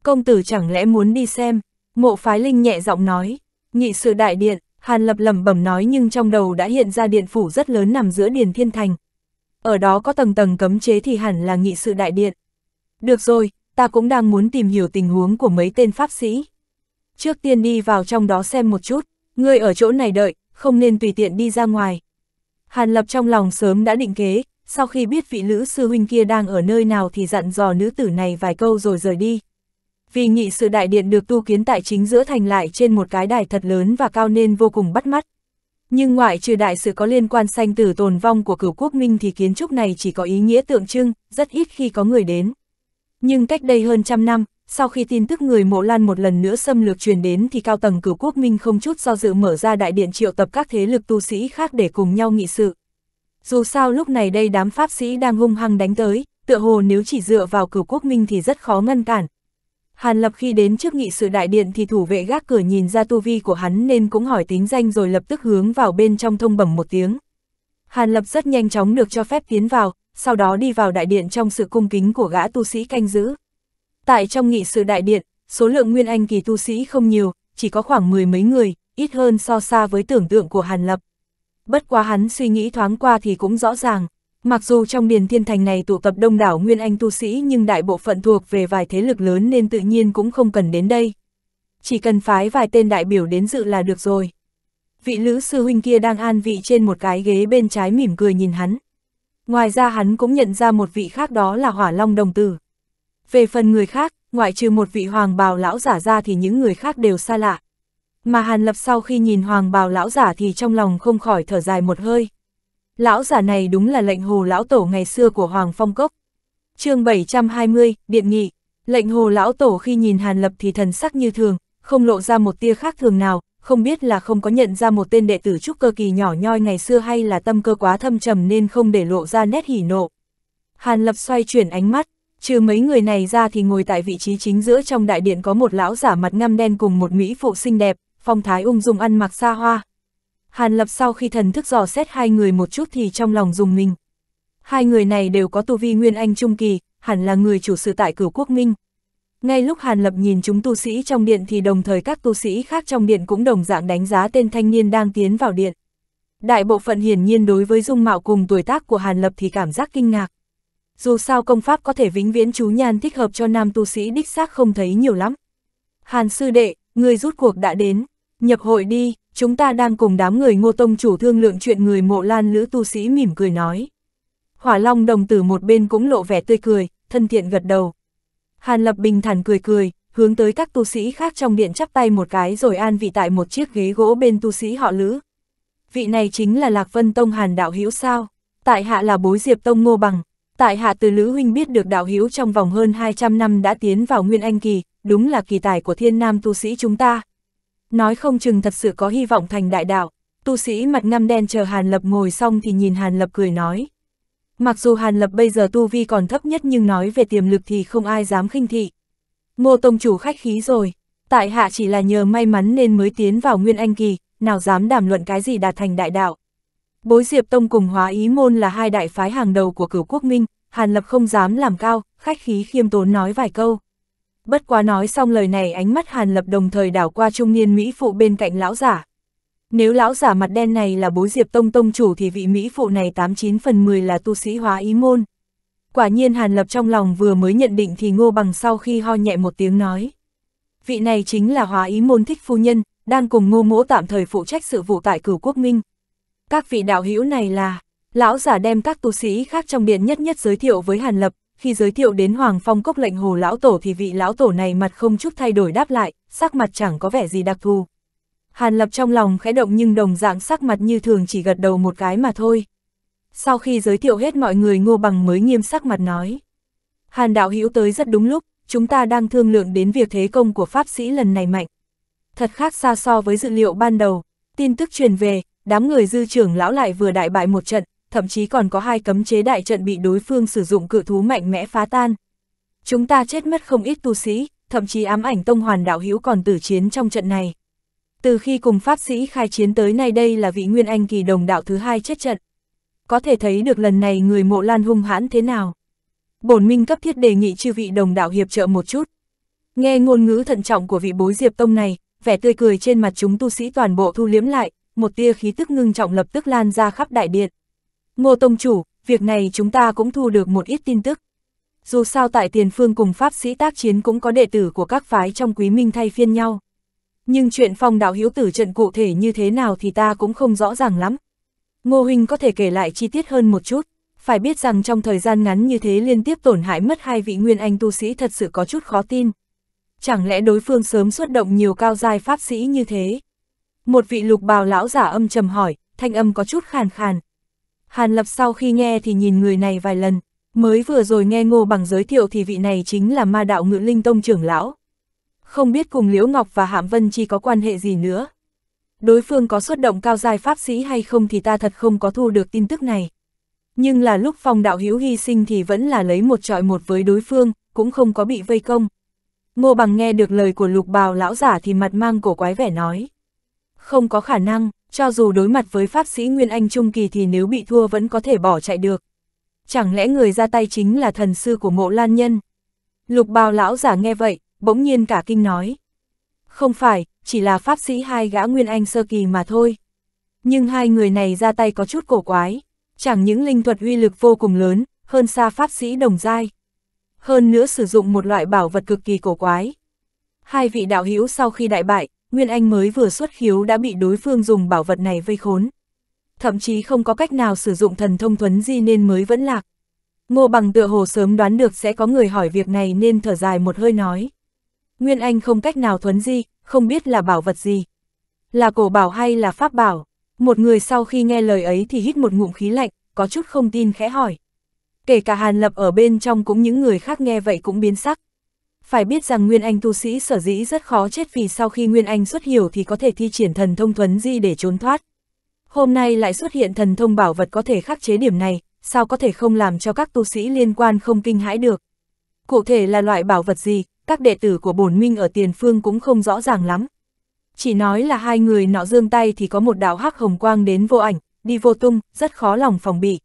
Công tử chẳng lẽ muốn đi xem? Mộ phái linh nhẹ giọng nói, Nghị sự đại điện, Hàn Lập lẩm bẩm nói nhưng trong đầu đã hiện ra điện phủ rất lớn nằm giữa Điền Thiên Thành. Ở đó có tầng tầng cấm chế thì hẳn là nghị sự đại điện. Được rồi, ta cũng đang muốn tìm hiểu tình huống của mấy tên pháp sĩ. Trước tiên đi vào trong đó xem một chút, ngươi ở chỗ này đợi, không nên tùy tiện đi ra ngoài. Hàn Lập trong lòng sớm đã định kế, sau khi biết vị nữ sư huynh kia đang ở nơi nào thì dặn dò nữ tử này vài câu rồi rời đi vì nghị sự đại điện được tu kiến tại chính giữa thành lại trên một cái đài thật lớn và cao nên vô cùng bắt mắt. Nhưng ngoại trừ đại sự có liên quan sanh tử tồn vong của cửu quốc minh thì kiến trúc này chỉ có ý nghĩa tượng trưng, rất ít khi có người đến. Nhưng cách đây hơn trăm năm, sau khi tin tức người mộ lan một lần nữa xâm lược truyền đến thì cao tầng cửu quốc minh không chút do dự mở ra đại điện triệu tập các thế lực tu sĩ khác để cùng nhau nghị sự. Dù sao lúc này đây đám pháp sĩ đang hung hăng đánh tới, tựa hồ nếu chỉ dựa vào cửu quốc minh thì rất khó ngăn cản, Hàn Lập khi đến trước nghị sự đại điện thì thủ vệ gác cửa nhìn ra tu vi của hắn nên cũng hỏi tính danh rồi lập tức hướng vào bên trong thông bẩm một tiếng. Hàn Lập rất nhanh chóng được cho phép tiến vào, sau đó đi vào đại điện trong sự cung kính của gã tu sĩ canh giữ. Tại trong nghị sự đại điện, số lượng nguyên anh kỳ tu sĩ không nhiều, chỉ có khoảng mười mấy người, ít hơn so xa với tưởng tượng của Hàn Lập. Bất quá hắn suy nghĩ thoáng qua thì cũng rõ ràng, Mặc dù trong miền thiên thành này tụ tập đông đảo Nguyên Anh tu sĩ nhưng đại bộ phận thuộc về vài thế lực lớn nên tự nhiên cũng không cần đến đây. Chỉ cần phái vài tên đại biểu đến dự là được rồi. Vị lữ sư huynh kia đang an vị trên một cái ghế bên trái mỉm cười nhìn hắn. Ngoài ra hắn cũng nhận ra một vị khác đó là hỏa long đồng tử. Về phần người khác, ngoại trừ một vị hoàng bào lão giả ra thì những người khác đều xa lạ. Mà Hàn Lập sau khi nhìn hoàng bào lão giả thì trong lòng không khỏi thở dài một hơi. Lão giả này đúng là lệnh hồ lão tổ ngày xưa của Hoàng Phong Cốc. chương 720, Điện Nghị. Lệnh hồ lão tổ khi nhìn Hàn Lập thì thần sắc như thường, không lộ ra một tia khác thường nào, không biết là không có nhận ra một tên đệ tử trúc cơ kỳ nhỏ nhoi ngày xưa hay là tâm cơ quá thâm trầm nên không để lộ ra nét hỉ nộ. Hàn Lập xoay chuyển ánh mắt, trừ mấy người này ra thì ngồi tại vị trí chính giữa trong đại điện có một lão giả mặt ngăm đen cùng một mỹ phụ xinh đẹp, phong thái ung dung ăn mặc xa hoa, Hàn Lập sau khi thần thức dò xét hai người một chút thì trong lòng dùng mình. Hai người này đều có tu vi Nguyên Anh Trung Kỳ, hẳn là người chủ sự tại cửu quốc minh. Ngay lúc Hàn Lập nhìn chúng tu sĩ trong điện thì đồng thời các tu sĩ khác trong điện cũng đồng dạng đánh giá tên thanh niên đang tiến vào điện. Đại bộ phận hiển nhiên đối với dung mạo cùng tuổi tác của Hàn Lập thì cảm giác kinh ngạc. Dù sao công pháp có thể vĩnh viễn chú nhan thích hợp cho nam tu sĩ đích xác không thấy nhiều lắm. Hàn sư đệ, người rút cuộc đã đến. Nhập hội đi, chúng ta đang cùng đám người ngô tông chủ thương lượng chuyện người mộ lan lữ tu sĩ mỉm cười nói. Hỏa Long đồng tử một bên cũng lộ vẻ tươi cười, thân thiện gật đầu. Hàn Lập bình thản cười cười, hướng tới các tu sĩ khác trong điện chắp tay một cái rồi an vị tại một chiếc ghế gỗ bên tu sĩ họ lữ. Vị này chính là Lạc Vân Tông Hàn Đạo hiếu sao, tại hạ là bối diệp Tông Ngô Bằng, tại hạ từ Lữ Huynh biết được Đạo hiếu trong vòng hơn 200 năm đã tiến vào Nguyên Anh Kỳ, đúng là kỳ tài của thiên nam tu sĩ chúng ta, nói không chừng thật sự có hy vọng thành đại đạo. Tu sĩ mặt ngăm đen chờ Hàn Lập ngồi xong thì nhìn Hàn Lập cười nói. Mặc dù Hàn Lập bây giờ tu vi còn thấp nhất nhưng nói về tiềm lực thì không ai dám khinh thị. Ngô Tông chủ khách khí rồi, tại hạ chỉ là nhờ may mắn nên mới tiến vào Nguyên Anh Kỳ, nào dám đàm luận cái gì đạt thành đại đạo. Bối Diệp Tông cùng Hóa Ý Môn là hai đại phái hàng đầu của cửu quốc minh, Hàn Lập không dám làm cao, khách khí khiêm tốn nói vài câu. Bất quá nói xong lời này ánh mắt Hàn Lập đồng thời đảo qua trung niên Mỹ phụ bên cạnh lão giả. Nếu lão giả mặt đen này là bố Diệp Tông Tông chủ thì vị Mỹ phụ này 89 phần 10 là tu sĩ hóa ý môn. Quả nhiên Hàn Lập trong lòng vừa mới nhận định thì ngô bằng sau khi ho nhẹ một tiếng nói. Vị này chính là hóa ý môn thích phu nhân, đang cùng ngô mỗ tạm thời phụ trách sự vụ tại cửu quốc minh. Các vị đạo hữu này là, lão giả đem các tu sĩ khác trong điện nhất nhất giới thiệu với Hàn Lập, khi giới thiệu đến Hoàng Phong Cốc lệnh hồ lão tổ thì vị lão tổ này mặt không chút thay đổi đáp lại, sắc mặt chẳng có vẻ gì đặc thù. Hàn Lập trong lòng khẽ động nhưng đồng dạng sắc mặt như thường chỉ gật đầu một cái mà thôi. Sau khi giới thiệu hết mọi người Ngô Bằng mới nghiêm sắc mặt nói. Hàn đạo hữu tới rất đúng lúc, chúng ta đang thương lượng đến việc thế công của Pháp sĩ lần này mạnh. Thật khác xa so với dự liệu ban đầu, tin tức truyền về, đám người dư trưởng lão lại vừa đại bại một trận, thậm chí còn có hai cấm chế đại trận bị đối phương sử dụng cự thú mạnh mẽ phá tan. Chúng ta chết mất không ít tu sĩ, thậm chí ám ảnh tông hoàn đạo hữu còn tử chiến trong trận này. Từ khi cùng pháp sĩ khai chiến tới nay đây là vị nguyên anh kỳ đồng đạo thứ hai chết trận. Có thể thấy được lần này người mộ lan hung hãn thế nào. Bổn minh cấp thiết đề nghị chư vị đồng đạo hiệp trợ một chút. Nghe ngôn ngữ thận trọng của vị bối diệp tông này, vẻ tươi cười trên mặt chúng tu sĩ toàn bộ thu liếm lại, một tia khí tức ngưng trọng lập tức lan ra khắp đại điện. Ngô Tông Chủ, việc này chúng ta cũng thu được một ít tin tức. Dù sao tại tiền phương cùng Pháp sĩ tác chiến cũng có đệ tử của các phái trong quý minh thay phiên nhau. Nhưng chuyện phong đạo Hiếu tử trận cụ thể như thế nào thì ta cũng không rõ ràng lắm. Ngô Huynh có thể kể lại chi tiết hơn một chút, phải biết rằng trong thời gian ngắn như thế liên tiếp tổn hại mất hai vị nguyên anh tu sĩ thật sự có chút khó tin. Chẳng lẽ đối phương sớm xuất động nhiều cao giai Pháp sĩ như thế? Một vị lục bào lão giả âm trầm hỏi, thanh âm có chút khàn khàn, Hàn Lập sau khi nghe thì nhìn người này vài lần, mới vừa rồi nghe ngô bằng giới thiệu thì vị này chính là ma đạo ngự linh tông trưởng lão. Không biết cùng Liễu Ngọc và Hạm Vân Chi có quan hệ gì nữa. Đối phương có xuất động cao giai pháp sĩ hay không thì ta thật không có thu được tin tức này. Nhưng là lúc phong đạo hữu hy sinh thì vẫn là lấy một trọi một với đối phương, cũng không có bị vây công. Ngô bằng nghe được lời của lục bào lão giả thì mặt mang cổ quái vẻ nói. Không có khả năng, cho dù đối mặt với pháp sĩ Nguyên Anh Trung Kỳ thì nếu bị thua vẫn có thể bỏ chạy được. Chẳng lẽ người ra tay chính là thần sư của mộ lan nhân? Lục bào lão giả nghe vậy, bỗng nhiên cả kinh nói. Không phải, chỉ là pháp sĩ hai gã Nguyên Anh sơ kỳ mà thôi. Nhưng hai người này ra tay có chút cổ quái, chẳng những linh thuật uy lực vô cùng lớn, hơn xa pháp sĩ đồng giai. Hơn nữa sử dụng một loại bảo vật cực kỳ cổ quái. Hai vị đạo hữu sau khi đại bại, Nguyên Anh mới vừa xuất khiếu đã bị đối phương dùng bảo vật này vây khốn. Thậm chí không có cách nào sử dụng thần thông thuấn di nên mới vẫn lạc. Ngô bằng tựa hồ sớm đoán được sẽ có người hỏi việc này nên thở dài một hơi nói. Nguyên Anh không cách nào thuấn di, không biết là bảo vật gì. Là cổ bảo hay là pháp bảo? Một người sau khi nghe lời ấy thì hít một ngụm khí lạnh, có chút không tin khẽ hỏi. Kể cả Hàn Lập ở bên trong cũng những người khác nghe vậy cũng biến sắc. Phải biết rằng Nguyên Anh tu sĩ sở dĩ rất khó chết vì sau khi Nguyên Anh xuất hiểu thì có thể thi triển thần thông thuấn di để trốn thoát. Hôm nay lại xuất hiện thần thông bảo vật có thể khắc chế điểm này, sao có thể không làm cho các tu sĩ liên quan không kinh hãi được. Cụ thể là loại bảo vật gì, các đệ tử của bổn minh ở tiền phương cũng không rõ ràng lắm. Chỉ nói là hai người nọ dương tay thì có một đạo hắc hồng quang đến vô ảnh, đi vô tung, rất khó lòng phòng bị.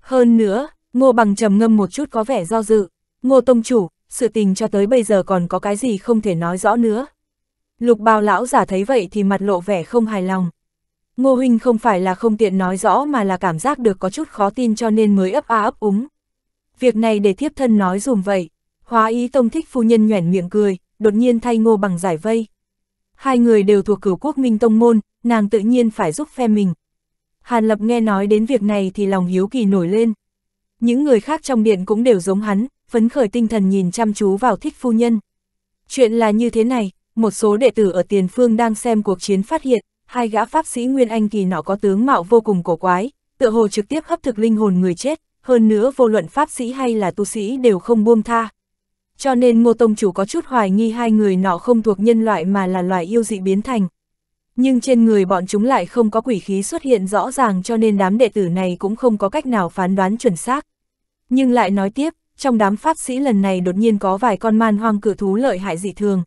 Hơn nữa, ngô bằng trầm ngâm một chút có vẻ do dự. Ngô Tông Chủ, sự tình cho tới bây giờ còn có cái gì không thể nói rõ nữa. Lục bào lão giả thấy vậy thì mặt lộ vẻ không hài lòng. Ngô Huynh không phải là không tiện nói rõ mà là cảm giác được có chút khó tin cho nên mới ấp a ấp úng. Việc này để thiếp thân nói dùm vậy, hóa ý tông thích phu nhân nhoẻn miệng cười, đột nhiên thay ngô bằng giải vây. Hai người đều thuộc cửu quốc minh tông môn, nàng tự nhiên phải giúp phe mình. Hàn Lập nghe nói đến việc này thì lòng hiếu kỳ nổi lên. Những người khác trong điện cũng đều giống hắn, phấn khởi tinh thần nhìn chăm chú vào thích phu nhân. Chuyện là như thế này, một số đệ tử ở tiền phương đang xem cuộc chiến phát hiện, hai gã pháp sĩ Nguyên Anh kỳ nọ có tướng mạo vô cùng cổ quái, tựa hồ trực tiếp hấp thực linh hồn người chết, hơn nữa vô luận pháp sĩ hay là tu sĩ đều không buông tha. Cho nên Ngô Tông Chủ có chút hoài nghi hai người nọ không thuộc nhân loại mà là loài yêu dị biến thành. Nhưng trên người bọn chúng lại không có quỷ khí xuất hiện rõ ràng cho nên đám đệ tử này cũng không có cách nào phán đoán chuẩn xác. Nhưng lại nói tiếp, trong đám pháp sĩ lần này đột nhiên có vài con man hoang cử thú lợi hại dị thường.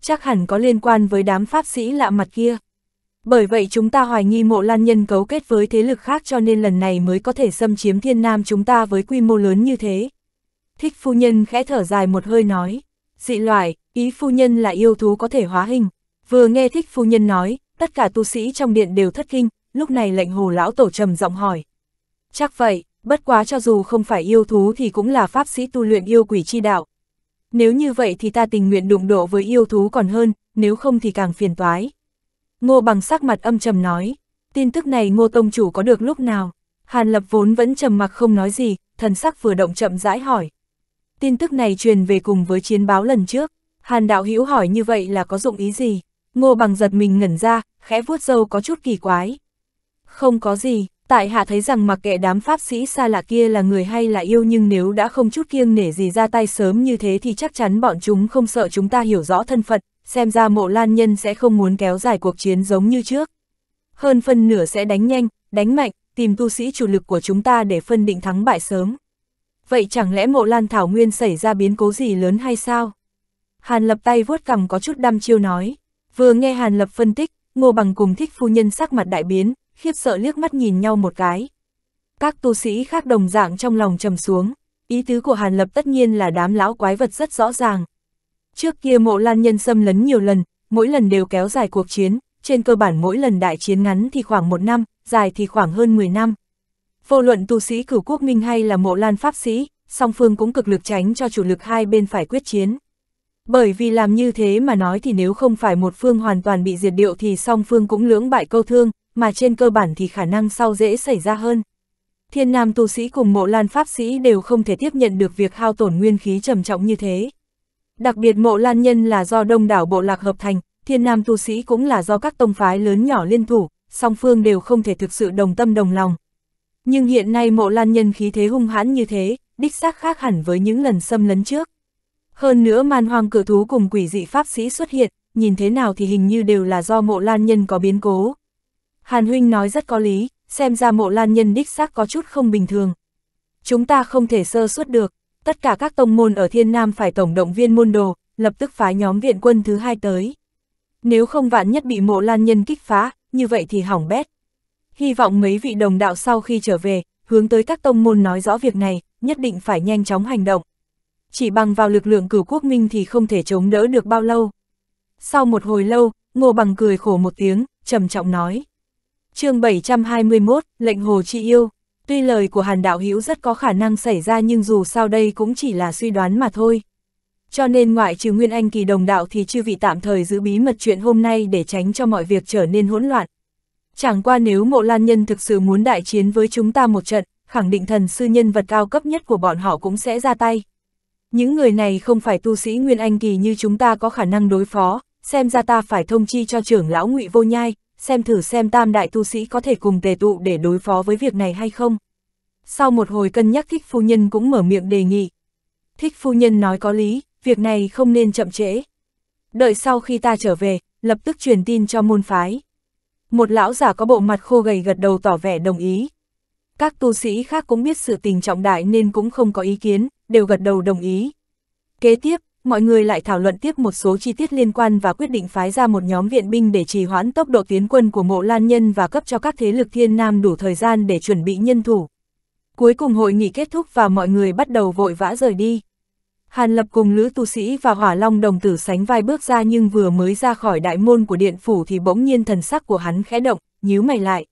Chắc hẳn có liên quan với đám pháp sĩ lạ mặt kia. Bởi vậy chúng ta hoài nghi mộ lan nhân cấu kết với thế lực khác cho nên lần này mới có thể xâm chiếm thiên nam chúng ta với quy mô lớn như thế. Thích phu nhân khẽ thở dài một hơi nói, dị loại, ý phu nhân là yêu thú có thể hóa hình. Vừa nghe thích phu nhân nói, tất cả tu sĩ trong điện đều thất kinh, lúc này lệnh hồ lão tổ trầm giọng hỏi. Chắc vậy, bất quá cho dù không phải yêu thú thì cũng là pháp sĩ tu luyện yêu quỷ chi đạo. Nếu như vậy thì ta tình nguyện đụng độ với yêu thú còn hơn, nếu không thì càng phiền toái. Ngô bằng sắc mặt âm trầm nói, tin tức này ngô tông chủ có được lúc nào? Hàn lập vốn vẫn trầm mặc không nói gì, thần sắc vừa động chậm rãi hỏi. Tin tức này truyền về cùng với chiến báo lần trước, Hàn đạo hữu hỏi như vậy là có dụng ý gì? Ngô bằng giật mình ngẩn ra, khẽ vuốt râu có chút kỳ quái. Không có gì, Tại hạ thấy rằng mặc kệ đám pháp sĩ xa lạ kia là người hay là yêu nhưng nếu đã không chút kiêng nể gì ra tay sớm như thế thì chắc chắn bọn chúng không sợ chúng ta hiểu rõ thân phận, xem ra mộ lan nhân sẽ không muốn kéo dài cuộc chiến giống như trước. Hơn phân nửa sẽ đánh nhanh, đánh mạnh, tìm tu sĩ chủ lực của chúng ta để phân định thắng bại sớm. Vậy chẳng lẽ mộ lan thảo nguyên xảy ra biến cố gì lớn hay sao? Hàn lập tay vuốt cằm có chút đăm chiêu nói. Vừa nghe Hàn lập phân tích, ngô bằng cùng thích phu nhân sắc mặt đại biến, khiếp sợ liếc mắt nhìn nhau một cái. Các tu sĩ khác đồng dạng trong lòng trầm xuống, ý tứ của Hàn Lập tất nhiên là đám lão quái vật rất rõ ràng. Trước kia mộ lan nhân xâm lấn nhiều lần, mỗi lần đều kéo dài cuộc chiến, trên cơ bản mỗi lần đại chiến ngắn thì khoảng một năm, dài thì khoảng hơn 10 năm. Vô luận tu sĩ cửu quốc minh hay là mộ lan pháp sĩ, song phương cũng cực lực tránh cho chủ lực hai bên phải quyết chiến. Bởi vì làm như thế mà nói thì nếu không phải một phương hoàn toàn bị diệt điệu thì song phương cũng lưỡng bại câu thương, mà trên cơ bản thì khả năng sau dễ xảy ra hơn. Thiên Nam tu sĩ cùng mộ lan pháp sĩ đều không thể tiếp nhận được việc hao tổn nguyên khí trầm trọng như thế. Đặc biệt mộ lan nhân là do đông đảo bộ lạc hợp thành, thiên nam tu sĩ cũng là do các tông phái lớn nhỏ liên thủ, song phương đều không thể thực sự đồng tâm đồng lòng. Nhưng hiện nay mộ lan nhân khí thế hung hãn như thế, đích xác khác hẳn với những lần xâm lấn trước. Hơn nữa man hoang cử thú cùng quỷ dị pháp sĩ xuất hiện, nhìn thế nào thì hình như đều là do mộ lan nhân có biến cố. Hàn Huynh nói rất có lý, xem ra mộ lan nhân đích xác có chút không bình thường. Chúng ta không thể sơ suất được, tất cả các tông môn ở Thiên Nam phải tổng động viên môn đồ, lập tức phái nhóm viện quân thứ hai tới. Nếu không vạn nhất bị mộ lan nhân kích phá, như vậy thì hỏng bét. Hy vọng mấy vị đồng đạo sau khi trở về, hướng tới các tông môn nói rõ việc này, nhất định phải nhanh chóng hành động. Chỉ bằng vào lực lượng cửu quốc minh thì không thể chống đỡ được bao lâu. Sau một hồi lâu, Ngô Bằng cười khổ một tiếng, trầm trọng nói chương 721, lệnh hồ chị yêu. Tuy lời của Hàn Đạo Hữu rất có khả năng xảy ra nhưng dù sao đây cũng chỉ là suy đoán mà thôi. Cho nên ngoại trừ Nguyên Anh kỳ đồng đạo thì chư vị tạm thời giữ bí mật chuyện hôm nay để tránh cho mọi việc trở nên hỗn loạn. Chẳng qua nếu mộ lan nhân thực sự muốn đại chiến với chúng ta một trận, khẳng định thần sư nhân vật cao cấp nhất của bọn họ cũng sẽ ra tay. Những người này không phải tu sĩ Nguyên Anh kỳ như chúng ta có khả năng đối phó, xem ra ta phải thông chi cho trưởng lão ngụy vô nhai, xem thử xem tam đại tu sĩ có thể cùng tề tụ để đối phó với việc này hay không. Sau một hồi cân nhắc thích phu nhân cũng mở miệng đề nghị. Thích phu nhân nói có lý, việc này không nên chậm trễ. Đợi sau khi ta trở về, lập tức truyền tin cho môn phái. Một lão giả có bộ mặt khô gầy gật đầu tỏ vẻ đồng ý. Các tu sĩ khác cũng biết sự tình trọng đại nên cũng không có ý kiến, đều gật đầu đồng ý. Kế tiếp, mọi người lại thảo luận tiếp một số chi tiết liên quan và quyết định phái ra một nhóm viện binh để trì hoãn tốc độ tiến quân của mộ lan nhân và cấp cho các thế lực thiên nam đủ thời gian để chuẩn bị nhân thủ. Cuối cùng hội nghị kết thúc và mọi người bắt đầu vội vã rời đi. Hàn Lập cùng Lữ Tu Sĩ và Hỏa Long đồng tử sánh vai bước ra nhưng vừa mới ra khỏi đại môn của điện phủ thì bỗng nhiên thần sắc của hắn khẽ động, nhíu mày lại.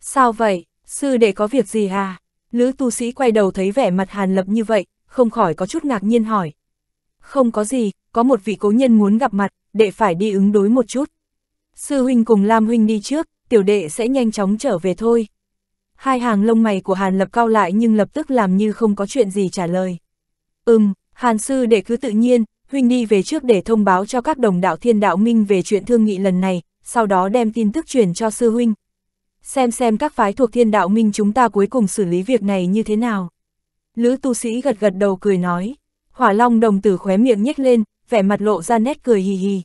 Sao vậy, sư đệ có việc gì à? Lữ Tu Sĩ quay đầu thấy vẻ mặt Hàn Lập như vậy, không khỏi có chút ngạc nhiên hỏi không có gì, có một vị cố nhân muốn gặp mặt, đệ phải đi ứng đối một chút. Sư huynh cùng Lam huynh đi trước, tiểu đệ sẽ nhanh chóng trở về thôi. Hai hàng lông mày của Hàn Lập cao lại nhưng lập tức làm như không có chuyện gì trả lời. Ừm, Hàn sư đệ cứ tự nhiên, huynh đi về trước để thông báo cho các đồng đạo thiên đạo minh về chuyện thương nghị lần này, sau đó đem tin tức truyền cho sư huynh. Xem xem các phái thuộc thiên đạo minh chúng ta cuối cùng xử lý việc này như thế nào. Lữ tu sĩ gật gật đầu cười nói. Hỏa long đồng tử khóe miệng nhếch lên, vẻ mặt lộ ra nét cười hì hì.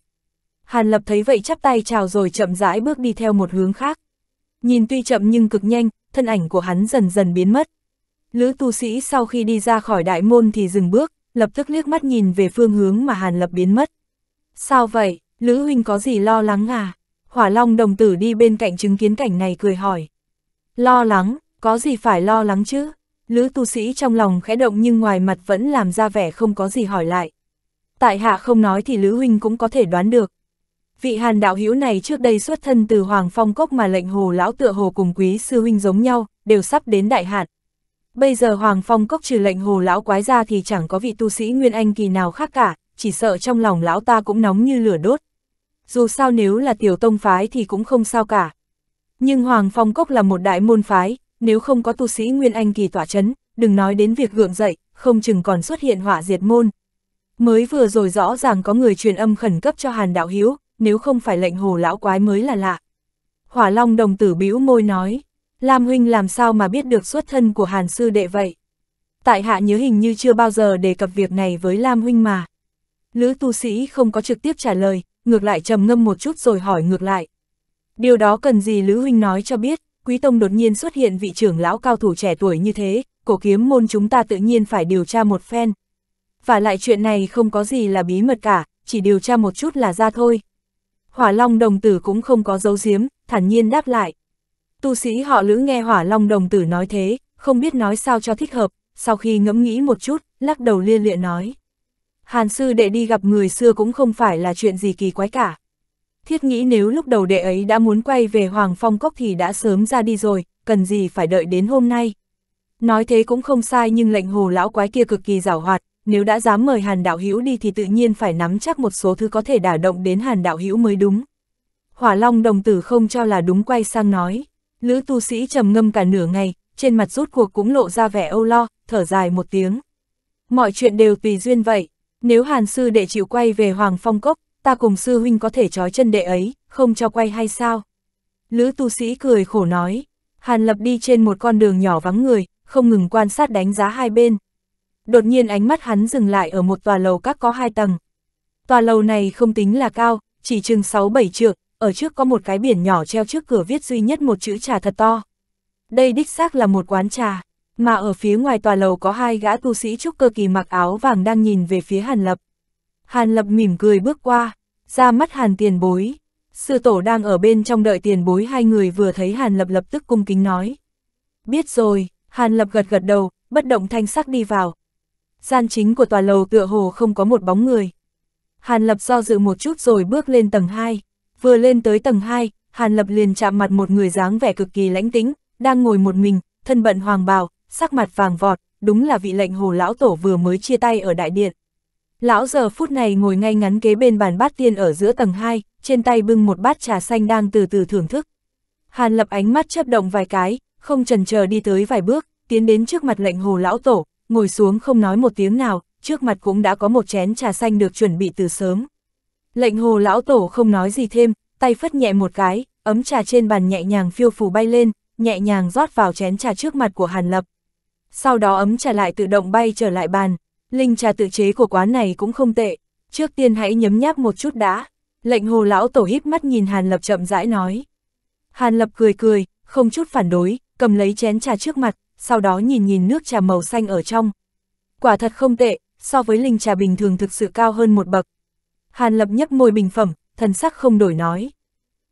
Hàn lập thấy vậy chắp tay chào rồi chậm rãi bước đi theo một hướng khác. Nhìn tuy chậm nhưng cực nhanh, thân ảnh của hắn dần dần biến mất. Lữ tu sĩ sau khi đi ra khỏi đại môn thì dừng bước, lập tức liếc mắt nhìn về phương hướng mà Hàn Lập biến mất. Sao vậy, Lữ Huynh có gì lo lắng à? Hỏa Long đồng tử đi bên cạnh chứng kiến cảnh này cười hỏi. Lo lắng, có gì phải lo lắng chứ? Lữ tu sĩ trong lòng khẽ động nhưng ngoài mặt vẫn làm ra vẻ không có gì hỏi lại. Tại hạ không nói thì Lữ Huynh cũng có thể đoán được. Vị hàn đạo hữu này trước đây xuất thân từ Hoàng Phong Cốc mà lệnh hồ lão tựa hồ cùng quý sư huynh giống nhau, đều sắp đến đại hạn. Bây giờ Hoàng Phong Cốc trừ lệnh hồ lão quái ra thì chẳng có vị tu sĩ Nguyên Anh kỳ nào khác cả, chỉ sợ trong lòng lão ta cũng nóng như lửa đốt. Dù sao nếu là tiểu tông phái thì cũng không sao cả. Nhưng Hoàng Phong Cốc là một đại môn phái, nếu không có tu sĩ Nguyên Anh kỳ tỏa chấn, đừng nói đến việc gượng dậy, không chừng còn xuất hiện hỏa diệt môn. Mới vừa rồi rõ ràng có người truyền âm khẩn cấp cho Hàn Đạo Hiếu, nếu không phải lệnh hồ lão quái mới là lạ. Hỏa Long đồng tử bĩu môi nói, Lam Huynh làm sao mà biết được xuất thân của Hàn Sư Đệ vậy? Tại hạ nhớ hình như chưa bao giờ đề cập việc này với Lam Huynh mà. Lữ tu sĩ không có trực tiếp trả lời, ngược lại trầm ngâm một chút rồi hỏi ngược lại. Điều đó cần gì Lữ Huynh nói cho biết. Quý Tông đột nhiên xuất hiện vị trưởng lão cao thủ trẻ tuổi như thế, cổ kiếm môn chúng ta tự nhiên phải điều tra một phen. Và lại chuyện này không có gì là bí mật cả, chỉ điều tra một chút là ra thôi. Hỏa Long đồng tử cũng không có dấu giếm, thản nhiên đáp lại. Tu sĩ họ lữ nghe Hỏa Long đồng tử nói thế, không biết nói sao cho thích hợp, sau khi ngẫm nghĩ một chút, lắc đầu lia lịa nói. Hàn sư đệ đi gặp người xưa cũng không phải là chuyện gì kỳ quái cả thiết nghĩ nếu lúc đầu đệ ấy đã muốn quay về Hoàng Phong Cốc thì đã sớm ra đi rồi, cần gì phải đợi đến hôm nay. Nói thế cũng không sai nhưng lệnh hồ lão quái kia cực kỳ giảo hoạt, nếu đã dám mời Hàn Đạo Hữu đi thì tự nhiên phải nắm chắc một số thứ có thể đả động đến Hàn Đạo Hữu mới đúng. Hỏa Long đồng tử không cho là đúng quay sang nói, Lữ tu sĩ trầm ngâm cả nửa ngày, trên mặt rút cuộc cũng lộ ra vẻ âu lo, thở dài một tiếng. Mọi chuyện đều tùy duyên vậy, nếu Hàn Sư đệ chịu quay về Hoàng Phong Cốc, ta cùng sư huynh có thể trói chân đệ ấy, không cho quay hay sao? Lữ tu sĩ cười khổ nói, Hàn Lập đi trên một con đường nhỏ vắng người, không ngừng quan sát đánh giá hai bên. Đột nhiên ánh mắt hắn dừng lại ở một tòa lầu các có hai tầng. Tòa lầu này không tính là cao, chỉ chừng 6-7 trượng, ở trước có một cái biển nhỏ treo trước cửa viết duy nhất một chữ trà thật to. Đây đích xác là một quán trà, mà ở phía ngoài tòa lầu có hai gã tu sĩ trúc cơ kỳ mặc áo vàng đang nhìn về phía Hàn Lập. Hàn Lập mỉm cười bước qua, ra mắt Hàn tiền bối. Sư tổ đang ở bên trong đợi tiền bối hai người vừa thấy Hàn Lập lập tức cung kính nói. Biết rồi, Hàn Lập gật gật đầu, bất động thanh sắc đi vào. Gian chính của tòa lầu tựa hồ không có một bóng người. Hàn Lập do dự một chút rồi bước lên tầng 2. Vừa lên tới tầng 2, Hàn Lập liền chạm mặt một người dáng vẻ cực kỳ lãnh tĩnh, đang ngồi một mình, thân bận hoàng bào, sắc mặt vàng vọt, đúng là vị lệnh hồ lão tổ vừa mới chia tay ở đại điện. Lão giờ phút này ngồi ngay ngắn kế bên bàn bát tiên ở giữa tầng 2, trên tay bưng một bát trà xanh đang từ từ thưởng thức. Hàn lập ánh mắt chấp động vài cái, không trần chờ đi tới vài bước, tiến đến trước mặt lệnh hồ lão tổ, ngồi xuống không nói một tiếng nào, trước mặt cũng đã có một chén trà xanh được chuẩn bị từ sớm. Lệnh hồ lão tổ không nói gì thêm, tay phất nhẹ một cái, ấm trà trên bàn nhẹ nhàng phiêu phù bay lên, nhẹ nhàng rót vào chén trà trước mặt của Hàn Lập. Sau đó ấm trà lại tự động bay trở lại bàn, Linh trà tự chế của quán này cũng không tệ, trước tiên hãy nhấm nháp một chút đã. Lệnh hồ lão tổ híp mắt nhìn Hàn Lập chậm rãi nói. Hàn Lập cười cười, không chút phản đối, cầm lấy chén trà trước mặt, sau đó nhìn nhìn nước trà màu xanh ở trong. Quả thật không tệ, so với linh trà bình thường thực sự cao hơn một bậc. Hàn Lập nhấp môi bình phẩm, thần sắc không đổi nói.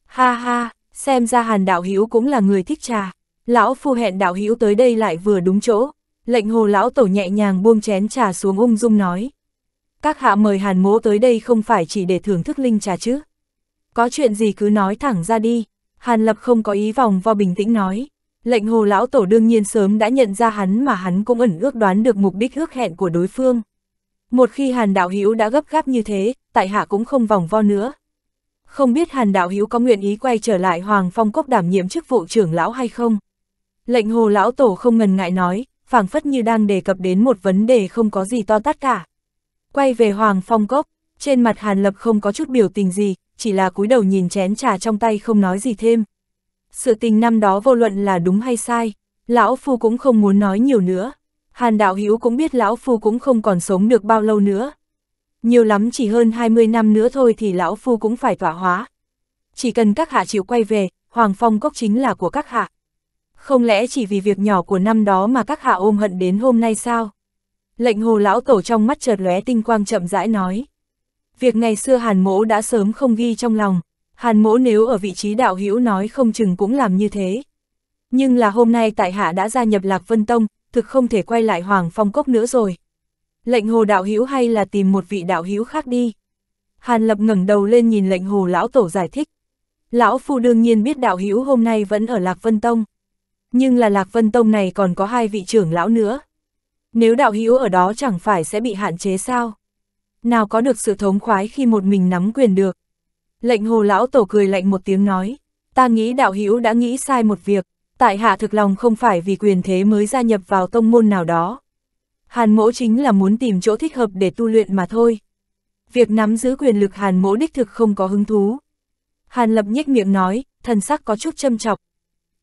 Ha ha, xem ra Hàn Đạo Hữu cũng là người thích trà. Lão phu hẹn Đạo Hữu tới đây lại vừa đúng chỗ. Lệnh hồ lão tổ nhẹ nhàng buông chén trà xuống ung dung nói. Các hạ mời hàn mỗ tới đây không phải chỉ để thưởng thức linh trà chứ. Có chuyện gì cứ nói thẳng ra đi. Hàn lập không có ý vòng vo bình tĩnh nói. Lệnh hồ lão tổ đương nhiên sớm đã nhận ra hắn mà hắn cũng ẩn ước đoán được mục đích ước hẹn của đối phương. Một khi hàn đạo hữu đã gấp gáp như thế, tại hạ cũng không vòng vo nữa. Không biết hàn đạo hữu có nguyện ý quay trở lại Hoàng Phong Cốc đảm nhiệm chức vụ trưởng lão hay không? Lệnh hồ lão tổ không ngần ngại nói, phảng phất như đang đề cập đến một vấn đề không có gì to tát cả. Quay về Hoàng Phong Cốc, trên mặt Hàn Lập không có chút biểu tình gì, chỉ là cúi đầu nhìn chén trà trong tay không nói gì thêm. Sự tình năm đó vô luận là đúng hay sai, Lão Phu cũng không muốn nói nhiều nữa. Hàn Đạo Hữu cũng biết Lão Phu cũng không còn sống được bao lâu nữa. Nhiều lắm chỉ hơn 20 năm nữa thôi thì Lão Phu cũng phải tỏa hóa. Chỉ cần các hạ chịu quay về, Hoàng Phong Cốc chính là của các hạ không lẽ chỉ vì việc nhỏ của năm đó mà các hạ ôm hận đến hôm nay sao? Lệnh hồ lão tổ trong mắt chợt lóe tinh quang chậm rãi nói. Việc ngày xưa hàn mỗ đã sớm không ghi trong lòng, hàn mỗ nếu ở vị trí đạo hữu nói không chừng cũng làm như thế. Nhưng là hôm nay tại hạ đã gia nhập Lạc Vân Tông, thực không thể quay lại Hoàng Phong Cốc nữa rồi. Lệnh hồ đạo hữu hay là tìm một vị đạo hữu khác đi. Hàn lập ngẩng đầu lên nhìn lệnh hồ lão tổ giải thích. Lão phu đương nhiên biết đạo hữu hôm nay vẫn ở Lạc Vân Tông. Nhưng là Lạc Vân Tông này còn có hai vị trưởng lão nữa. Nếu đạo hữu ở đó chẳng phải sẽ bị hạn chế sao? Nào có được sự thống khoái khi một mình nắm quyền được. Lệnh hồ lão tổ cười lạnh một tiếng nói, ta nghĩ đạo hữu đã nghĩ sai một việc, tại hạ thực lòng không phải vì quyền thế mới gia nhập vào tông môn nào đó. Hàn mỗ chính là muốn tìm chỗ thích hợp để tu luyện mà thôi. Việc nắm giữ quyền lực hàn mỗ đích thực không có hứng thú. Hàn lập nhếch miệng nói, thần sắc có chút châm chọc.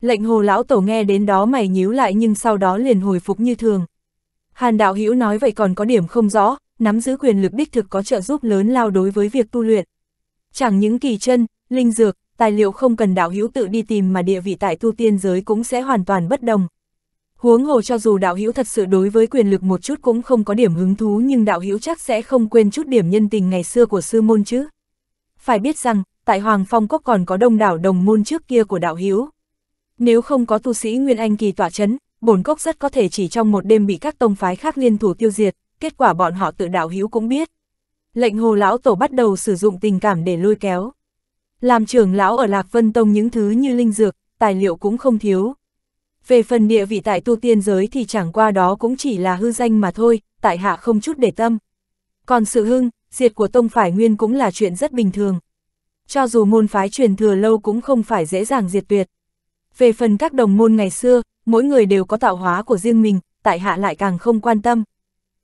Lệnh hồ lão tổ nghe đến đó mày nhíu lại nhưng sau đó liền hồi phục như thường. Hàn đạo hữu nói vậy còn có điểm không rõ, nắm giữ quyền lực đích thực có trợ giúp lớn lao đối với việc tu luyện. Chẳng những kỳ chân, linh dược, tài liệu không cần đạo hữu tự đi tìm mà địa vị tại tu tiên giới cũng sẽ hoàn toàn bất đồng. Huống hồ cho dù đạo hữu thật sự đối với quyền lực một chút cũng không có điểm hứng thú nhưng đạo hữu chắc sẽ không quên chút điểm nhân tình ngày xưa của sư môn chứ. Phải biết rằng, tại Hoàng Phong Cốc còn có đông đảo đồng môn trước kia của đạo hữu. Nếu không có tu sĩ Nguyên Anh kỳ tỏa chấn, bổn cốc rất có thể chỉ trong một đêm bị các tông phái khác liên thủ tiêu diệt, kết quả bọn họ tự đạo hữu cũng biết. Lệnh hồ lão tổ bắt đầu sử dụng tình cảm để lôi kéo. Làm trưởng lão ở Lạc Vân Tông những thứ như linh dược, tài liệu cũng không thiếu. Về phần địa vị tại tu tiên giới thì chẳng qua đó cũng chỉ là hư danh mà thôi, tại hạ không chút để tâm. Còn sự hưng, diệt của tông phải nguyên cũng là chuyện rất bình thường. Cho dù môn phái truyền thừa lâu cũng không phải dễ dàng diệt tuyệt. Về phần các đồng môn ngày xưa, mỗi người đều có tạo hóa của riêng mình, tại hạ lại càng không quan tâm.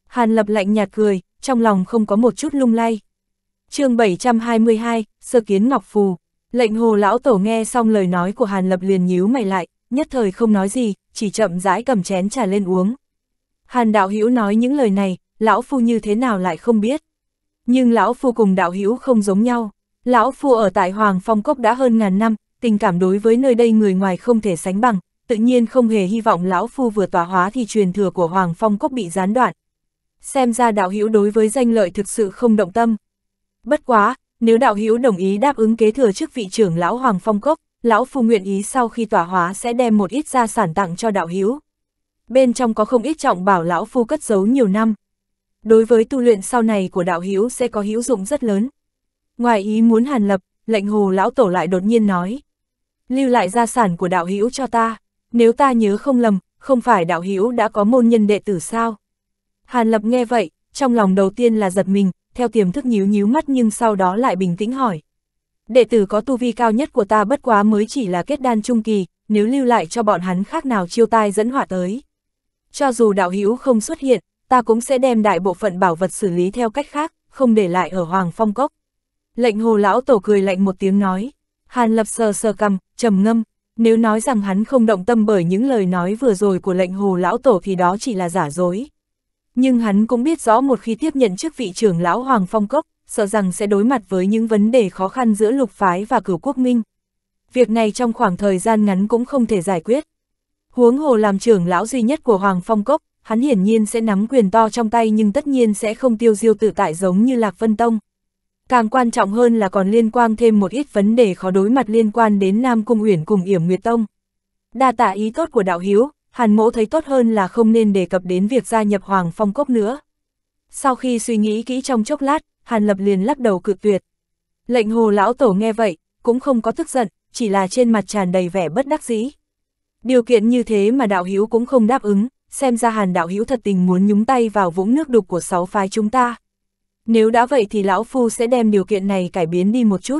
Hàn Lập lạnh nhạt cười, trong lòng không có một chút lung lay. chương 722, Sơ Kiến Ngọc Phù. Lệnh hồ lão tổ nghe xong lời nói của Hàn Lập liền nhíu mày lại, nhất thời không nói gì, chỉ chậm rãi cầm chén trà lên uống. Hàn đạo hữu nói những lời này, lão phu như thế nào lại không biết. Nhưng lão phu cùng đạo hữu không giống nhau. Lão phu ở tại Hoàng Phong Cốc đã hơn ngàn năm, tình cảm đối với nơi đây người ngoài không thể sánh bằng, tự nhiên không hề hy vọng lão phu vừa tỏa hóa thì truyền thừa của Hoàng Phong Cốc bị gián đoạn. Xem ra đạo hữu đối với danh lợi thực sự không động tâm. Bất quá, nếu đạo hữu đồng ý đáp ứng kế thừa chức vị trưởng lão Hoàng Phong Cốc, lão phu nguyện ý sau khi tỏa hóa sẽ đem một ít gia sản tặng cho đạo hữu. Bên trong có không ít trọng bảo lão phu cất giấu nhiều năm. Đối với tu luyện sau này của đạo hữu sẽ có hữu dụng rất lớn. Ngoài ý muốn Hàn Lập, lệnh hồ lão tổ lại đột nhiên nói lưu lại gia sản của đạo hữu cho ta. Nếu ta nhớ không lầm, không phải đạo hữu đã có môn nhân đệ tử sao? Hàn Lập nghe vậy, trong lòng đầu tiên là giật mình, theo tiềm thức nhíu nhíu mắt nhưng sau đó lại bình tĩnh hỏi. Đệ tử có tu vi cao nhất của ta bất quá mới chỉ là kết đan trung kỳ, nếu lưu lại cho bọn hắn khác nào chiêu tai dẫn họa tới. Cho dù đạo hữu không xuất hiện, ta cũng sẽ đem đại bộ phận bảo vật xử lý theo cách khác, không để lại ở Hoàng Phong Cốc. Lệnh hồ lão tổ cười lạnh một tiếng nói. Hàn Lập sờ sờ cầm, trầm ngâm, nếu nói rằng hắn không động tâm bởi những lời nói vừa rồi của lệnh hồ lão tổ thì đó chỉ là giả dối. Nhưng hắn cũng biết rõ một khi tiếp nhận chức vị trưởng lão Hoàng Phong Cốc, sợ rằng sẽ đối mặt với những vấn đề khó khăn giữa lục phái và cửu quốc minh. Việc này trong khoảng thời gian ngắn cũng không thể giải quyết. Huống hồ làm trưởng lão duy nhất của Hoàng Phong Cốc, hắn hiển nhiên sẽ nắm quyền to trong tay nhưng tất nhiên sẽ không tiêu diêu tự tại giống như Lạc Vân Tông càng quan trọng hơn là còn liên quan thêm một ít vấn đề khó đối mặt liên quan đến Nam Cung Uyển cùng Yểm Nguyệt Tông. Đa tạ ý tốt của đạo hiếu, Hàn Mỗ thấy tốt hơn là không nên đề cập đến việc gia nhập Hoàng Phong Cốc nữa. Sau khi suy nghĩ kỹ trong chốc lát, Hàn Lập liền lắc đầu cự tuyệt. Lệnh Hồ lão tổ nghe vậy, cũng không có tức giận, chỉ là trên mặt tràn đầy vẻ bất đắc dĩ. Điều kiện như thế mà đạo hiếu cũng không đáp ứng, xem ra Hàn đạo hiếu thật tình muốn nhúng tay vào vũng nước đục của sáu phái chúng ta. Nếu đã vậy thì lão phu sẽ đem điều kiện này cải biến đi một chút.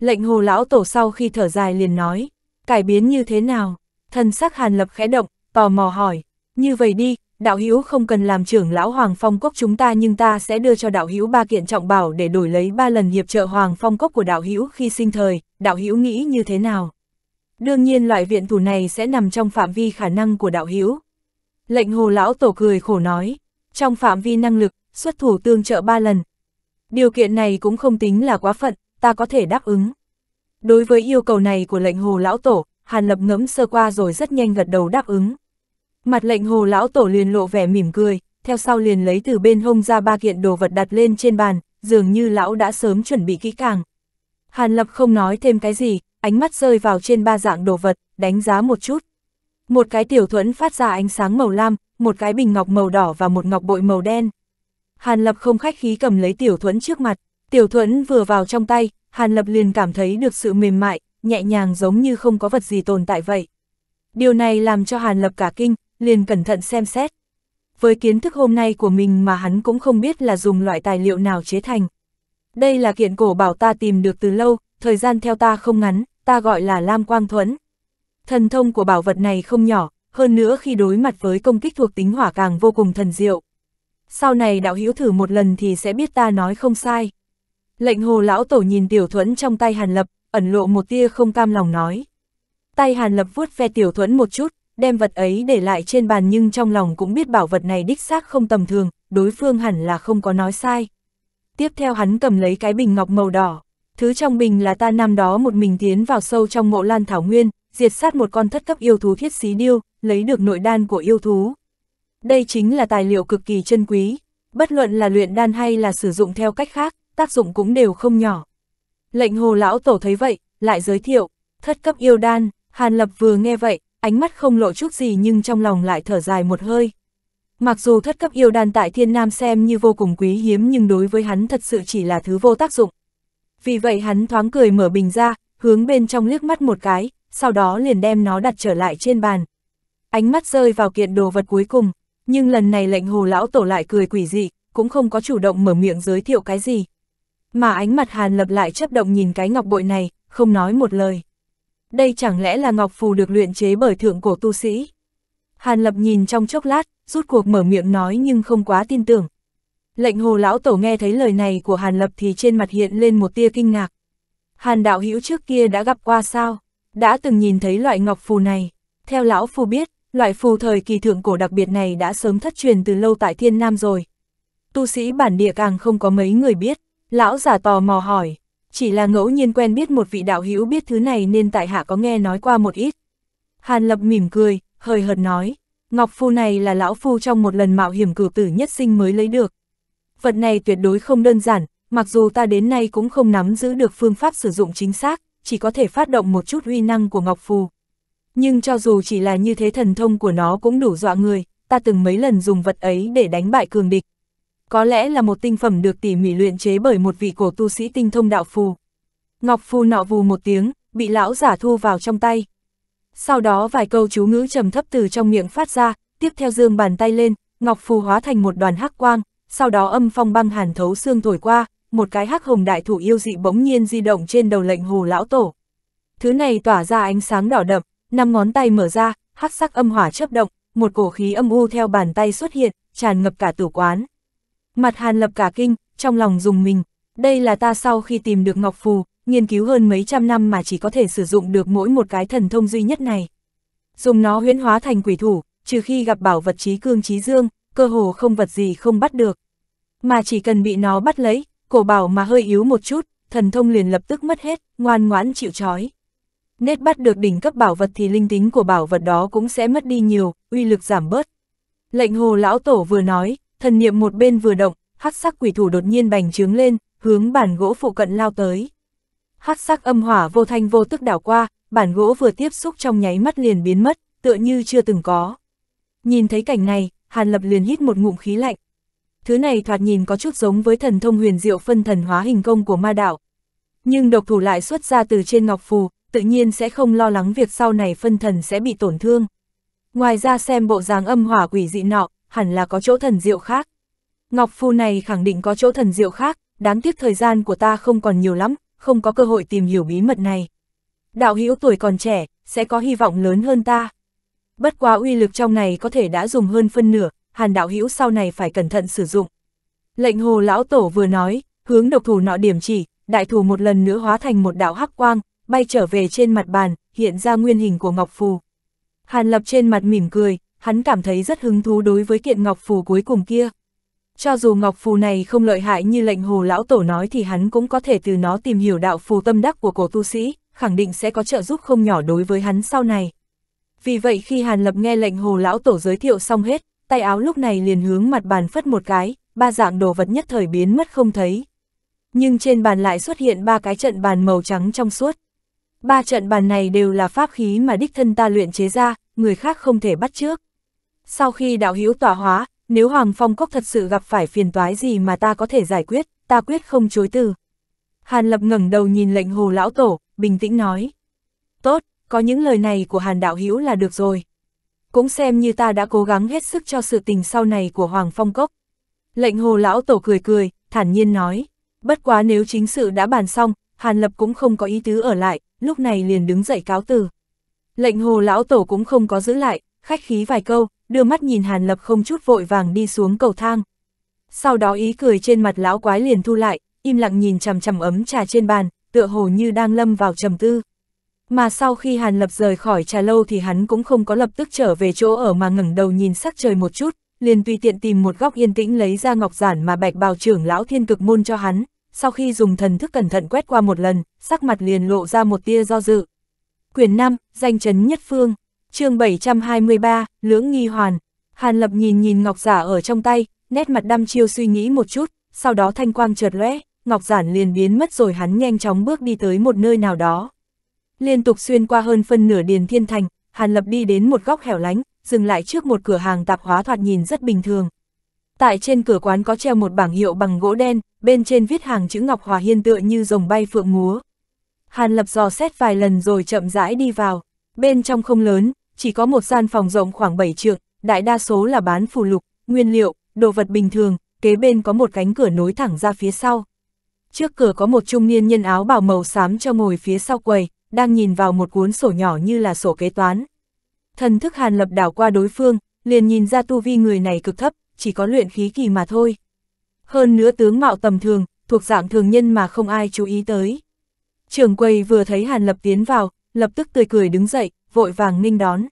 Lệnh hồ lão tổ sau khi thở dài liền nói, cải biến như thế nào? Thần sắc hàn lập khẽ động, tò mò hỏi, như vậy đi, đạo hữu không cần làm trưởng lão Hoàng Phong Cốc chúng ta nhưng ta sẽ đưa cho đạo hữu ba kiện trọng bảo để đổi lấy ba lần hiệp trợ Hoàng Phong Cốc của đạo hữu khi sinh thời, đạo hữu nghĩ như thế nào? Đương nhiên loại viện thủ này sẽ nằm trong phạm vi khả năng của đạo hữu. Lệnh hồ lão tổ cười khổ nói, trong phạm vi năng lực, xuất thủ tương trợ ba lần. Điều kiện này cũng không tính là quá phận, ta có thể đáp ứng. Đối với yêu cầu này của lệnh hồ lão tổ, Hàn Lập ngẫm sơ qua rồi rất nhanh gật đầu đáp ứng. Mặt lệnh hồ lão tổ liền lộ vẻ mỉm cười, theo sau liền lấy từ bên hông ra ba kiện đồ vật đặt lên trên bàn, dường như lão đã sớm chuẩn bị kỹ càng. Hàn Lập không nói thêm cái gì, ánh mắt rơi vào trên ba dạng đồ vật, đánh giá một chút. Một cái tiểu thuẫn phát ra ánh sáng màu lam, một cái bình ngọc màu đỏ và một ngọc bội màu đen. Hàn Lập không khách khí cầm lấy tiểu thuẫn trước mặt, tiểu thuẫn vừa vào trong tay, Hàn Lập liền cảm thấy được sự mềm mại, nhẹ nhàng giống như không có vật gì tồn tại vậy. Điều này làm cho Hàn Lập cả kinh, liền cẩn thận xem xét. Với kiến thức hôm nay của mình mà hắn cũng không biết là dùng loại tài liệu nào chế thành. Đây là kiện cổ bảo ta tìm được từ lâu, thời gian theo ta không ngắn, ta gọi là Lam Quang Thuẫn. Thần thông của bảo vật này không nhỏ, hơn nữa khi đối mặt với công kích thuộc tính hỏa càng vô cùng thần diệu sau này đạo hữu thử một lần thì sẽ biết ta nói không sai. Lệnh hồ lão tổ nhìn tiểu thuẫn trong tay hàn lập, ẩn lộ một tia không cam lòng nói. Tay hàn lập vuốt ve tiểu thuẫn một chút, đem vật ấy để lại trên bàn nhưng trong lòng cũng biết bảo vật này đích xác không tầm thường, đối phương hẳn là không có nói sai. Tiếp theo hắn cầm lấy cái bình ngọc màu đỏ, thứ trong bình là ta năm đó một mình tiến vào sâu trong mộ lan thảo nguyên, diệt sát một con thất cấp yêu thú thiết xí điêu, lấy được nội đan của yêu thú. Đây chính là tài liệu cực kỳ chân quý, bất luận là luyện đan hay là sử dụng theo cách khác, tác dụng cũng đều không nhỏ. Lệnh hồ lão tổ thấy vậy, lại giới thiệu, thất cấp yêu đan, Hàn Lập vừa nghe vậy, ánh mắt không lộ chút gì nhưng trong lòng lại thở dài một hơi. Mặc dù thất cấp yêu đan tại thiên nam xem như vô cùng quý hiếm nhưng đối với hắn thật sự chỉ là thứ vô tác dụng. Vì vậy hắn thoáng cười mở bình ra, hướng bên trong liếc mắt một cái, sau đó liền đem nó đặt trở lại trên bàn. Ánh mắt rơi vào kiện đồ vật cuối cùng, nhưng lần này lệnh hồ lão tổ lại cười quỷ dị, cũng không có chủ động mở miệng giới thiệu cái gì. Mà ánh mặt hàn lập lại chấp động nhìn cái ngọc bội này, không nói một lời. Đây chẳng lẽ là ngọc phù được luyện chế bởi thượng cổ tu sĩ? Hàn lập nhìn trong chốc lát, rút cuộc mở miệng nói nhưng không quá tin tưởng. Lệnh hồ lão tổ nghe thấy lời này của Hàn lập thì trên mặt hiện lên một tia kinh ngạc. Hàn đạo hữu trước kia đã gặp qua sao? Đã từng nhìn thấy loại ngọc phù này. Theo lão phù biết, Loại phù thời kỳ thượng cổ đặc biệt này đã sớm thất truyền từ lâu tại thiên nam rồi. Tu sĩ bản địa càng không có mấy người biết, lão giả tò mò hỏi, chỉ là ngẫu nhiên quen biết một vị đạo hữu biết thứ này nên tại hạ có nghe nói qua một ít. Hàn Lập mỉm cười, hơi hợt nói, ngọc phù này là lão phu trong một lần mạo hiểm cử tử nhất sinh mới lấy được. Vật này tuyệt đối không đơn giản, mặc dù ta đến nay cũng không nắm giữ được phương pháp sử dụng chính xác, chỉ có thể phát động một chút uy năng của ngọc phù, nhưng cho dù chỉ là như thế thần thông của nó cũng đủ dọa người, ta từng mấy lần dùng vật ấy để đánh bại cường địch. Có lẽ là một tinh phẩm được tỉ mỉ luyện chế bởi một vị cổ tu sĩ tinh thông đạo phù. Ngọc phù nọ vù một tiếng, bị lão giả thu vào trong tay. Sau đó vài câu chú ngữ trầm thấp từ trong miệng phát ra, tiếp theo dương bàn tay lên, ngọc phù hóa thành một đoàn hắc quang, sau đó âm phong băng hàn thấu xương thổi qua, một cái hắc hồng đại thủ yêu dị bỗng nhiên di động trên đầu lệnh hồ lão tổ. Thứ này tỏa ra ánh sáng đỏ đậm, năm ngón tay mở ra, hắc sắc âm hỏa chớp động, một cổ khí âm u theo bàn tay xuất hiện, tràn ngập cả tử quán. Mặt Hàn Lập cả kinh, trong lòng dùng mình, đây là ta sau khi tìm được Ngọc Phù, nghiên cứu hơn mấy trăm năm mà chỉ có thể sử dụng được mỗi một cái thần thông duy nhất này. Dùng nó huyễn hóa thành quỷ thủ, trừ khi gặp bảo vật trí cương trí dương, cơ hồ không vật gì không bắt được. Mà chỉ cần bị nó bắt lấy, cổ bảo mà hơi yếu một chút, thần thông liền lập tức mất hết, ngoan ngoãn chịu trói nết bắt được đỉnh cấp bảo vật thì linh tính của bảo vật đó cũng sẽ mất đi nhiều, uy lực giảm bớt. Lệnh hồ lão tổ vừa nói, thần niệm một bên vừa động, hắc sắc quỷ thủ đột nhiên bành trướng lên, hướng bản gỗ phụ cận lao tới. Hắc sắc âm hỏa vô thanh vô tức đảo qua, bản gỗ vừa tiếp xúc trong nháy mắt liền biến mất, tựa như chưa từng có. Nhìn thấy cảnh này, Hàn Lập liền hít một ngụm khí lạnh. Thứ này thoạt nhìn có chút giống với thần thông huyền diệu phân thần hóa hình công của ma đạo. Nhưng độc thủ lại xuất ra từ trên ngọc phù, tự nhiên sẽ không lo lắng việc sau này phân thần sẽ bị tổn thương. Ngoài ra xem bộ dáng âm hỏa quỷ dị nọ, hẳn là có chỗ thần diệu khác. Ngọc Phu này khẳng định có chỗ thần diệu khác, đáng tiếc thời gian của ta không còn nhiều lắm, không có cơ hội tìm hiểu bí mật này. Đạo hữu tuổi còn trẻ, sẽ có hy vọng lớn hơn ta. Bất quá uy lực trong này có thể đã dùng hơn phân nửa, hàn đạo hữu sau này phải cẩn thận sử dụng. Lệnh hồ lão tổ vừa nói, hướng độc thủ nọ điểm chỉ, đại thủ một lần nữa hóa thành một đạo hắc quang, bay trở về trên mặt bàn, hiện ra nguyên hình của Ngọc Phù. Hàn Lập trên mặt mỉm cười, hắn cảm thấy rất hứng thú đối với kiện Ngọc Phù cuối cùng kia. Cho dù Ngọc Phù này không lợi hại như lệnh hồ lão tổ nói thì hắn cũng có thể từ nó tìm hiểu đạo phù tâm đắc của cổ tu sĩ, khẳng định sẽ có trợ giúp không nhỏ đối với hắn sau này. Vì vậy khi Hàn Lập nghe lệnh hồ lão tổ giới thiệu xong hết, tay áo lúc này liền hướng mặt bàn phất một cái, ba dạng đồ vật nhất thời biến mất không thấy. Nhưng trên bàn lại xuất hiện ba cái trận bàn màu trắng trong suốt. Ba trận bàn này đều là pháp khí mà đích thân ta luyện chế ra, người khác không thể bắt trước. Sau khi đạo hữu tỏa hóa, nếu Hoàng Phong Cốc thật sự gặp phải phiền toái gì mà ta có thể giải quyết, ta quyết không chối từ. Hàn Lập ngẩng đầu nhìn lệnh hồ lão tổ, bình tĩnh nói. Tốt, có những lời này của Hàn Đạo Hữu là được rồi. Cũng xem như ta đã cố gắng hết sức cho sự tình sau này của Hoàng Phong Cốc. Lệnh hồ lão tổ cười cười, thản nhiên nói. Bất quá nếu chính sự đã bàn xong, Hàn Lập cũng không có ý tứ ở lại, lúc này liền đứng dậy cáo từ. Lệnh hồ lão tổ cũng không có giữ lại, khách khí vài câu, đưa mắt nhìn Hàn Lập không chút vội vàng đi xuống cầu thang. Sau đó ý cười trên mặt lão quái liền thu lại, im lặng nhìn chằm chằm ấm trà trên bàn, tựa hồ như đang lâm vào trầm tư. Mà sau khi Hàn Lập rời khỏi trà lâu thì hắn cũng không có lập tức trở về chỗ ở mà ngẩng đầu nhìn sắc trời một chút, liền tùy tiện tìm một góc yên tĩnh lấy ra ngọc giản mà bạch bào trưởng lão thiên cực môn cho hắn, sau khi dùng thần thức cẩn thận quét qua một lần, sắc mặt liền lộ ra một tia do dự. Quyền 5, danh chấn nhất phương, chương 723, lưỡng nghi hoàn. Hàn Lập nhìn nhìn ngọc giả ở trong tay, nét mặt đăm chiêu suy nghĩ một chút, sau đó thanh quang chợt lóe, ngọc giản liền biến mất rồi hắn nhanh chóng bước đi tới một nơi nào đó. Liên tục xuyên qua hơn phân nửa điền thiên thành, Hàn Lập đi đến một góc hẻo lánh, dừng lại trước một cửa hàng tạp hóa thoạt nhìn rất bình thường, Tại trên cửa quán có treo một bảng hiệu bằng gỗ đen, bên trên viết hàng chữ Ngọc Hòa Hiên tựa như rồng bay phượng múa. Hàn Lập dò xét vài lần rồi chậm rãi đi vào. Bên trong không lớn, chỉ có một gian phòng rộng khoảng 7 trượng, đại đa số là bán phù lục, nguyên liệu, đồ vật bình thường, kế bên có một cánh cửa nối thẳng ra phía sau. Trước cửa có một trung niên nhân áo bảo màu xám cho ngồi phía sau quầy, đang nhìn vào một cuốn sổ nhỏ như là sổ kế toán. Thần thức Hàn Lập đảo qua đối phương, liền nhìn ra tu vi người này cực thấp, chỉ có luyện khí kỳ mà thôi. Hơn nữa tướng mạo tầm thường, thuộc dạng thường nhân mà không ai chú ý tới. Trường quầy vừa thấy Hàn Lập tiến vào, lập tức tươi cười đứng dậy, vội vàng ninh đón.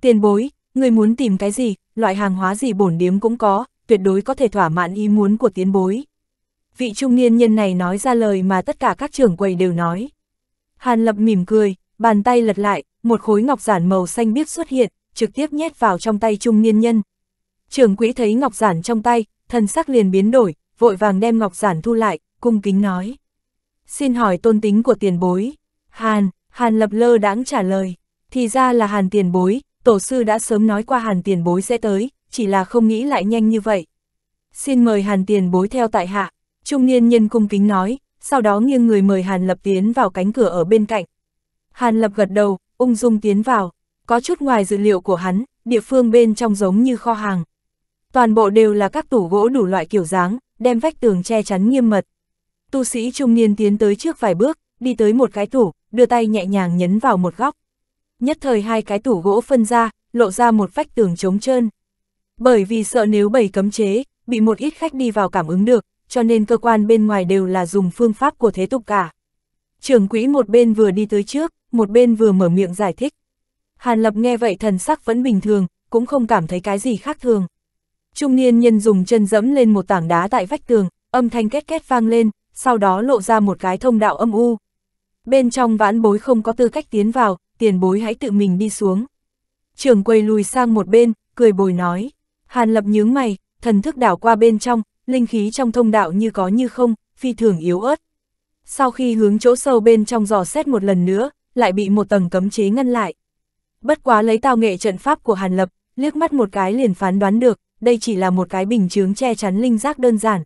Tiền bối, người muốn tìm cái gì, loại hàng hóa gì bổn điếm cũng có, tuyệt đối có thể thỏa mãn ý muốn của tiến bối. Vị trung niên nhân này nói ra lời mà tất cả các trưởng quầy đều nói. Hàn Lập mỉm cười, bàn tay lật lại, một khối ngọc giản màu xanh biếc xuất hiện, trực tiếp nhét vào trong tay trung niên nhân, Trưởng quỹ thấy ngọc giản trong tay, thần sắc liền biến đổi, vội vàng đem ngọc giản thu lại, cung kính nói. Xin hỏi tôn tính của tiền bối. Hàn, Hàn lập lơ đãng trả lời. Thì ra là Hàn tiền bối, tổ sư đã sớm nói qua Hàn tiền bối sẽ tới, chỉ là không nghĩ lại nhanh như vậy. Xin mời Hàn tiền bối theo tại hạ. Trung niên nhân cung kính nói, sau đó nghiêng người mời Hàn lập tiến vào cánh cửa ở bên cạnh. Hàn lập gật đầu, ung dung tiến vào. Có chút ngoài dự liệu của hắn, địa phương bên trong giống như kho hàng toàn bộ đều là các tủ gỗ đủ loại kiểu dáng, đem vách tường che chắn nghiêm mật. Tu sĩ trung niên tiến tới trước vài bước, đi tới một cái tủ, đưa tay nhẹ nhàng nhấn vào một góc. Nhất thời hai cái tủ gỗ phân ra, lộ ra một vách tường trống trơn. Bởi vì sợ nếu bầy cấm chế, bị một ít khách đi vào cảm ứng được, cho nên cơ quan bên ngoài đều là dùng phương pháp của thế tục cả. Trưởng quỹ một bên vừa đi tới trước, một bên vừa mở miệng giải thích. Hàn Lập nghe vậy thần sắc vẫn bình thường, cũng không cảm thấy cái gì khác thường. Trung niên nhân dùng chân dẫm lên một tảng đá tại vách tường, âm thanh két két vang lên, sau đó lộ ra một cái thông đạo âm u. Bên trong vãn bối không có tư cách tiến vào, tiền bối hãy tự mình đi xuống. Trường quầy lùi sang một bên, cười bồi nói. Hàn lập nhướng mày, thần thức đảo qua bên trong, linh khí trong thông đạo như có như không, phi thường yếu ớt. Sau khi hướng chỗ sâu bên trong dò xét một lần nữa, lại bị một tầng cấm chế ngăn lại. Bất quá lấy tao nghệ trận pháp của Hàn Lập, liếc mắt một cái liền phán đoán được, đây chỉ là một cái bình chướng che chắn linh giác đơn giản.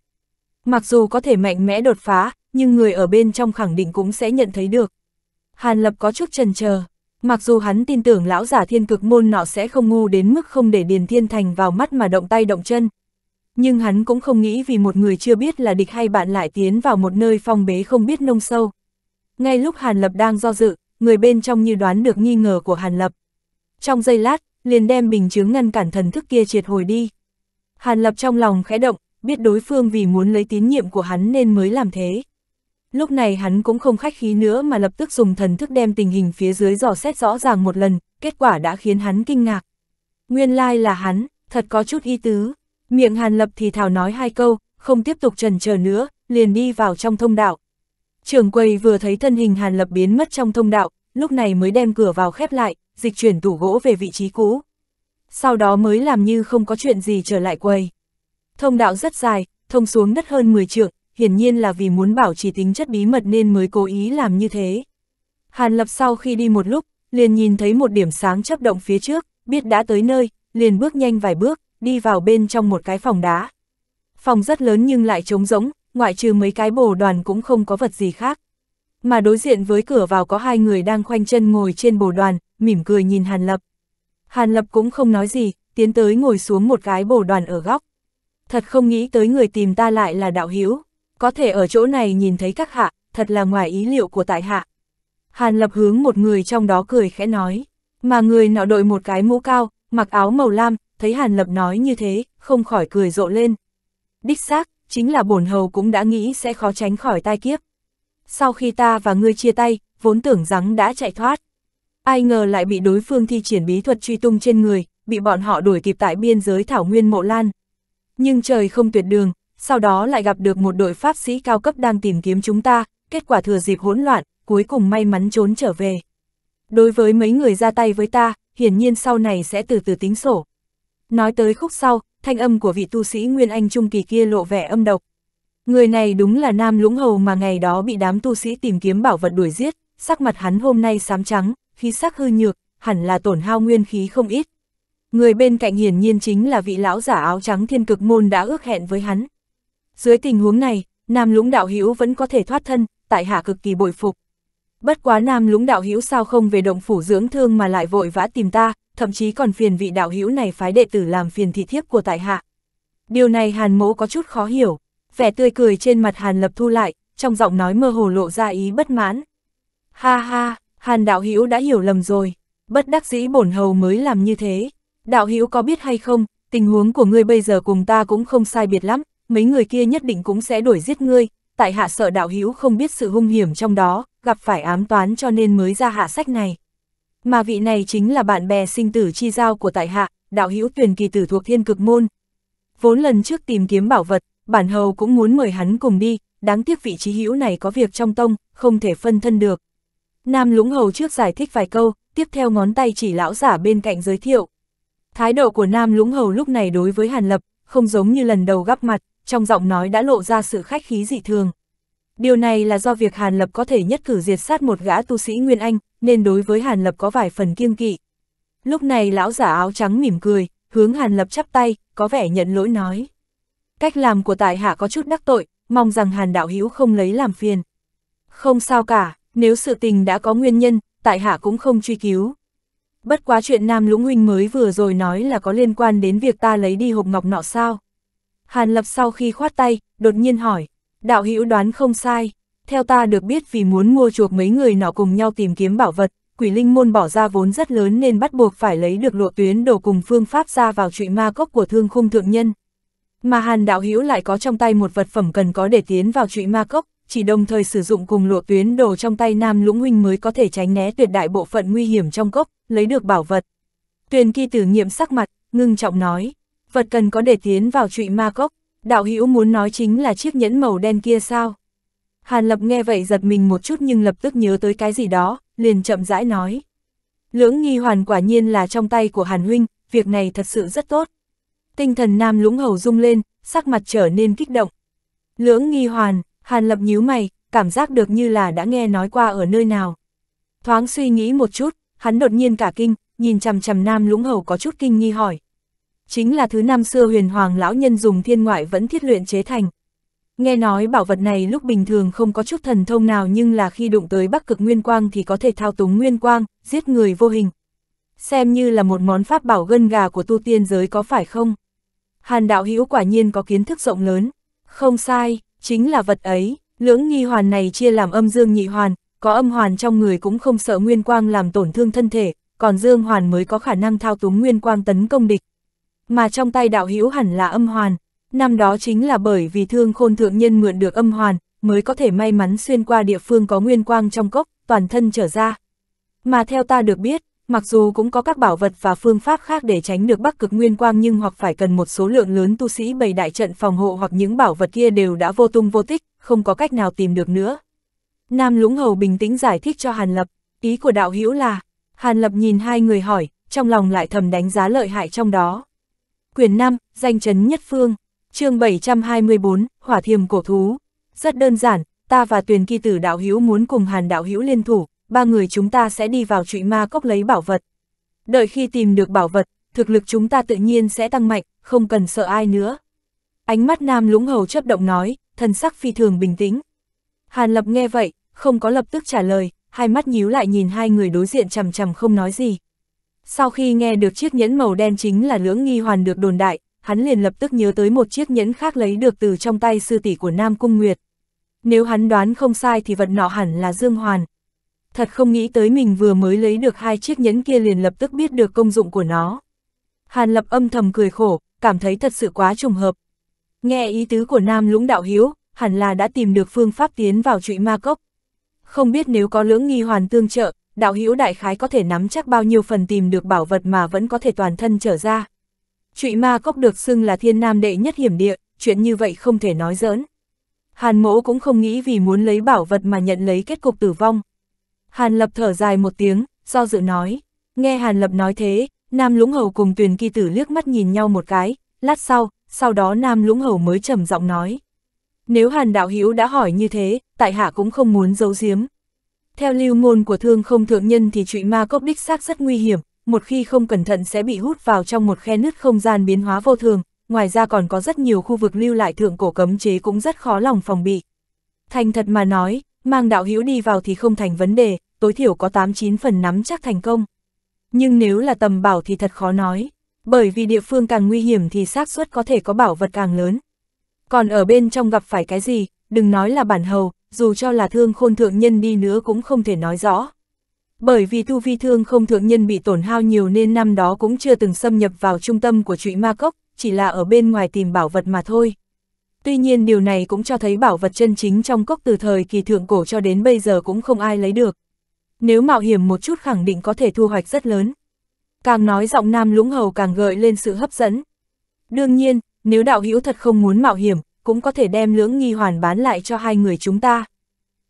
Mặc dù có thể mạnh mẽ đột phá, nhưng người ở bên trong khẳng định cũng sẽ nhận thấy được. Hàn Lập có chút trần chờ mặc dù hắn tin tưởng lão giả thiên cực môn nọ sẽ không ngu đến mức không để Điền Thiên Thành vào mắt mà động tay động chân. Nhưng hắn cũng không nghĩ vì một người chưa biết là địch hay bạn lại tiến vào một nơi phong bế không biết nông sâu. Ngay lúc Hàn Lập đang do dự, người bên trong như đoán được nghi ngờ của Hàn Lập. Trong giây lát, liền đem bình chứng ngăn cản thần thức kia triệt hồi đi. Hàn Lập trong lòng khẽ động, biết đối phương vì muốn lấy tín nhiệm của hắn nên mới làm thế. Lúc này hắn cũng không khách khí nữa mà lập tức dùng thần thức đem tình hình phía dưới dò xét rõ ràng một lần, kết quả đã khiến hắn kinh ngạc. Nguyên lai là hắn, thật có chút ý tứ. Miệng Hàn Lập thì thào nói hai câu, không tiếp tục trần chờ nữa, liền đi vào trong thông đạo. Trường quầy vừa thấy thân hình Hàn Lập biến mất trong thông đạo, lúc này mới đem cửa vào khép lại, dịch chuyển tủ gỗ về vị trí cũ sau đó mới làm như không có chuyện gì trở lại quầy. Thông đạo rất dài, thông xuống đất hơn 10 trượng, hiển nhiên là vì muốn bảo trì tính chất bí mật nên mới cố ý làm như thế. Hàn Lập sau khi đi một lúc, liền nhìn thấy một điểm sáng chấp động phía trước, biết đã tới nơi, liền bước nhanh vài bước, đi vào bên trong một cái phòng đá. Phòng rất lớn nhưng lại trống rỗng, ngoại trừ mấy cái bồ đoàn cũng không có vật gì khác. Mà đối diện với cửa vào có hai người đang khoanh chân ngồi trên bồ đoàn, mỉm cười nhìn Hàn Lập, Hàn Lập cũng không nói gì, tiến tới ngồi xuống một cái bổ đoàn ở góc. Thật không nghĩ tới người tìm ta lại là đạo hiếu, có thể ở chỗ này nhìn thấy các hạ, thật là ngoài ý liệu của tại hạ. Hàn Lập hướng một người trong đó cười khẽ nói, mà người nọ đội một cái mũ cao, mặc áo màu lam, thấy Hàn Lập nói như thế, không khỏi cười rộ lên. Đích xác, chính là bổn hầu cũng đã nghĩ sẽ khó tránh khỏi tai kiếp. Sau khi ta và ngươi chia tay, vốn tưởng rằng đã chạy thoát, Ai ngờ lại bị đối phương thi triển bí thuật truy tung trên người, bị bọn họ đuổi kịp tại biên giới Thảo Nguyên Mộ Lan. Nhưng trời không tuyệt đường, sau đó lại gặp được một đội pháp sĩ cao cấp đang tìm kiếm chúng ta, kết quả thừa dịp hỗn loạn, cuối cùng may mắn trốn trở về. Đối với mấy người ra tay với ta, hiển nhiên sau này sẽ từ từ tính sổ. Nói tới khúc sau, thanh âm của vị tu sĩ Nguyên Anh Trung Kỳ kia lộ vẻ âm độc. Người này đúng là Nam Lũng Hầu mà ngày đó bị đám tu sĩ tìm kiếm bảo vật đuổi giết, sắc mặt hắn hôm nay xám trắng, khí sắc hư nhược, hẳn là tổn hao nguyên khí không ít. Người bên cạnh hiển nhiên chính là vị lão giả áo trắng thiên cực môn đã ước hẹn với hắn. Dưới tình huống này, Nam Lũng Đạo Hữu vẫn có thể thoát thân, tại hạ cực kỳ bội phục. Bất quá Nam Lũng Đạo Hữu sao không về động phủ dưỡng thương mà lại vội vã tìm ta, thậm chí còn phiền vị đạo hữu này phái đệ tử làm phiền thị thiếp của tại hạ. Điều này Hàn Mỗ có chút khó hiểu, vẻ tươi cười trên mặt Hàn Lập thu lại, trong giọng nói mơ hồ lộ ra ý bất mãn. Ha ha, Hàn đạo hữu đã hiểu lầm rồi, bất đắc dĩ bổn hầu mới làm như thế. Đạo hữu có biết hay không, tình huống của ngươi bây giờ cùng ta cũng không sai biệt lắm, mấy người kia nhất định cũng sẽ đuổi giết ngươi, tại hạ sợ đạo hữu không biết sự hung hiểm trong đó, gặp phải ám toán cho nên mới ra hạ sách này. Mà vị này chính là bạn bè sinh tử chi giao của tại hạ, đạo hữu tuyển kỳ tử thuộc thiên cực môn. Vốn lần trước tìm kiếm bảo vật, bản hầu cũng muốn mời hắn cùng đi, đáng tiếc vị trí hữu này có việc trong tông, không thể phân thân được. Nam Lũng Hầu trước giải thích vài câu, tiếp theo ngón tay chỉ lão giả bên cạnh giới thiệu. Thái độ của Nam Lũng Hầu lúc này đối với Hàn Lập, không giống như lần đầu gặp mặt, trong giọng nói đã lộ ra sự khách khí dị thường. Điều này là do việc Hàn Lập có thể nhất cử diệt sát một gã tu sĩ Nguyên Anh, nên đối với Hàn Lập có vài phần kiêng kỵ. Lúc này lão giả áo trắng mỉm cười, hướng Hàn Lập chắp tay, có vẻ nhận lỗi nói. Cách làm của tại hạ có chút đắc tội, mong rằng Hàn Đạo Hữu không lấy làm phiền. Không sao cả, nếu sự tình đã có nguyên nhân, tại hạ cũng không truy cứu. Bất quá chuyện Nam Lũng Huynh mới vừa rồi nói là có liên quan đến việc ta lấy đi hộp ngọc nọ sao. Hàn Lập sau khi khoát tay, đột nhiên hỏi, đạo hữu đoán không sai, theo ta được biết vì muốn mua chuộc mấy người nọ cùng nhau tìm kiếm bảo vật, quỷ linh môn bỏ ra vốn rất lớn nên bắt buộc phải lấy được lộ tuyến đồ cùng phương pháp ra vào trụy ma cốc của thương khung thượng nhân. Mà Hàn đạo hữu lại có trong tay một vật phẩm cần có để tiến vào trụy ma cốc, chỉ đồng thời sử dụng cùng lộ tuyến đồ trong tay Nam Lũng Huynh mới có thể tránh né tuyệt đại bộ phận nguy hiểm trong cốc, lấy được bảo vật. Tuyền kỳ tử nghiệm sắc mặt, ngưng trọng nói, vật cần có để tiến vào trụy ma cốc, đạo hữu muốn nói chính là chiếc nhẫn màu đen kia sao? Hàn Lập nghe vậy giật mình một chút nhưng lập tức nhớ tới cái gì đó, liền chậm rãi nói. Lưỡng nghi hoàn quả nhiên là trong tay của Hàn Huynh, việc này thật sự rất tốt. Tinh thần nam lũng hầu rung lên, sắc mặt trở nên kích động. Lưỡng nghi hoàn, Hàn Lập nhíu mày, cảm giác được như là đã nghe nói qua ở nơi nào. Thoáng suy nghĩ một chút, hắn đột nhiên cả kinh, nhìn chằm chằm nam lũng hầu có chút kinh nghi hỏi. Chính là thứ năm xưa huyền hoàng lão nhân dùng thiên ngoại vẫn thiết luyện chế thành. Nghe nói bảo vật này lúc bình thường không có chút thần thông nào nhưng là khi đụng tới bắc cực nguyên quang thì có thể thao túng nguyên quang, giết người vô hình. Xem như là một món pháp bảo gân gà của tu tiên giới có phải không? Hàn đạo hữu quả nhiên có kiến thức rộng lớn. Không sai, chính là vật ấy, lưỡng nghi hoàn này chia làm âm dương nhị hoàn, có âm hoàn trong người cũng không sợ nguyên quang làm tổn thương thân thể, còn dương hoàn mới có khả năng thao túng nguyên quang tấn công địch. Mà trong tay đạo hữu hẳn là âm hoàn, năm đó chính là bởi vì thương khôn thượng nhân mượn được âm hoàn, mới có thể may mắn xuyên qua địa phương có nguyên quang trong cốc, toàn thân trở ra. Mà theo ta được biết, Mặc dù cũng có các bảo vật và phương pháp khác để tránh được Bắc Cực Nguyên Quang nhưng hoặc phải cần một số lượng lớn tu sĩ bày đại trận phòng hộ hoặc những bảo vật kia đều đã vô tung vô tích, không có cách nào tìm được nữa. Nam Lũng Hầu bình tĩnh giải thích cho Hàn Lập, ý của đạo hữu là, Hàn Lập nhìn hai người hỏi, trong lòng lại thầm đánh giá lợi hại trong đó. Quyền 5, danh chấn nhất phương, chương 724, hỏa thiềm cổ thú. Rất đơn giản, ta và Tuyền Kỳ Tử đạo hữu muốn cùng Hàn đạo hữu liên thủ, ba người chúng ta sẽ đi vào trụy ma cốc lấy bảo vật. Đợi khi tìm được bảo vật, thực lực chúng ta tự nhiên sẽ tăng mạnh, không cần sợ ai nữa. Ánh mắt nam lũng hầu chấp động nói, thần sắc phi thường bình tĩnh. Hàn lập nghe vậy, không có lập tức trả lời, hai mắt nhíu lại nhìn hai người đối diện chằm chằm không nói gì. Sau khi nghe được chiếc nhẫn màu đen chính là lưỡng nghi hoàn được đồn đại, hắn liền lập tức nhớ tới một chiếc nhẫn khác lấy được từ trong tay sư tỷ của Nam Cung Nguyệt. Nếu hắn đoán không sai thì vật nọ hẳn là Dương Hoàn, thật không nghĩ tới mình vừa mới lấy được hai chiếc nhẫn kia liền lập tức biết được công dụng của nó. Hàn lập âm thầm cười khổ, cảm thấy thật sự quá trùng hợp. Nghe ý tứ của Nam Lũng Đạo Hiếu, hẳn là đã tìm được phương pháp tiến vào trụy ma cốc. Không biết nếu có lưỡng nghi hoàn tương trợ, Đạo Hiếu đại khái có thể nắm chắc bao nhiêu phần tìm được bảo vật mà vẫn có thể toàn thân trở ra. Trụy ma cốc được xưng là thiên nam đệ nhất hiểm địa, chuyện như vậy không thể nói giỡn. Hàn mỗ cũng không nghĩ vì muốn lấy bảo vật mà nhận lấy kết cục tử vong, Hàn Lập thở dài một tiếng, do dự nói. Nghe Hàn Lập nói thế, Nam Lũng Hầu cùng Tuyền Kỳ Tử liếc mắt nhìn nhau một cái, lát sau, sau đó Nam Lũng Hầu mới trầm giọng nói. Nếu Hàn Đạo Hữu đã hỏi như thế, tại hạ cũng không muốn giấu giếm. Theo lưu ngôn của thương không thượng nhân thì trụy ma cốc đích xác rất nguy hiểm, một khi không cẩn thận sẽ bị hút vào trong một khe nứt không gian biến hóa vô thường, ngoài ra còn có rất nhiều khu vực lưu lại thượng cổ cấm chế cũng rất khó lòng phòng bị. Thành thật mà nói, mang đạo hữu đi vào thì không thành vấn đề, tối thiểu có 89 phần nắm chắc thành công. Nhưng nếu là tầm bảo thì thật khó nói, bởi vì địa phương càng nguy hiểm thì xác suất có thể có bảo vật càng lớn. Còn ở bên trong gặp phải cái gì, đừng nói là bản hầu, dù cho là thương khôn thượng nhân đi nữa cũng không thể nói rõ. Bởi vì tu vi thương không thượng nhân bị tổn hao nhiều nên năm đó cũng chưa từng xâm nhập vào trung tâm của trụy ma cốc, chỉ là ở bên ngoài tìm bảo vật mà thôi. Tuy nhiên điều này cũng cho thấy bảo vật chân chính trong cốc từ thời kỳ thượng cổ cho đến bây giờ cũng không ai lấy được nếu mạo hiểm một chút khẳng định có thể thu hoạch rất lớn. Càng nói giọng nam lũng hầu càng gợi lên sự hấp dẫn. Đương nhiên, nếu đạo hữu thật không muốn mạo hiểm, cũng có thể đem lưỡng nghi hoàn bán lại cho hai người chúng ta.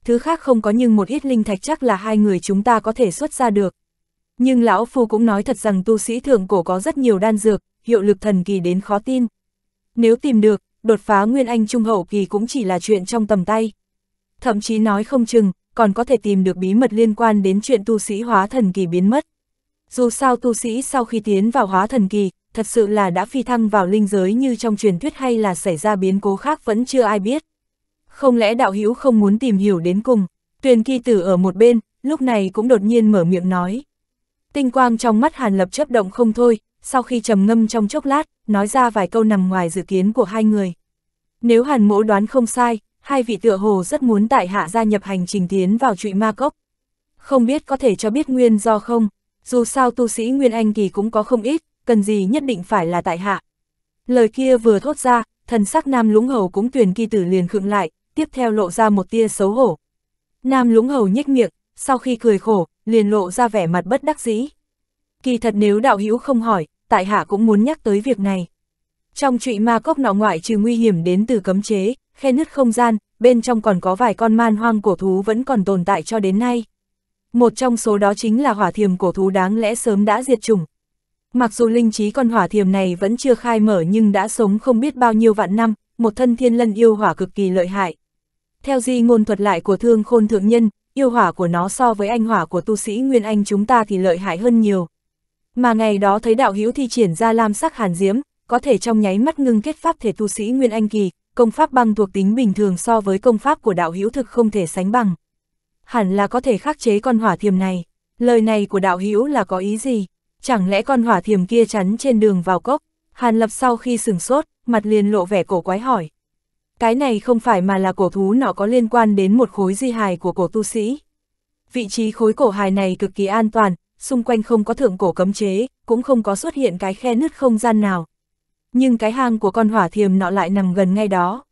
Thứ khác không có nhưng một ít linh thạch chắc là hai người chúng ta có thể xuất ra được. Nhưng lão phu cũng nói thật rằng tu sĩ thượng cổ có rất nhiều đan dược, hiệu lực thần kỳ đến khó tin. Nếu tìm được, đột phá nguyên anh trung hậu kỳ cũng chỉ là chuyện trong tầm tay. Thậm chí nói không chừng, còn có thể tìm được bí mật liên quan đến chuyện tu sĩ hóa thần kỳ biến mất. Dù sao tu sĩ sau khi tiến vào hóa thần kỳ, thật sự là đã phi thăng vào linh giới như trong truyền thuyết hay là xảy ra biến cố khác vẫn chưa ai biết. Không lẽ đạo hữu không muốn tìm hiểu đến cùng, tuyền kỳ tử ở một bên, lúc này cũng đột nhiên mở miệng nói. Tinh quang trong mắt Hàn Lập chấp động không thôi, sau khi trầm ngâm trong chốc lát, nói ra vài câu nằm ngoài dự kiến của hai người. Nếu Hàn Mỗ đoán không sai, hai vị tựa hồ rất muốn tại hạ gia nhập hành trình tiến vào trụy ma cốc. Không biết có thể cho biết nguyên do không, dù sao tu sĩ Nguyên Anh kỳ cũng có không ít, cần gì nhất định phải là tại hạ. Lời kia vừa thốt ra, thần sắc nam lũng hầu cũng tuyển kỳ tử liền khựng lại, tiếp theo lộ ra một tia xấu hổ. Nam lũng hầu nhếch miệng, sau khi cười khổ, liền lộ ra vẻ mặt bất đắc dĩ. Kỳ thật nếu đạo hữu không hỏi, tại hạ cũng muốn nhắc tới việc này. Trong trụy ma cốc nọ ngoại trừ nguy hiểm đến từ cấm chế, khe nứt không gian, bên trong còn có vài con man hoang cổ thú vẫn còn tồn tại cho đến nay. Một trong số đó chính là hỏa thiềm cổ thú đáng lẽ sớm đã diệt chủng. Mặc dù linh trí con hỏa thiềm này vẫn chưa khai mở nhưng đã sống không biết bao nhiêu vạn năm, một thân thiên lân yêu hỏa cực kỳ lợi hại. Theo di ngôn thuật lại của thương khôn thượng nhân, yêu hỏa của nó so với anh hỏa của tu sĩ Nguyên Anh chúng ta thì lợi hại hơn nhiều. Mà ngày đó thấy đạo hữu thi triển ra lam sắc hàn diếm có thể trong nháy mắt ngưng kết pháp thể tu sĩ Nguyên Anh Kỳ, công pháp băng thuộc tính bình thường so với công pháp của đạo hữu thực không thể sánh bằng. Hẳn là có thể khắc chế con hỏa thiềm này, lời này của đạo hữu là có ý gì? Chẳng lẽ con hỏa thiềm kia chắn trên đường vào cốc? Hàn Lập sau khi sửng sốt, mặt liền lộ vẻ cổ quái hỏi. Cái này không phải mà là cổ thú nó có liên quan đến một khối di hài của cổ tu sĩ. Vị trí khối cổ hài này cực kỳ an toàn, xung quanh không có thượng cổ cấm chế, cũng không có xuất hiện cái khe nứt không gian nào, nhưng cái hang của con hỏa thiềm nọ lại nằm gần ngay đó.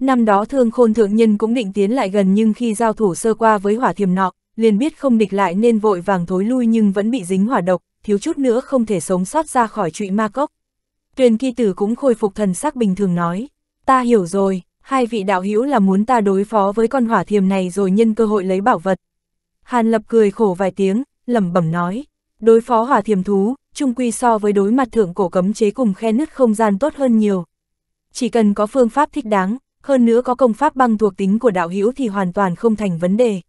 Năm đó thương khôn thượng nhân cũng định tiến lại gần nhưng khi giao thủ sơ qua với hỏa thiềm nọ, liền biết không địch lại nên vội vàng thối lui nhưng vẫn bị dính hỏa độc, thiếu chút nữa không thể sống sót ra khỏi trụy ma cốc. Tuyền kỳ tử cũng khôi phục thần sắc bình thường nói, ta hiểu rồi, hai vị đạo hữu là muốn ta đối phó với con hỏa thiềm này rồi nhân cơ hội lấy bảo vật. Hàn lập cười khổ vài tiếng, lẩm bẩm nói, đối phó hỏa thiềm thú, trung quy so với đối mặt thượng cổ cấm chế cùng khe nứt không gian tốt hơn nhiều. Chỉ cần có phương pháp thích đáng, hơn nữa có công pháp băng thuộc tính của đạo hữu thì hoàn toàn không thành vấn đề.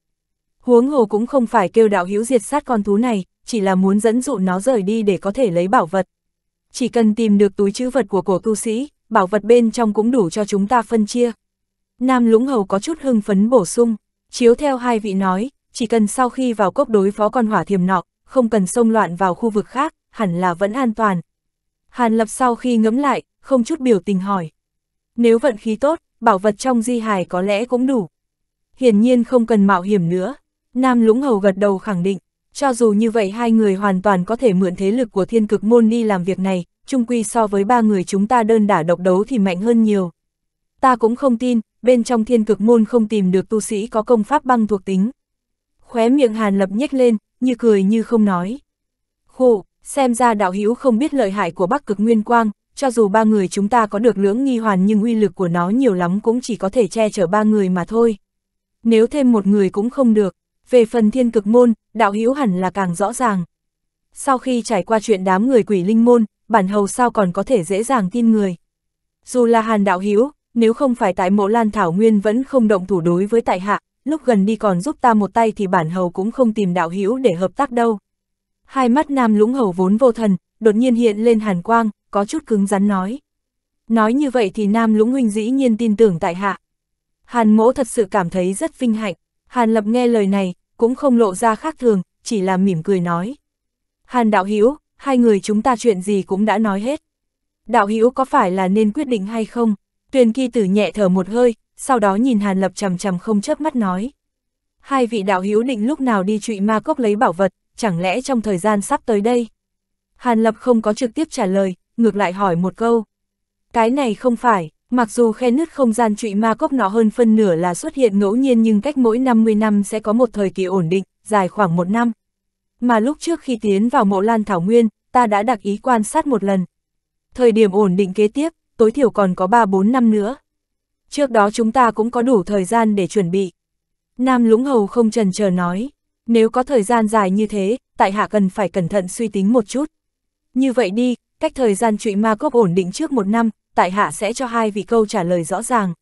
Huống hồ cũng không phải kêu đạo hữu diệt sát con thú này, chỉ là muốn dẫn dụ nó rời đi để có thể lấy bảo vật. Chỉ cần tìm được túi chữ vật của cổ tu sĩ, bảo vật bên trong cũng đủ cho chúng ta phân chia. Nam Lũng Hầu có chút hưng phấn bổ sung, chiếu theo hai vị nói, chỉ cần sau khi vào cốc đối phó con hỏa thiềm nọ, không cần xông loạn vào khu vực khác, hẳn là vẫn an toàn. Hàn Lập sau khi ngẫm lại, không chút biểu tình hỏi. Nếu vận khí tốt, bảo vật trong di hài có lẽ cũng đủ. Hiển nhiên không cần mạo hiểm nữa. Nam Lũng Hầu gật đầu khẳng định, cho dù như vậy hai người hoàn toàn có thể mượn thế lực của thiên cực môn đi làm việc này, chung quy so với ba người chúng ta đơn đả độc đấu thì mạnh hơn nhiều. Ta cũng không tin, bên trong thiên cực môn không tìm được tu sĩ có công pháp băng thuộc tính. Khóe miệng Hàn Lập nhếch lên, như cười như không nói. Khổ, xem ra đạo hữu không biết lợi hại của Bắc Cực Nguyên Quang, cho dù ba người chúng ta có được lưỡng nghi hoàn nhưng uy lực của nó nhiều lắm cũng chỉ có thể che chở ba người mà thôi. Nếu thêm một người cũng không được, về phần thiên cực môn, đạo hữu hẳn là càng rõ ràng. Sau khi trải qua chuyện đám người quỷ linh môn, bản hầu sao còn có thể dễ dàng tin người. Dù là hàn đạo hữu nếu không phải tại mộ lan thảo nguyên vẫn không động thủ đối với tại hạ, lúc gần đi còn giúp ta một tay thì bản hầu cũng không tìm đạo hữu để hợp tác đâu. Hai mắt nam lũng hầu vốn vô thần, đột nhiên hiện lên hàn quang, có chút cứng rắn nói. Nói như vậy thì nam lũng huynh dĩ nhiên tin tưởng tại hạ. Hàn mỗ thật sự cảm thấy rất vinh hạnh, hàn lập nghe lời này, cũng không lộ ra khác thường, chỉ là mỉm cười nói. Hàn đạo Hiếu, hai người chúng ta chuyện gì cũng đã nói hết. Đạo Hiếu có phải là nên quyết định hay không? Tuyền kỳ tử nhẹ thở một hơi, sau đó nhìn hàn lập chầm chầm không chớp mắt nói. Hai vị đạo Hiếu định lúc nào đi trụy ma cốc lấy bảo vật, chẳng lẽ trong thời gian sắp tới đây? Hàn Lập không có trực tiếp trả lời, ngược lại hỏi một câu. Cái này không phải, mặc dù khe nứt không gian trụy ma cốc nọ hơn phân nửa là xuất hiện ngẫu nhiên nhưng cách mỗi 50 năm sẽ có một thời kỳ ổn định, dài khoảng một năm. Mà lúc trước khi tiến vào mộ lan thảo nguyên, ta đã đặc ý quan sát một lần. Thời điểm ổn định kế tiếp, tối thiểu còn có 3-4 năm nữa. Trước đó chúng ta cũng có đủ thời gian để chuẩn bị. Nam Lũng Hầu không trần chờ nói. Nếu có thời gian dài như thế, tại hạ cần phải cẩn thận suy tính một chút. Như vậy đi, cách thời gian trụy ma cốc ổn định trước một năm, tại hạ sẽ cho hai vị câu trả lời rõ ràng.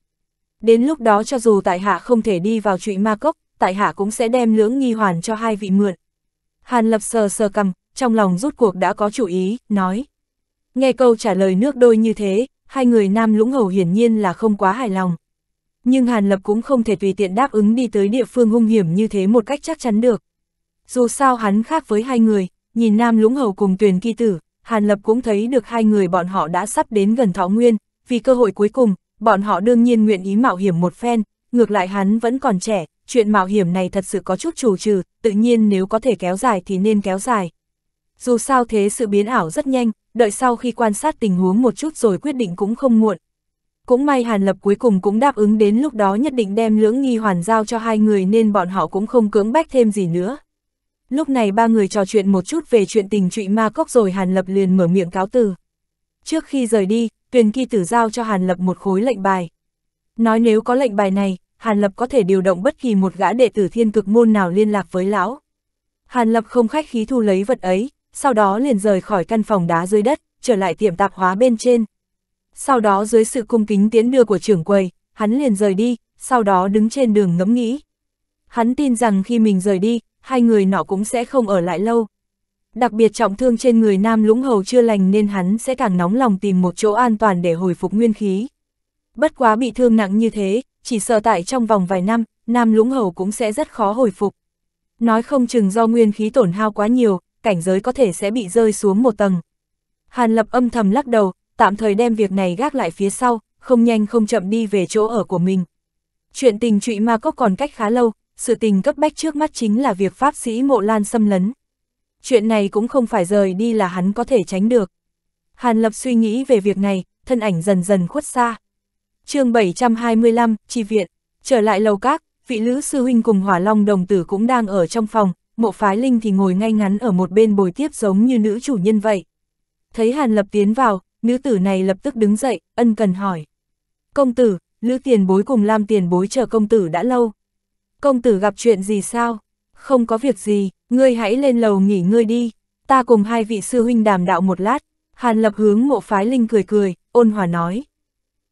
Đến lúc đó cho dù tại hạ không thể đi vào trụy ma cốc, tại hạ cũng sẽ đem lưỡng nghi hoàn cho hai vị mượn. Hàn lập sờ sờ cầm, trong lòng rút cuộc đã có chủ ý, nói. Nghe câu trả lời nước đôi như thế, hai người nam lũng hầu hiển nhiên là không quá hài lòng nhưng Hàn Lập cũng không thể tùy tiện đáp ứng đi tới địa phương hung hiểm như thế một cách chắc chắn được. Dù sao hắn khác với hai người, nhìn Nam Lũng Hầu cùng Tuyền Kỳ Tử, Hàn Lập cũng thấy được hai người bọn họ đã sắp đến gần Thọ Nguyên, vì cơ hội cuối cùng, bọn họ đương nhiên nguyện ý mạo hiểm một phen, ngược lại hắn vẫn còn trẻ, chuyện mạo hiểm này thật sự có chút chủ trừ, tự nhiên nếu có thể kéo dài thì nên kéo dài. Dù sao thế sự biến ảo rất nhanh, đợi sau khi quan sát tình huống một chút rồi quyết định cũng không muộn, cũng may Hàn Lập cuối cùng cũng đáp ứng đến lúc đó nhất định đem lưỡng nghi hoàn giao cho hai người nên bọn họ cũng không cưỡng bách thêm gì nữa. Lúc này ba người trò chuyện một chút về chuyện tình trụy ma cốc rồi Hàn Lập liền mở miệng cáo từ. Trước khi rời đi, Tuyền Kỳ Tử giao cho Hàn Lập một khối lệnh bài. Nói nếu có lệnh bài này, Hàn Lập có thể điều động bất kỳ một gã đệ tử thiên cực môn nào liên lạc với lão. Hàn Lập không khách khí thu lấy vật ấy, sau đó liền rời khỏi căn phòng đá dưới đất, trở lại tiệm tạp hóa bên trên sau đó dưới sự cung kính tiến đưa của trưởng quầy, hắn liền rời đi, sau đó đứng trên đường ngẫm nghĩ. Hắn tin rằng khi mình rời đi, hai người nọ cũng sẽ không ở lại lâu. Đặc biệt trọng thương trên người nam lũng hầu chưa lành nên hắn sẽ càng nóng lòng tìm một chỗ an toàn để hồi phục nguyên khí. Bất quá bị thương nặng như thế, chỉ sợ tại trong vòng vài năm, nam lũng hầu cũng sẽ rất khó hồi phục. Nói không chừng do nguyên khí tổn hao quá nhiều, cảnh giới có thể sẽ bị rơi xuống một tầng. Hàn lập âm thầm lắc đầu, tạm thời đem việc này gác lại phía sau, không nhanh không chậm đi về chỗ ở của mình. Chuyện tình trụy ma cốc còn cách khá lâu, sự tình cấp bách trước mắt chính là việc Pháp sĩ Mộ Lan xâm lấn. Chuyện này cũng không phải rời đi là hắn có thể tránh được. Hàn Lập suy nghĩ về việc này, thân ảnh dần dần khuất xa. chương 725, Tri Viện, trở lại lầu các, vị lữ sư huynh cùng hỏa long đồng tử cũng đang ở trong phòng, mộ phái linh thì ngồi ngay ngắn ở một bên bồi tiếp giống như nữ chủ nhân vậy. Thấy Hàn Lập tiến vào, nữ tử này lập tức đứng dậy, ân cần hỏi. Công tử, lữ tiền bối cùng lam tiền bối chờ công tử đã lâu. Công tử gặp chuyện gì sao? Không có việc gì, ngươi hãy lên lầu nghỉ ngươi đi. Ta cùng hai vị sư huynh đàm đạo một lát. Hàn lập hướng mộ phái linh cười cười, ôn hòa nói.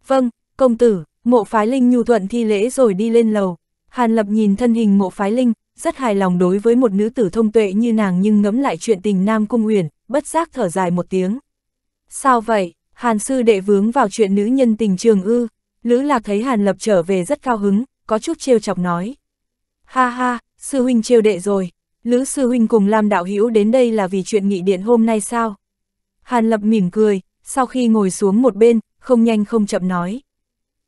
Vâng, công tử, mộ phái linh nhu thuận thi lễ rồi đi lên lầu. Hàn lập nhìn thân hình mộ phái linh, rất hài lòng đối với một nữ tử thông tuệ như nàng nhưng ngẫm lại chuyện tình Nam Cung Uyển, bất giác thở dài một tiếng. Sao vậy, Hàn sư đệ vướng vào chuyện nữ nhân tình trường ư, Lữ Lạc thấy Hàn Lập trở về rất cao hứng, có chút trêu chọc nói. Ha ha, sư huynh trêu đệ rồi, Lữ sư huynh cùng Lam đạo hữu đến đây là vì chuyện nghị điện hôm nay sao? Hàn Lập mỉm cười, sau khi ngồi xuống một bên, không nhanh không chậm nói.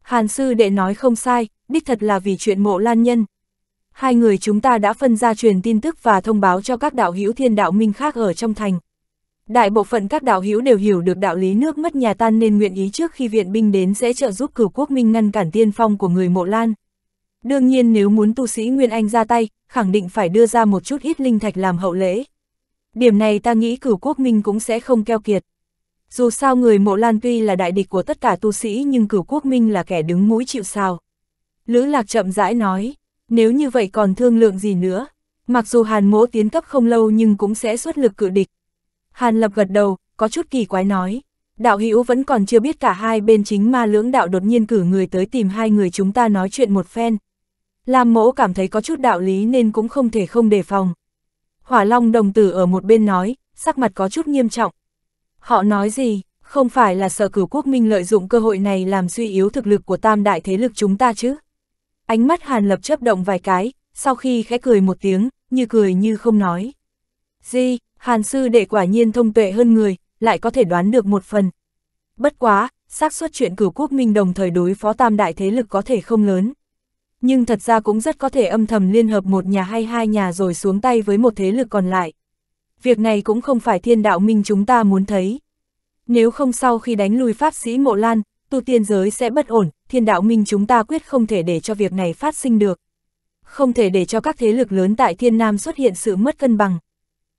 Hàn sư đệ nói không sai, đích thật là vì chuyện mộ lan nhân. Hai người chúng ta đã phân ra truyền tin tức và thông báo cho các đạo hữu thiên đạo minh khác ở trong thành, Đại bộ phận các đạo hữu đều hiểu được đạo lý nước mất nhà tan nên nguyện ý trước khi viện binh đến sẽ trợ giúp cửu quốc minh ngăn cản tiên phong của người mộ lan. Đương nhiên nếu muốn tu sĩ Nguyên Anh ra tay, khẳng định phải đưa ra một chút ít linh thạch làm hậu lễ. Điểm này ta nghĩ cửu quốc minh cũng sẽ không keo kiệt. Dù sao người mộ lan tuy là đại địch của tất cả tu sĩ nhưng cửu quốc minh là kẻ đứng mũi chịu sao. Lữ lạc chậm rãi nói, nếu như vậy còn thương lượng gì nữa, mặc dù hàn mỗ tiến cấp không lâu nhưng cũng sẽ xuất lực cự địch, Hàn Lập gật đầu, có chút kỳ quái nói. Đạo Hữu vẫn còn chưa biết cả hai bên chính ma lưỡng đạo đột nhiên cử người tới tìm hai người chúng ta nói chuyện một phen. Lam mẫu cảm thấy có chút đạo lý nên cũng không thể không đề phòng. Hỏa Long đồng tử ở một bên nói, sắc mặt có chút nghiêm trọng. Họ nói gì, không phải là sợ cửu quốc minh lợi dụng cơ hội này làm suy yếu thực lực của tam đại thế lực chúng ta chứ. Ánh mắt Hàn Lập chấp động vài cái, sau khi khẽ cười một tiếng, như cười như không nói. Gì, Hàn sư đệ quả nhiên thông tuệ hơn người, lại có thể đoán được một phần. Bất quá, xác suất chuyện cửu quốc minh đồng thời đối phó tam đại thế lực có thể không lớn. Nhưng thật ra cũng rất có thể âm thầm liên hợp một nhà hay hai nhà rồi xuống tay với một thế lực còn lại. Việc này cũng không phải thiên đạo minh chúng ta muốn thấy. Nếu không sau khi đánh lui pháp sĩ mộ lan, tu tiên giới sẽ bất ổn, thiên đạo minh chúng ta quyết không thể để cho việc này phát sinh được. Không thể để cho các thế lực lớn tại thiên nam xuất hiện sự mất cân bằng.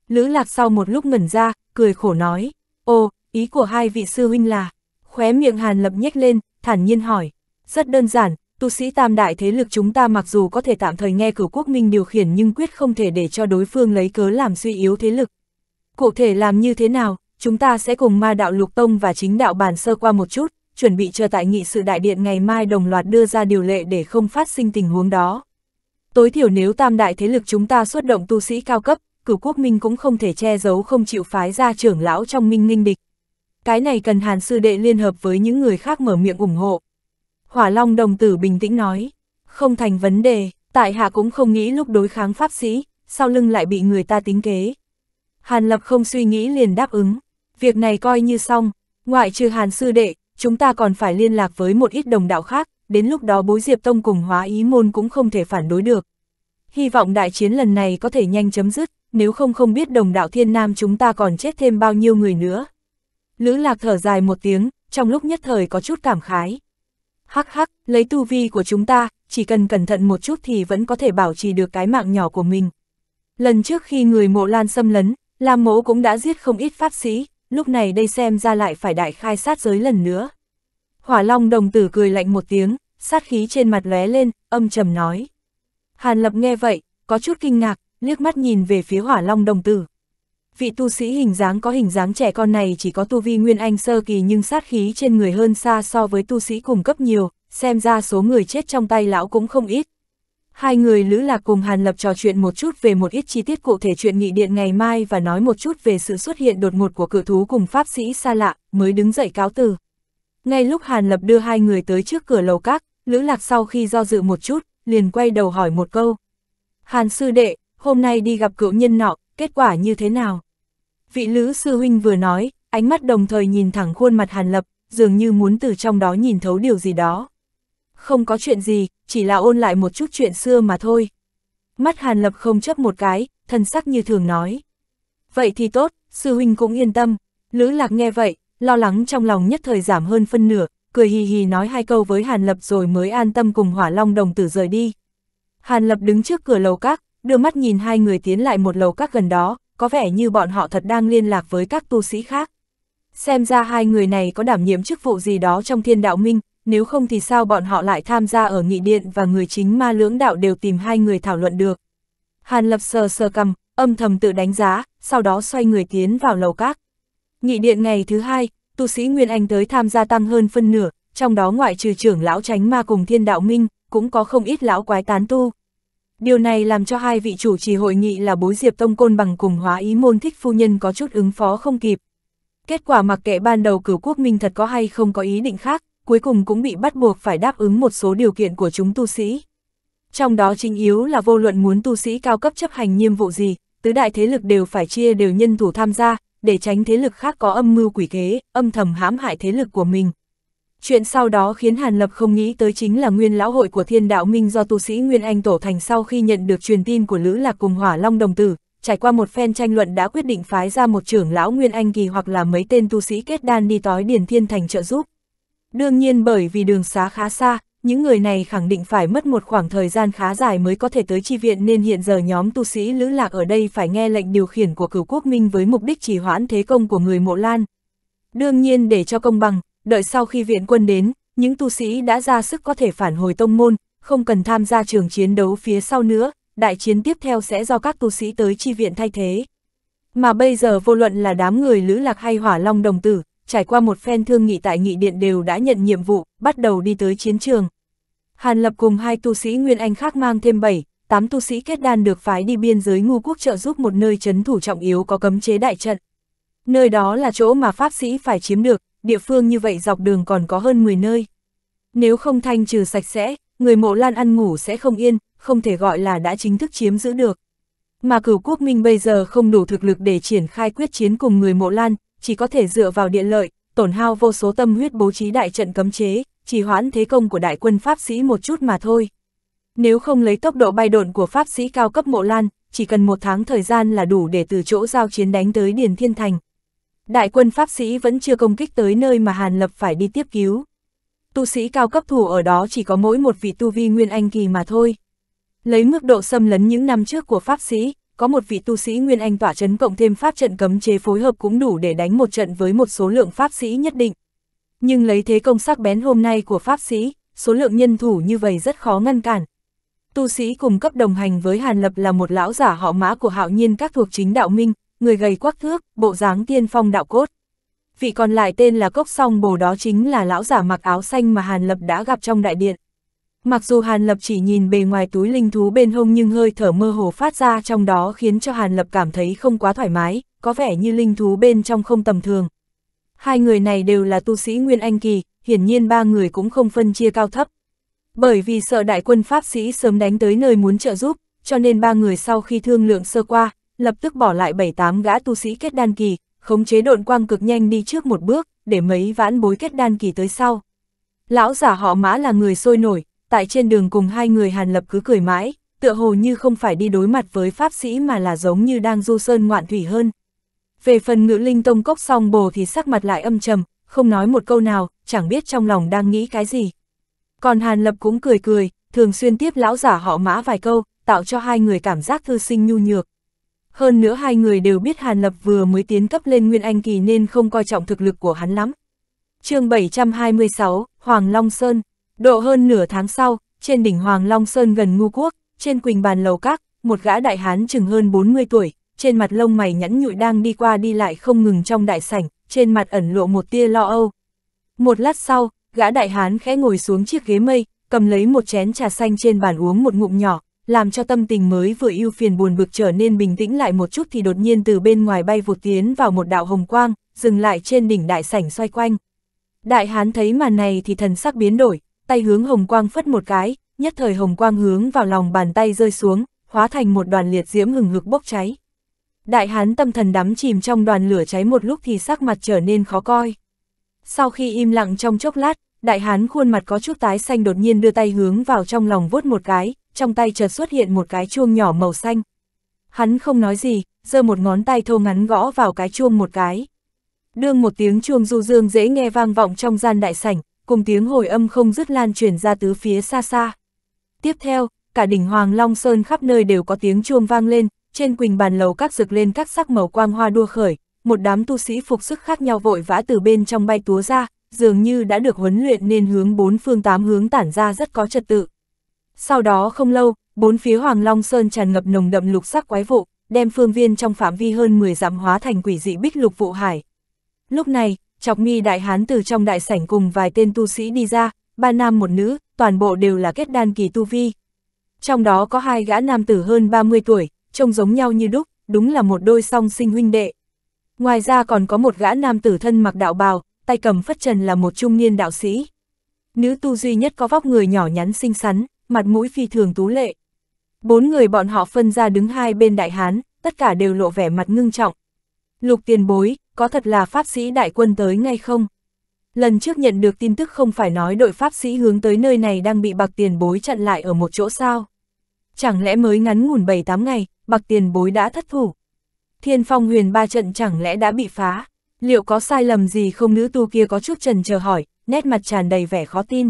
Lữ lạc sau một lúc ngẩn ra, cười khổ nói, ô, ý của hai vị sư huynh là, khóe miệng hàn lập nhếch lên, thản nhiên hỏi, rất đơn giản, tu sĩ tam đại thế lực chúng ta mặc dù có thể tạm thời nghe cửu quốc minh điều khiển nhưng quyết không thể để cho đối phương lấy cớ làm suy yếu thế lực. Cụ thể làm như thế nào, chúng ta sẽ cùng ma đạo lục tông và chính đạo bàn sơ qua một chút, chuẩn bị chờ tại nghị sự đại điện ngày mai đồng loạt đưa ra điều lệ để không phát sinh tình huống đó. Tối thiểu nếu tam đại thế lực chúng ta xuất động tu sĩ cao cấp, cửu quốc minh cũng không thể che giấu không chịu phái ra trưởng lão trong minh ninh địch. Cái này cần hàn sư đệ liên hợp với những người khác mở miệng ủng hộ. Hỏa Long đồng tử bình tĩnh nói, không thành vấn đề, tại hạ cũng không nghĩ lúc đối kháng pháp sĩ, sau lưng lại bị người ta tính kế. Hàn Lập không suy nghĩ liền đáp ứng, việc này coi như xong, ngoại trừ Hàn sư đệ, chúng ta còn phải liên lạc với một ít đồng đạo khác, đến lúc đó bối Diệp Tông cùng hóa ý môn cũng không thể phản đối được. Hy vọng đại chiến lần này có thể nhanh chấm dứt, nếu không không biết đồng đạo thiên nam chúng ta còn chết thêm bao nhiêu người nữa. Lữ lạc thở dài một tiếng, trong lúc nhất thời có chút cảm khái. Hắc hắc, lấy tu vi của chúng ta, chỉ cần cẩn thận một chút thì vẫn có thể bảo trì được cái mạng nhỏ của mình. Lần trước khi người mộ lan xâm lấn, Lam mẫu cũng đã giết không ít pháp sĩ, lúc này đây xem ra lại phải đại khai sát giới lần nữa. Hỏa Long đồng tử cười lạnh một tiếng, sát khí trên mặt lóe lên, âm trầm nói. Hàn Lập nghe vậy, có chút kinh ngạc, liếc mắt nhìn về phía hỏa long đồng tử. Vị tu sĩ hình dáng có hình dáng trẻ con này chỉ có tu vi nguyên anh sơ kỳ nhưng sát khí trên người hơn xa so với tu sĩ cùng cấp nhiều, xem ra số người chết trong tay lão cũng không ít. Hai người Lữ Lạc cùng Hàn Lập trò chuyện một chút về một ít chi tiết cụ thể chuyện nghị điện ngày mai và nói một chút về sự xuất hiện đột ngột của cự thú cùng pháp sĩ xa lạ, mới đứng dậy cáo từ. Ngay lúc Hàn Lập đưa hai người tới trước cửa lầu các, Lữ Lạc sau khi do dự một chút, liền quay đầu hỏi một câu. Hàn sư đệ, hôm nay đi gặp cựu nhân nọ, kết quả như thế nào? Vị lữ sư huynh vừa nói, ánh mắt đồng thời nhìn thẳng khuôn mặt Hàn Lập, dường như muốn từ trong đó nhìn thấu điều gì đó. Không có chuyện gì, chỉ là ôn lại một chút chuyện xưa mà thôi. Mắt Hàn Lập không chấp một cái, thân sắc như thường nói. Vậy thì tốt, sư huynh cũng yên tâm. Lữ lạc nghe vậy, lo lắng trong lòng nhất thời giảm hơn phân nửa, cười hì hì nói hai câu với Hàn Lập rồi mới an tâm cùng Hỏa Long đồng tử rời đi. Hàn Lập đứng trước cửa lầu các, đưa mắt nhìn hai người tiến lại một lầu các gần đó, có vẻ như bọn họ thật đang liên lạc với các tu sĩ khác. Xem ra hai người này có đảm nhiệm chức vụ gì đó trong thiên đạo minh, nếu không thì sao bọn họ lại tham gia ở nghị điện và người chính ma lưỡng đạo đều tìm hai người thảo luận được. Hàn lập sờ sờ cầm, âm thầm tự đánh giá, sau đó xoay người tiến vào lầu các. Nghị điện ngày thứ hai, tu sĩ Nguyên Anh tới tham gia tăng hơn phân nửa, trong đó ngoại trừ trưởng lão tránh ma cùng thiên đạo minh, cũng có không ít lão quái tán tu, Điều này làm cho hai vị chủ trì hội nghị là bố Diệp Tông Côn bằng cùng hóa ý môn thích phu nhân có chút ứng phó không kịp. Kết quả mặc kệ ban đầu cửu quốc minh thật có hay không có ý định khác, cuối cùng cũng bị bắt buộc phải đáp ứng một số điều kiện của chúng tu sĩ. Trong đó chính yếu là vô luận muốn tu sĩ cao cấp chấp hành nhiệm vụ gì, tứ đại thế lực đều phải chia đều nhân thủ tham gia, để tránh thế lực khác có âm mưu quỷ kế, âm thầm hãm hại thế lực của mình, Chuyện sau đó khiến Hàn Lập không nghĩ tới chính là nguyên lão hội của thiên đạo minh do tu sĩ Nguyên Anh tổ thành sau khi nhận được truyền tin của Lữ Lạc cùng Hỏa Long Đồng Tử, trải qua một phen tranh luận đã quyết định phái ra một trưởng lão Nguyên Anh kỳ hoặc là mấy tên tu sĩ kết đan đi tói Điền Thiên Thành trợ giúp. Đương nhiên bởi vì đường xá khá xa, những người này khẳng định phải mất một khoảng thời gian khá dài mới có thể tới chi viện nên hiện giờ nhóm tu sĩ Lữ Lạc ở đây phải nghe lệnh điều khiển của cửu quốc minh với mục đích trì hoãn thế công của người Mộ Lan. Đương nhiên để cho công bằng, đợi sau khi viện quân đến, những tu sĩ đã ra sức có thể phản hồi tông môn, không cần tham gia trường chiến đấu phía sau nữa, đại chiến tiếp theo sẽ do các tu sĩ tới chi viện thay thế. Mà bây giờ vô luận là đám người Lữ Lạc hay Hỏa Long Đồng Tử, trải qua một phen thương nghị tại nghị điện đều đã nhận nhiệm vụ, bắt đầu đi tới chiến trường. Hàn Lập cùng hai tu sĩ Nguyên Anh khác mang thêm 7, 8 tu sĩ kết đan được phái đi biên giới ngu quốc trợ giúp một nơi chấn thủ trọng yếu có cấm chế đại trận. Nơi đó là chỗ mà Pháp sĩ phải chiếm được, địa phương như vậy dọc đường còn có hơn 10 nơi. Nếu không thanh trừ sạch sẽ, người mộ lan ăn ngủ sẽ không yên, không thể gọi là đã chính thức chiếm giữ được. Mà cửu quốc minh bây giờ không đủ thực lực để triển khai quyết chiến cùng người mộ lan, chỉ có thể dựa vào địa lợi, tổn hao vô số tâm huyết bố trí đại trận cấm chế, chỉ hoãn thế công của đại quân Pháp sĩ một chút mà thôi. Nếu không lấy tốc độ bay độn của Pháp sĩ cao cấp mộ lan, chỉ cần một tháng thời gian là đủ để từ chỗ giao chiến đánh tới Điền Thiên Thành. Đại quân Pháp sĩ vẫn chưa công kích tới nơi mà Hàn Lập phải đi tiếp cứu. Tu sĩ cao cấp thủ ở đó chỉ có mỗi một vị tu vi nguyên anh kỳ mà thôi. Lấy mức độ xâm lấn những năm trước của Pháp sĩ, có một vị tu sĩ nguyên anh tỏa chấn cộng thêm pháp trận cấm chế phối hợp cũng đủ để đánh một trận với một số lượng pháp sĩ nhất định. Nhưng lấy thế công sắc bén hôm nay của pháp sĩ, số lượng nhân thủ như vậy rất khó ngăn cản. Tu sĩ cùng cấp đồng hành với Hàn Lập là một lão giả họ mã của hạo nhiên các thuộc chính đạo minh, người gầy quắc thước, bộ dáng tiên phong đạo cốt. Vị còn lại tên là Cốc Song Bồ đó chính là lão giả mặc áo xanh mà Hàn Lập đã gặp trong đại điện. Mặc dù Hàn Lập chỉ nhìn bề ngoài túi linh thú bên hông nhưng hơi thở mơ hồ phát ra trong đó khiến cho Hàn Lập cảm thấy không quá thoải mái, có vẻ như linh thú bên trong không tầm thường. Hai người này đều là tu sĩ Nguyên Anh Kỳ, hiển nhiên ba người cũng không phân chia cao thấp. Bởi vì sợ đại quân Pháp sĩ sớm đánh tới nơi muốn trợ giúp, cho nên ba người sau khi thương lượng sơ qua, lập tức bỏ lại bảy tám gã tu sĩ kết đan kỳ, khống chế độn quang cực nhanh đi trước một bước, để mấy vãn bối kết đan kỳ tới sau. Lão giả họ mã là người sôi nổi, tại trên đường cùng hai người hàn lập cứ cười mãi, tựa hồ như không phải đi đối mặt với pháp sĩ mà là giống như đang du sơn ngoạn thủy hơn. Về phần ngữ linh tông cốc song bồ thì sắc mặt lại âm trầm, không nói một câu nào, chẳng biết trong lòng đang nghĩ cái gì. Còn hàn lập cũng cười cười, thường xuyên tiếp lão giả họ mã vài câu, tạo cho hai người cảm giác thư sinh nhu nhược. Hơn nữa hai người đều biết Hàn Lập vừa mới tiến cấp lên Nguyên Anh Kỳ nên không coi trọng thực lực của hắn lắm. chương 726, Hoàng Long Sơn, độ hơn nửa tháng sau, trên đỉnh Hoàng Long Sơn gần Ngu Quốc, trên quỳnh bàn lầu các, một gã đại hán chừng hơn 40 tuổi, trên mặt lông mày nhẵn nhụi đang đi qua đi lại không ngừng trong đại sảnh, trên mặt ẩn lộ một tia lo âu. Một lát sau, gã đại hán khẽ ngồi xuống chiếc ghế mây, cầm lấy một chén trà xanh trên bàn uống một ngụm nhỏ, làm cho tâm tình mới vừa yêu phiền buồn bực trở nên bình tĩnh lại một chút thì đột nhiên từ bên ngoài bay vụt tiến vào một đạo hồng quang, dừng lại trên đỉnh đại sảnh xoay quanh. Đại hán thấy màn này thì thần sắc biến đổi, tay hướng hồng quang phất một cái, nhất thời hồng quang hướng vào lòng bàn tay rơi xuống, hóa thành một đoàn liệt diễm hừng hực bốc cháy. Đại hán tâm thần đắm chìm trong đoàn lửa cháy một lúc thì sắc mặt trở nên khó coi. Sau khi im lặng trong chốc lát, đại hán khuôn mặt có chút tái xanh đột nhiên đưa tay hướng vào trong lòng vuốt một cái, trong tay chợt xuất hiện một cái chuông nhỏ màu xanh. Hắn không nói gì, giơ một ngón tay thô ngắn gõ vào cái chuông một cái. Đương một tiếng chuông du dương dễ nghe vang vọng trong gian đại sảnh, cùng tiếng hồi âm không dứt lan truyền ra tứ phía xa xa. Tiếp theo, cả đỉnh Hoàng Long Sơn khắp nơi đều có tiếng chuông vang lên, trên quỳnh bàn lầu các rực lên các sắc màu quang hoa đua khởi, một đám tu sĩ phục sức khác nhau vội vã từ bên trong bay túa ra, dường như đã được huấn luyện nên hướng bốn phương tám hướng tản ra rất có trật tự. Sau đó không lâu, bốn phía Hoàng Long Sơn tràn ngập nồng đậm lục sắc quái vụ, đem phương viên trong phạm vi hơn 10 dặm hóa thành quỷ dị bích lục vụ hải. Lúc này, Chọc Nghi đại hán từ trong đại sảnh cùng vài tên tu sĩ đi ra, ba nam một nữ, toàn bộ đều là kết đan kỳ tu vi. Trong đó có hai gã nam tử hơn 30 tuổi, trông giống nhau như đúc, đúng là một đôi song sinh huynh đệ. Ngoài ra còn có một gã nam tử thân mặc đạo bào, tay cầm phất trần là một trung niên đạo sĩ. Nữ tu duy nhất có vóc người nhỏ nhắn xinh xắn, mặt mũi phi thường tú lệ. Bốn người bọn họ phân ra đứng hai bên đại hán, tất cả đều lộ vẻ mặt ngưng trọng. Lục tiền bối, có thật là pháp sĩ đại quân tới ngay không? Lần trước nhận được tin tức không phải nói đội pháp sĩ hướng tới nơi này đang bị bạc tiền bối chặn lại ở một chỗ sao? Chẳng lẽ mới ngắn ngủn 7-8 ngày, bạc tiền bối đã thất thủ? Thiên phong huyền ba trận chẳng lẽ đã bị phá? Liệu có sai lầm gì không nữ tu kia có chút trần chờ hỏi, nét mặt tràn đầy vẻ khó tin.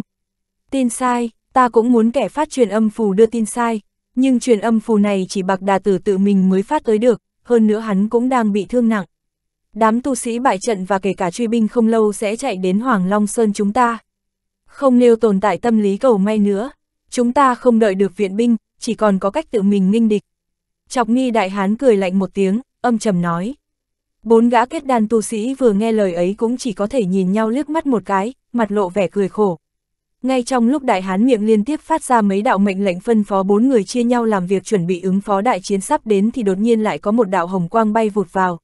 Tin sai, ta cũng muốn kẻ phát truyền âm phù đưa tin sai, nhưng truyền âm phù này chỉ bạc đà tử tự mình mới phát tới được, hơn nữa hắn cũng đang bị thương nặng. Đám tu sĩ bại trận và kể cả truy binh không lâu sẽ chạy đến Hoàng Long Sơn chúng ta. Không nêu tồn tại tâm lý cầu may nữa, chúng ta không đợi được viện binh, chỉ còn có cách tự mình nghinh địch. Chọc nghi đại hán cười lạnh một tiếng, âm trầm nói. Bốn gã kết đàn tu sĩ vừa nghe lời ấy cũng chỉ có thể nhìn nhau liếc mắt một cái, mặt lộ vẻ cười khổ. Ngay trong lúc đại hán miệng liên tiếp phát ra mấy đạo mệnh lệnh phân phó bốn người chia nhau làm việc chuẩn bị ứng phó đại chiến sắp đến thì đột nhiên lại có một đạo hồng quang bay vụt vào.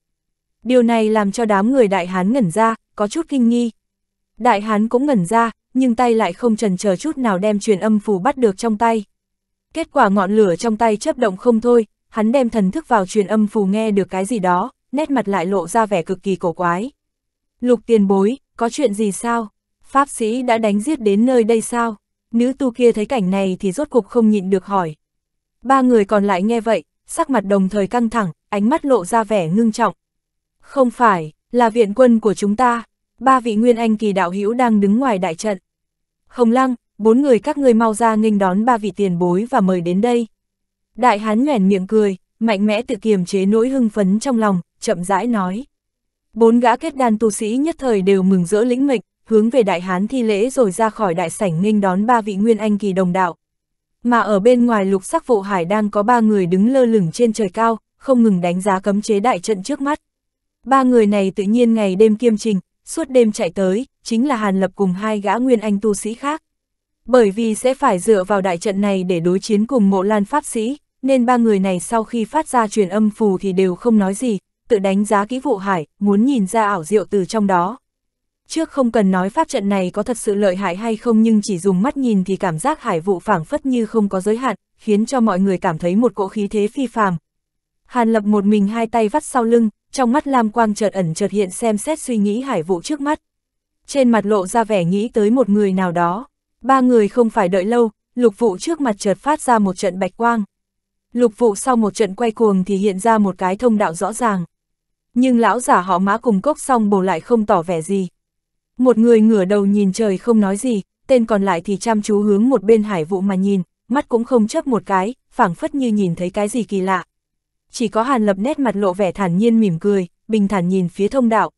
Điều này làm cho đám người đại hán ngẩn ra, có chút kinh nghi. Đại hán cũng ngẩn ra, nhưng tay lại không trần chờ chút nào đem truyền âm phù bắt được trong tay. Kết quả ngọn lửa trong tay chấp động không thôi, hắn đem thần thức vào truyền âm phù nghe được cái gì đó, nét mặt lại lộ ra vẻ cực kỳ cổ quái. Lục tiền bối, có chuyện gì sao? Pháp sĩ đã đánh giết đến nơi đây sao? Nữ tu kia thấy cảnh này thì rốt cục không nhịn được hỏi. Ba người còn lại nghe vậy, sắc mặt đồng thời căng thẳng, ánh mắt lộ ra vẻ ngưng trọng. Không phải, là viện quân của chúng ta, ba vị nguyên anh kỳ đạo hữu đang đứng ngoài đại trận. Hồng Lăng, bốn người các ngươi mau ra nghênh đón ba vị tiền bối và mời đến đây. Đại hán nhoẻn miệng cười, mạnh mẽ tự kiềm chế nỗi hưng phấn trong lòng, chậm rãi nói. Bốn gã kết đàn tu sĩ nhất thời đều mừng rỡ lĩnh mệnh, hướng về đại hán thi lễ rồi ra khỏi đại sảnh nghênh đón ba vị nguyên anh kỳ đồng đạo. Mà ở bên ngoài lục sắc vụ hải đang có ba người đứng lơ lửng trên trời cao, không ngừng đánh giá cấm chế đại trận trước mắt. Ba người này tự nhiên ngày đêm kiêm trình, suốt đêm chạy tới, chính là Hàn Lập cùng hai gã nguyên anh tu sĩ khác. Bởi vì sẽ phải dựa vào đại trận này để đối chiến cùng mộ lan pháp sĩ, nên ba người này sau khi phát ra truyền âm phù thì đều không nói gì, tự đánh giá kỹ vụ hải, muốn nhìn ra ảo diệu từ trong đó. Trước không cần nói pháp trận này có thật sự lợi hại hay không nhưng chỉ dùng mắt nhìn thì cảm giác hải vụ phảng phất như không có giới hạn, khiến cho mọi người cảm thấy một cỗ khí thế phi phàm. Hàn lập một mình hai tay vắt sau lưng, trong mắt lam quang chợt ẩn chợt hiện xem xét suy nghĩ hải vụ trước mắt. Trên mặt lộ ra vẻ nghĩ tới một người nào đó. Ba người không phải đợi lâu, lục vụ trước mặt chợt phát ra một trận bạch quang. Lục vụ sau một trận quay cuồng thì hiện ra một cái thông đạo rõ ràng. Nhưng lão giả họ mã cùng cốc xong bổ lại không tỏ vẻ gì một người ngửa đầu nhìn trời không nói gì, tên còn lại thì chăm chú hướng một bên hải vụ mà nhìn, mắt cũng không chấp một cái, phảng phất như nhìn thấy cái gì kỳ lạ. Chỉ có Hàn Lập nét mặt lộ vẻ thản nhiên mỉm cười, bình thản nhìn phía thông đạo.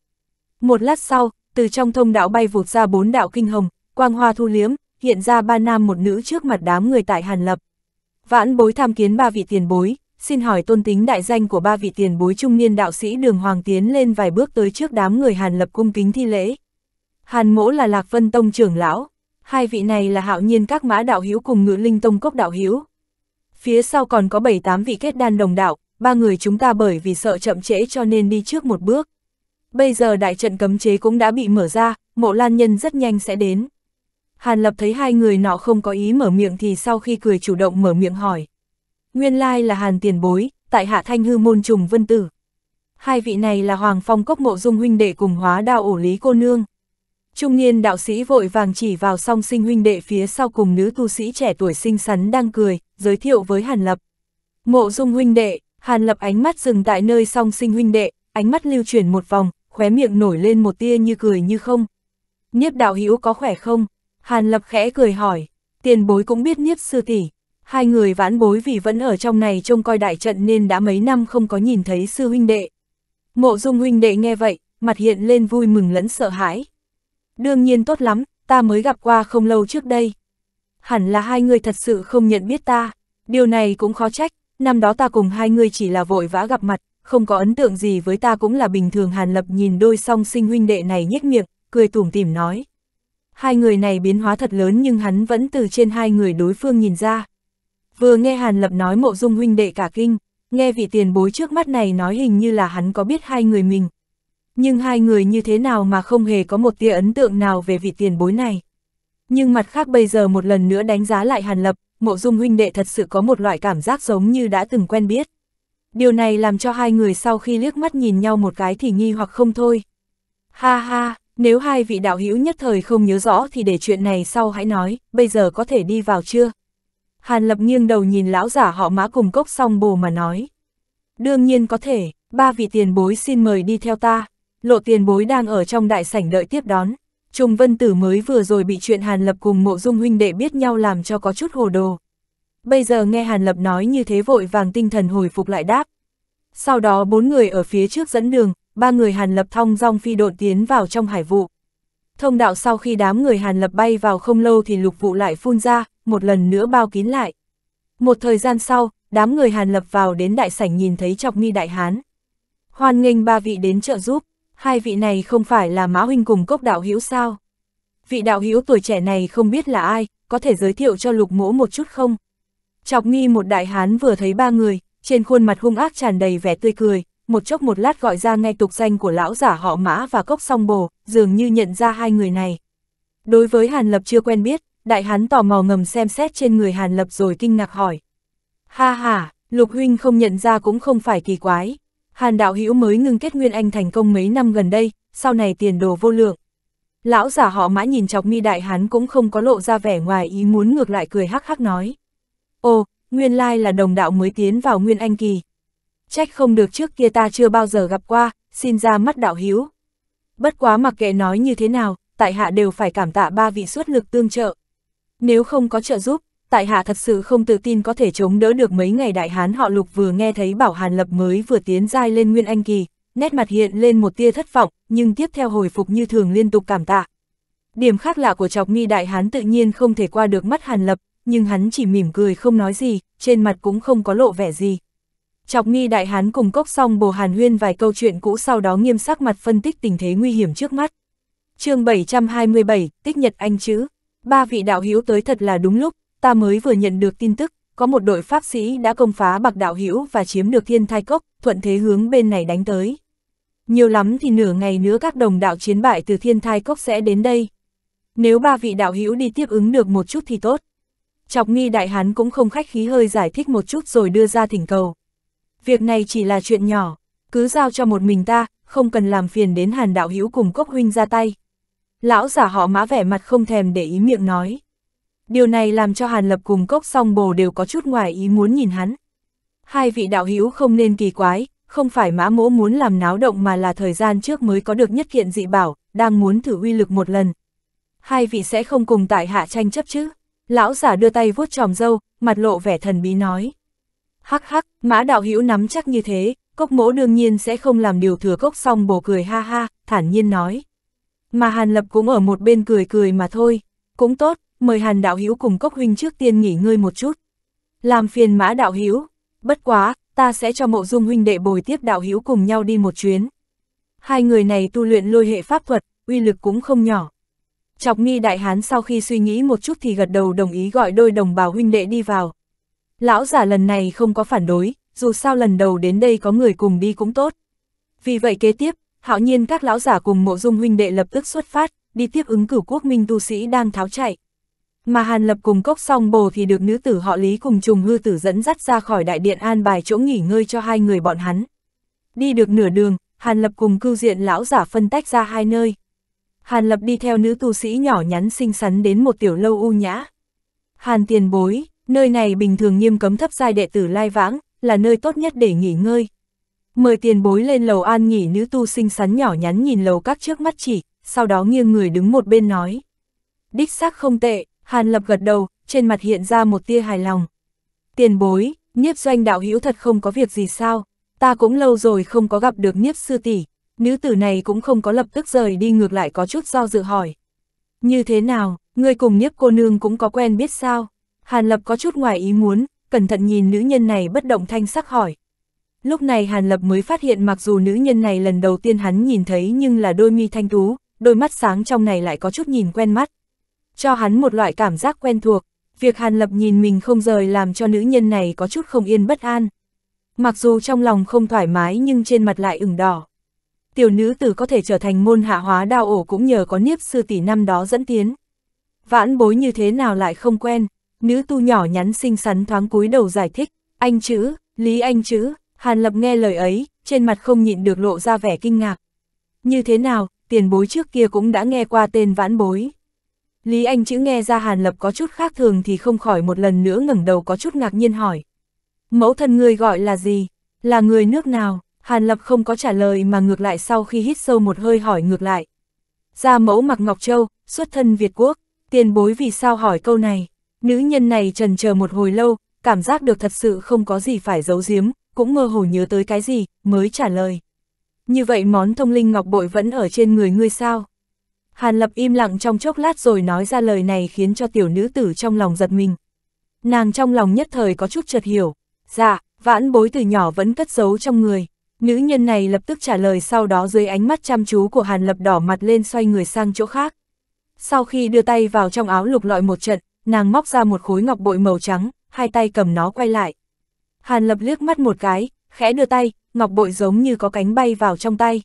Một lát sau, từ trong thông đạo bay vụt ra bốn đạo kinh hồng, quang hoa thu liếm, hiện ra ba nam một nữ trước mặt đám người tại Hàn Lập. Vãn bối tham kiến ba vị tiền bối, xin hỏi tôn tính đại danh của ba vị tiền bối trung niên đạo sĩ đường hoàng tiến lên vài bước tới trước đám người Hàn Lập cung kính thi lễ. Hàn mỗ là Lạc Vân Tông trưởng lão, hai vị này là hạo nhiên các mã đạo hiếu cùng ngự linh tông cốc đạo hiếu. Phía sau còn có bảy tám vị kết đan đồng đạo, ba người chúng ta bởi vì sợ chậm trễ cho nên đi trước một bước. Bây giờ đại trận cấm chế cũng đã bị mở ra, mộ lan nhân rất nhanh sẽ đến. Hàn lập thấy hai người nọ không có ý mở miệng thì sau khi cười chủ động mở miệng hỏi. Nguyên lai là Hàn tiền bối, tại hạ thanh hư môn trùng vân tử. Hai vị này là Hoàng Phong Cốc Mộ Dung huynh đệ cùng hóa đao ổ lý cô nương. Trung niên đạo sĩ vội vàng chỉ vào song sinh huynh đệ phía sau cùng nữ tu sĩ trẻ tuổi xinh xắn đang cười, giới thiệu với Hàn Lập. Mộ dung huynh đệ, Hàn Lập ánh mắt dừng tại nơi song sinh huynh đệ, ánh mắt lưu chuyển một vòng, khóe miệng nổi lên một tia như cười như không. Nhiếp đạo hữu có khỏe không? Hàn Lập khẽ cười hỏi, tiền bối cũng biết nhiếp sư tỷ. Hai người vãn bối vì vẫn ở trong này trông coi đại trận nên đã mấy năm không có nhìn thấy sư huynh đệ. Mộ dung huynh đệ nghe vậy, mặt hiện lên vui mừng lẫn sợ hãi. Đương nhiên tốt lắm, ta mới gặp qua không lâu trước đây. Hẳn là hai người thật sự không nhận biết ta, điều này cũng khó trách, năm đó ta cùng hai người chỉ là vội vã gặp mặt, không có ấn tượng gì với ta cũng là bình thường Hàn Lập nhìn đôi song sinh huynh đệ này nhếch miệng, cười tủm tỉm nói. Hai người này biến hóa thật lớn nhưng hắn vẫn từ trên hai người đối phương nhìn ra. Vừa nghe Hàn Lập nói mộ dung huynh đệ cả kinh, nghe vị tiền bối trước mắt này nói hình như là hắn có biết hai người mình, nhưng hai người như thế nào mà không hề có một tia ấn tượng nào về vị tiền bối này. Nhưng mặt khác bây giờ một lần nữa đánh giá lại Hàn Lập, mộ dung huynh đệ thật sự có một loại cảm giác giống như đã từng quen biết. Điều này làm cho hai người sau khi liếc mắt nhìn nhau một cái thì nghi hoặc không thôi. Ha ha, nếu hai vị đạo hữu nhất thời không nhớ rõ thì để chuyện này sau hãy nói, bây giờ có thể đi vào chưa? Hàn Lập nghiêng đầu nhìn lão giả họ mã cùng cốc song bồ mà nói. Đương nhiên có thể, ba vị tiền bối xin mời đi theo ta lộ tiền bối đang ở trong đại sảnh đợi tiếp đón. Trung Vân Tử mới vừa rồi bị chuyện Hàn Lập cùng mộ dung huynh đệ biết nhau làm cho có chút hồ đồ. Bây giờ nghe Hàn Lập nói như thế vội vàng tinh thần hồi phục lại đáp. Sau đó bốn người ở phía trước dẫn đường, ba người Hàn Lập thong dong phi độn tiến vào trong hải vụ. Thông đạo sau khi đám người Hàn Lập bay vào không lâu thì lục vụ lại phun ra, một lần nữa bao kín lại. Một thời gian sau, đám người Hàn Lập vào đến đại sảnh nhìn thấy chọc nghi đại hán. Hoan nghênh ba vị đến trợ giúp hai vị này không phải là Mã Huynh cùng cốc đạo hữu sao? Vị đạo hữu tuổi trẻ này không biết là ai, có thể giới thiệu cho lục mỗ một chút không? Chọc nghi một đại hán vừa thấy ba người, trên khuôn mặt hung ác tràn đầy vẻ tươi cười, một chốc một lát gọi ra ngay tục danh của lão giả họ mã và cốc song bồ, dường như nhận ra hai người này. Đối với Hàn Lập chưa quen biết, đại hán tò mò ngầm xem xét trên người Hàn Lập rồi kinh ngạc hỏi. Ha ha, Lục Huynh không nhận ra cũng không phải kỳ quái. Hàn đạo hữu mới ngưng kết Nguyên Anh thành công mấy năm gần đây, sau này tiền đồ vô lượng. Lão giả họ mã nhìn chọc mi đại hán cũng không có lộ ra vẻ ngoài ý muốn ngược lại cười hắc hắc nói. Ồ, nguyên lai là đồng đạo mới tiến vào Nguyên Anh kỳ. Trách không được trước kia ta chưa bao giờ gặp qua, xin ra mắt đạo hữu. Bất quá mặc kệ nói như thế nào, tại hạ đều phải cảm tạ ba vị suất lực tương trợ. Nếu không có trợ giúp, tại hạ thật sự không tự tin có thể chống đỡ được mấy ngày đại hán họ lục vừa nghe thấy bảo hàn lập mới vừa tiến giai lên nguyên anh kỳ, nét mặt hiện lên một tia thất vọng, nhưng tiếp theo hồi phục như thường liên tục cảm tạ. Điểm khác lạ của chọc nghi đại hán tự nhiên không thể qua được mắt hàn lập, nhưng hắn chỉ mỉm cười không nói gì, trên mặt cũng không có lộ vẻ gì. Chọc nghi đại hán cùng cốc xong bồ hàn huyên vài câu chuyện cũ sau đó nghiêm sắc mặt phân tích tình thế nguy hiểm trước mắt. chương 727, tích nhật anh chữ. Ba vị đạo hữu tới thật là đúng lúc, ta mới vừa nhận được tin tức, có một đội pháp sĩ đã công phá bạc đạo hữu và chiếm được thiên thai cốc, thuận thế hướng bên này đánh tới. Nhiều lắm thì nửa ngày nữa các đồng đạo chiến bại từ thiên thai cốc sẽ đến đây. Nếu ba vị đạo hữu đi tiếp ứng được một chút thì tốt. Chọc nghi đại hán cũng không khách khí hơi giải thích một chút rồi đưa ra thỉnh cầu. Việc này chỉ là chuyện nhỏ, cứ giao cho một mình ta, không cần làm phiền đến hàn đạo hữu cùng cốc huynh ra tay. Lão giả họ mã vẻ mặt không thèm để ý miệng nói. Điều này làm cho Hàn Lập cùng cốc song bồ đều có chút ngoài ý muốn nhìn hắn. Hai vị đạo hữu không nên kỳ quái, không phải mã mỗ muốn làm náo động mà là thời gian trước mới có được nhất kiện dị bảo, đang muốn thử uy lực một lần. Hai vị sẽ không cùng tại hạ tranh chấp chứ. Lão giả đưa tay vuốt tròm dâu, mặt lộ vẻ thần bí nói. Hắc hắc, mã đạo hữu nắm chắc như thế, cốc mỗ đương nhiên sẽ không làm điều thừa cốc song bồ cười ha ha, thản nhiên nói. Mà Hàn Lập cũng ở một bên cười cười mà thôi, cũng tốt, mời Hàn Đạo Hữu cùng Cốc Huynh trước tiên nghỉ ngơi một chút. Làm phiền Mã Đạo Hữu bất quá, ta sẽ cho mộ dung huynh đệ bồi tiếp Đạo Hữu cùng nhau đi một chuyến. Hai người này tu luyện lôi hệ pháp thuật, uy lực cũng không nhỏ. Trọc nghi đại hán sau khi suy nghĩ một chút thì gật đầu đồng ý gọi đôi đồng bào huynh đệ đi vào. Lão giả lần này không có phản đối, dù sao lần đầu đến đây có người cùng đi cũng tốt. Vì vậy kế tiếp, hạo nhiên các lão giả cùng mộ dung huynh đệ lập tức xuất phát, đi tiếp ứng cử quốc minh tu sĩ đang tháo chạy mà Hàn Lập cùng cốc song bồ thì được nữ tử họ Lý cùng trùng hư tử dẫn dắt ra khỏi đại điện an bài chỗ nghỉ ngơi cho hai người bọn hắn. Đi được nửa đường, Hàn Lập cùng cư diện lão giả phân tách ra hai nơi. Hàn Lập đi theo nữ tu sĩ nhỏ nhắn xinh xắn đến một tiểu lâu u nhã. Hàn tiền bối, nơi này bình thường nghiêm cấm thấp giai đệ tử lai vãng, là nơi tốt nhất để nghỉ ngơi. Mời tiền bối lên lầu an nghỉ nữ tu xinh xắn nhỏ nhắn nhìn lầu các trước mắt chỉ, sau đó nghiêng người đứng một bên nói. Đích xác không tệ, Hàn Lập gật đầu, trên mặt hiện ra một tia hài lòng. Tiền bối, nhiếp doanh đạo hữu thật không có việc gì sao, ta cũng lâu rồi không có gặp được nhiếp sư tỷ, nữ tử này cũng không có lập tức rời đi ngược lại có chút do dự hỏi. Như thế nào, người cùng nhiếp cô nương cũng có quen biết sao? Hàn Lập có chút ngoài ý muốn, cẩn thận nhìn nữ nhân này bất động thanh sắc hỏi. Lúc này Hàn Lập mới phát hiện mặc dù nữ nhân này lần đầu tiên hắn nhìn thấy nhưng là đôi mi thanh tú, đôi mắt sáng trong này lại có chút nhìn quen mắt, cho hắn một loại cảm giác quen thuộc, việc Hàn Lập nhìn mình không rời làm cho nữ nhân này có chút không yên bất an. Mặc dù trong lòng không thoải mái nhưng trên mặt lại ửng đỏ. Tiểu nữ tử có thể trở thành môn hạ hóa đao ổ cũng nhờ có niếp sư tỷ năm đó dẫn tiến. Vãn bối như thế nào lại không quen, nữ tu nhỏ nhắn xinh xắn thoáng cúi đầu giải thích, anh chữ, lý anh chữ, Hàn Lập nghe lời ấy, trên mặt không nhịn được lộ ra vẻ kinh ngạc. Như thế nào, tiền bối trước kia cũng đã nghe qua tên vãn bối. Lý Anh chữ nghe ra Hàn Lập có chút khác thường thì không khỏi một lần nữa ngẩng đầu có chút ngạc nhiên hỏi. Mẫu thân người gọi là gì? Là người nước nào? Hàn Lập không có trả lời mà ngược lại sau khi hít sâu một hơi hỏi ngược lại. Gia mẫu mặc Ngọc Châu, xuất thân Việt Quốc, tiền bối vì sao hỏi câu này? Nữ nhân này trần chờ một hồi lâu, cảm giác được thật sự không có gì phải giấu giếm, cũng mơ hồ nhớ tới cái gì, mới trả lời. Như vậy món thông linh ngọc bội vẫn ở trên người ngươi sao? Hàn Lập im lặng trong chốc lát rồi nói ra lời này khiến cho tiểu nữ tử trong lòng giật mình. Nàng trong lòng nhất thời có chút chợt hiểu. Dạ, vãn bối từ nhỏ vẫn cất giấu trong người. Nữ nhân này lập tức trả lời sau đó dưới ánh mắt chăm chú của Hàn Lập đỏ mặt lên xoay người sang chỗ khác. Sau khi đưa tay vào trong áo lục lọi một trận, nàng móc ra một khối ngọc bội màu trắng, hai tay cầm nó quay lại. Hàn Lập liếc mắt một cái, khẽ đưa tay, ngọc bội giống như có cánh bay vào trong tay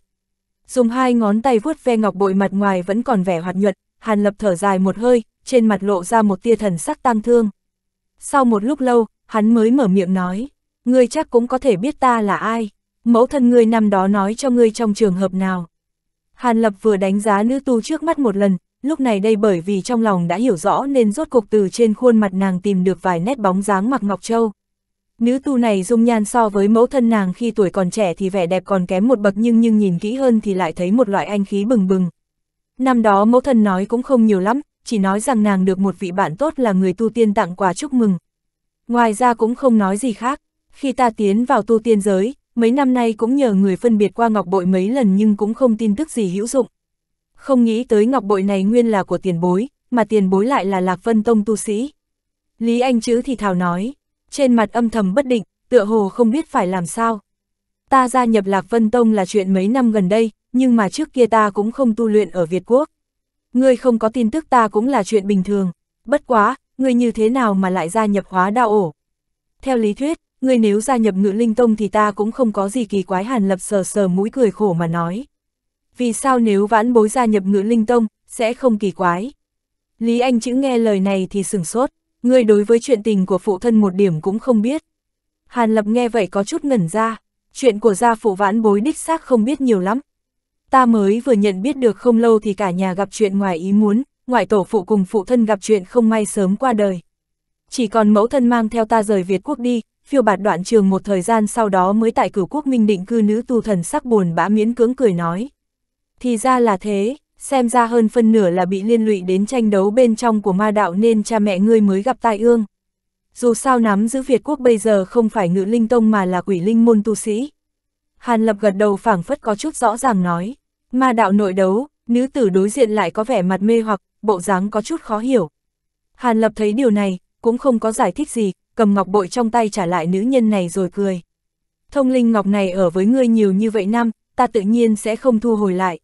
dùng hai ngón tay vuốt ve ngọc bội mặt ngoài vẫn còn vẻ hoạt nhuận, Hàn Lập thở dài một hơi, trên mặt lộ ra một tia thần sắc tang thương. Sau một lúc lâu, hắn mới mở miệng nói, ngươi chắc cũng có thể biết ta là ai, mẫu thân ngươi năm đó nói cho ngươi trong trường hợp nào. Hàn Lập vừa đánh giá nữ tu trước mắt một lần, lúc này đây bởi vì trong lòng đã hiểu rõ nên rốt cục từ trên khuôn mặt nàng tìm được vài nét bóng dáng mặc Ngọc Châu. Nữ tu này dung nhan so với mẫu thân nàng khi tuổi còn trẻ thì vẻ đẹp còn kém một bậc nhưng nhưng nhìn kỹ hơn thì lại thấy một loại anh khí bừng bừng. Năm đó mẫu thân nói cũng không nhiều lắm, chỉ nói rằng nàng được một vị bạn tốt là người tu tiên tặng quà chúc mừng. Ngoài ra cũng không nói gì khác, khi ta tiến vào tu tiên giới, mấy năm nay cũng nhờ người phân biệt qua ngọc bội mấy lần nhưng cũng không tin tức gì hữu dụng. Không nghĩ tới ngọc bội này nguyên là của tiền bối, mà tiền bối lại là Lạc Vân Tông tu sĩ. Lý Anh Chữ thì thảo nói, trên mặt âm thầm bất định, tựa hồ không biết phải làm sao. Ta gia nhập Lạc Vân Tông là chuyện mấy năm gần đây, nhưng mà trước kia ta cũng không tu luyện ở Việt Quốc. Ngươi không có tin tức ta cũng là chuyện bình thường, bất quá, ngươi như thế nào mà lại gia nhập hóa đạo ổ. Theo lý thuyết, ngươi nếu gia nhập ngự linh tông thì ta cũng không có gì kỳ quái hàn lập sờ sờ mũi cười khổ mà nói. Vì sao nếu vãn bối gia nhập ngự linh tông, sẽ không kỳ quái? Lý Anh chữ nghe lời này thì sừng sốt ngươi đối với chuyện tình của phụ thân một điểm cũng không biết. Hàn Lập nghe vậy có chút ngẩn ra, chuyện của gia phụ vãn bối đích xác không biết nhiều lắm. Ta mới vừa nhận biết được không lâu thì cả nhà gặp chuyện ngoài ý muốn, ngoại tổ phụ cùng phụ thân gặp chuyện không may sớm qua đời. Chỉ còn mẫu thân mang theo ta rời Việt quốc đi, phiêu bạt đoạn trường một thời gian sau đó mới tại cửu quốc minh định cư nữ tu thần sắc buồn bã miễn cưỡng cười nói. Thì ra là thế, xem ra hơn phân nửa là bị liên lụy đến tranh đấu bên trong của ma đạo nên cha mẹ ngươi mới gặp tai ương. Dù sao nắm giữ Việt quốc bây giờ không phải ngự linh tông mà là quỷ linh môn tu sĩ. Hàn Lập gật đầu phảng phất có chút rõ ràng nói, ma đạo nội đấu, nữ tử đối diện lại có vẻ mặt mê hoặc, bộ dáng có chút khó hiểu. Hàn Lập thấy điều này, cũng không có giải thích gì, cầm ngọc bội trong tay trả lại nữ nhân này rồi cười. Thông linh ngọc này ở với ngươi nhiều như vậy năm, ta tự nhiên sẽ không thu hồi lại.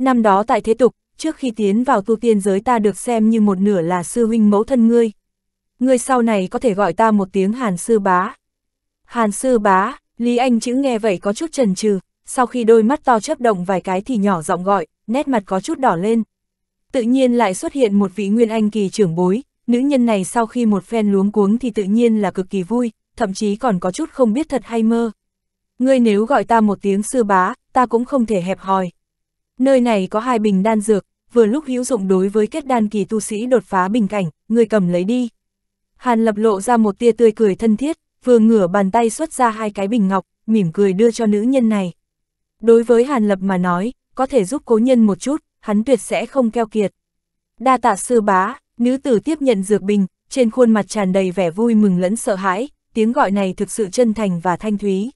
Năm đó tại thế tục, trước khi tiến vào tu tiên giới ta được xem như một nửa là sư huynh mẫu thân ngươi. Ngươi sau này có thể gọi ta một tiếng Hàn Sư Bá. Hàn Sư Bá, Lý Anh chữ nghe vậy có chút chần chừ sau khi đôi mắt to chớp động vài cái thì nhỏ giọng gọi, nét mặt có chút đỏ lên. Tự nhiên lại xuất hiện một vị nguyên anh kỳ trưởng bối, nữ nhân này sau khi một phen luống cuống thì tự nhiên là cực kỳ vui, thậm chí còn có chút không biết thật hay mơ. Ngươi nếu gọi ta một tiếng sư bá, ta cũng không thể hẹp hòi. Nơi này có hai bình đan dược, vừa lúc hữu dụng đối với kết đan kỳ tu sĩ đột phá bình cảnh, người cầm lấy đi. Hàn lập lộ ra một tia tươi cười thân thiết, vừa ngửa bàn tay xuất ra hai cái bình ngọc, mỉm cười đưa cho nữ nhân này. Đối với Hàn lập mà nói, có thể giúp cố nhân một chút, hắn tuyệt sẽ không keo kiệt. Đa tạ sư bá, nữ tử tiếp nhận dược bình, trên khuôn mặt tràn đầy vẻ vui mừng lẫn sợ hãi, tiếng gọi này thực sự chân thành và thanh thúy.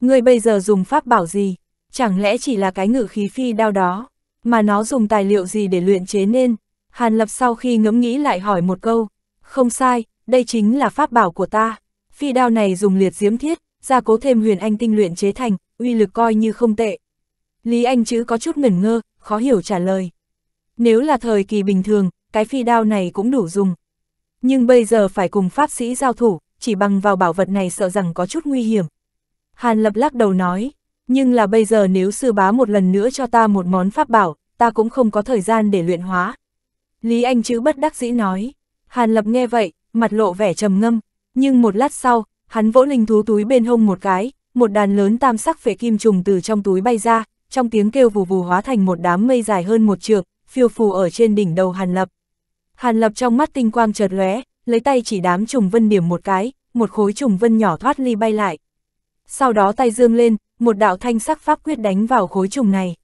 Người bây giờ dùng pháp bảo gì? chẳng lẽ chỉ là cái ngự khí phi đao đó, mà nó dùng tài liệu gì để luyện chế nên. Hàn Lập sau khi ngẫm nghĩ lại hỏi một câu, không sai, đây chính là pháp bảo của ta. Phi đao này dùng liệt diễm thiết, gia cố thêm huyền anh tinh luyện chế thành, uy lực coi như không tệ. Lý Anh chữ có chút ngẩn ngơ, khó hiểu trả lời. Nếu là thời kỳ bình thường, cái phi đao này cũng đủ dùng. Nhưng bây giờ phải cùng pháp sĩ giao thủ, chỉ bằng vào bảo vật này sợ rằng có chút nguy hiểm. Hàn Lập lắc đầu nói, nhưng là bây giờ nếu sư bá một lần nữa cho ta một món pháp bảo, ta cũng không có thời gian để luyện hóa. Lý Anh chữ bất đắc dĩ nói. Hàn Lập nghe vậy, mặt lộ vẻ trầm ngâm, nhưng một lát sau, hắn vỗ linh thú túi bên hông một cái, một đàn lớn tam sắc phệ kim trùng từ trong túi bay ra, trong tiếng kêu vù vù hóa thành một đám mây dài hơn một trượng, phiêu phù ở trên đỉnh đầu Hàn Lập. Hàn Lập trong mắt tinh quang chợt lóe, lấy tay chỉ đám trùng vân điểm một cái, một khối trùng vân nhỏ thoát ly bay lại. Sau đó tay dương lên, một đạo thanh sắc pháp quyết đánh vào khối trùng này.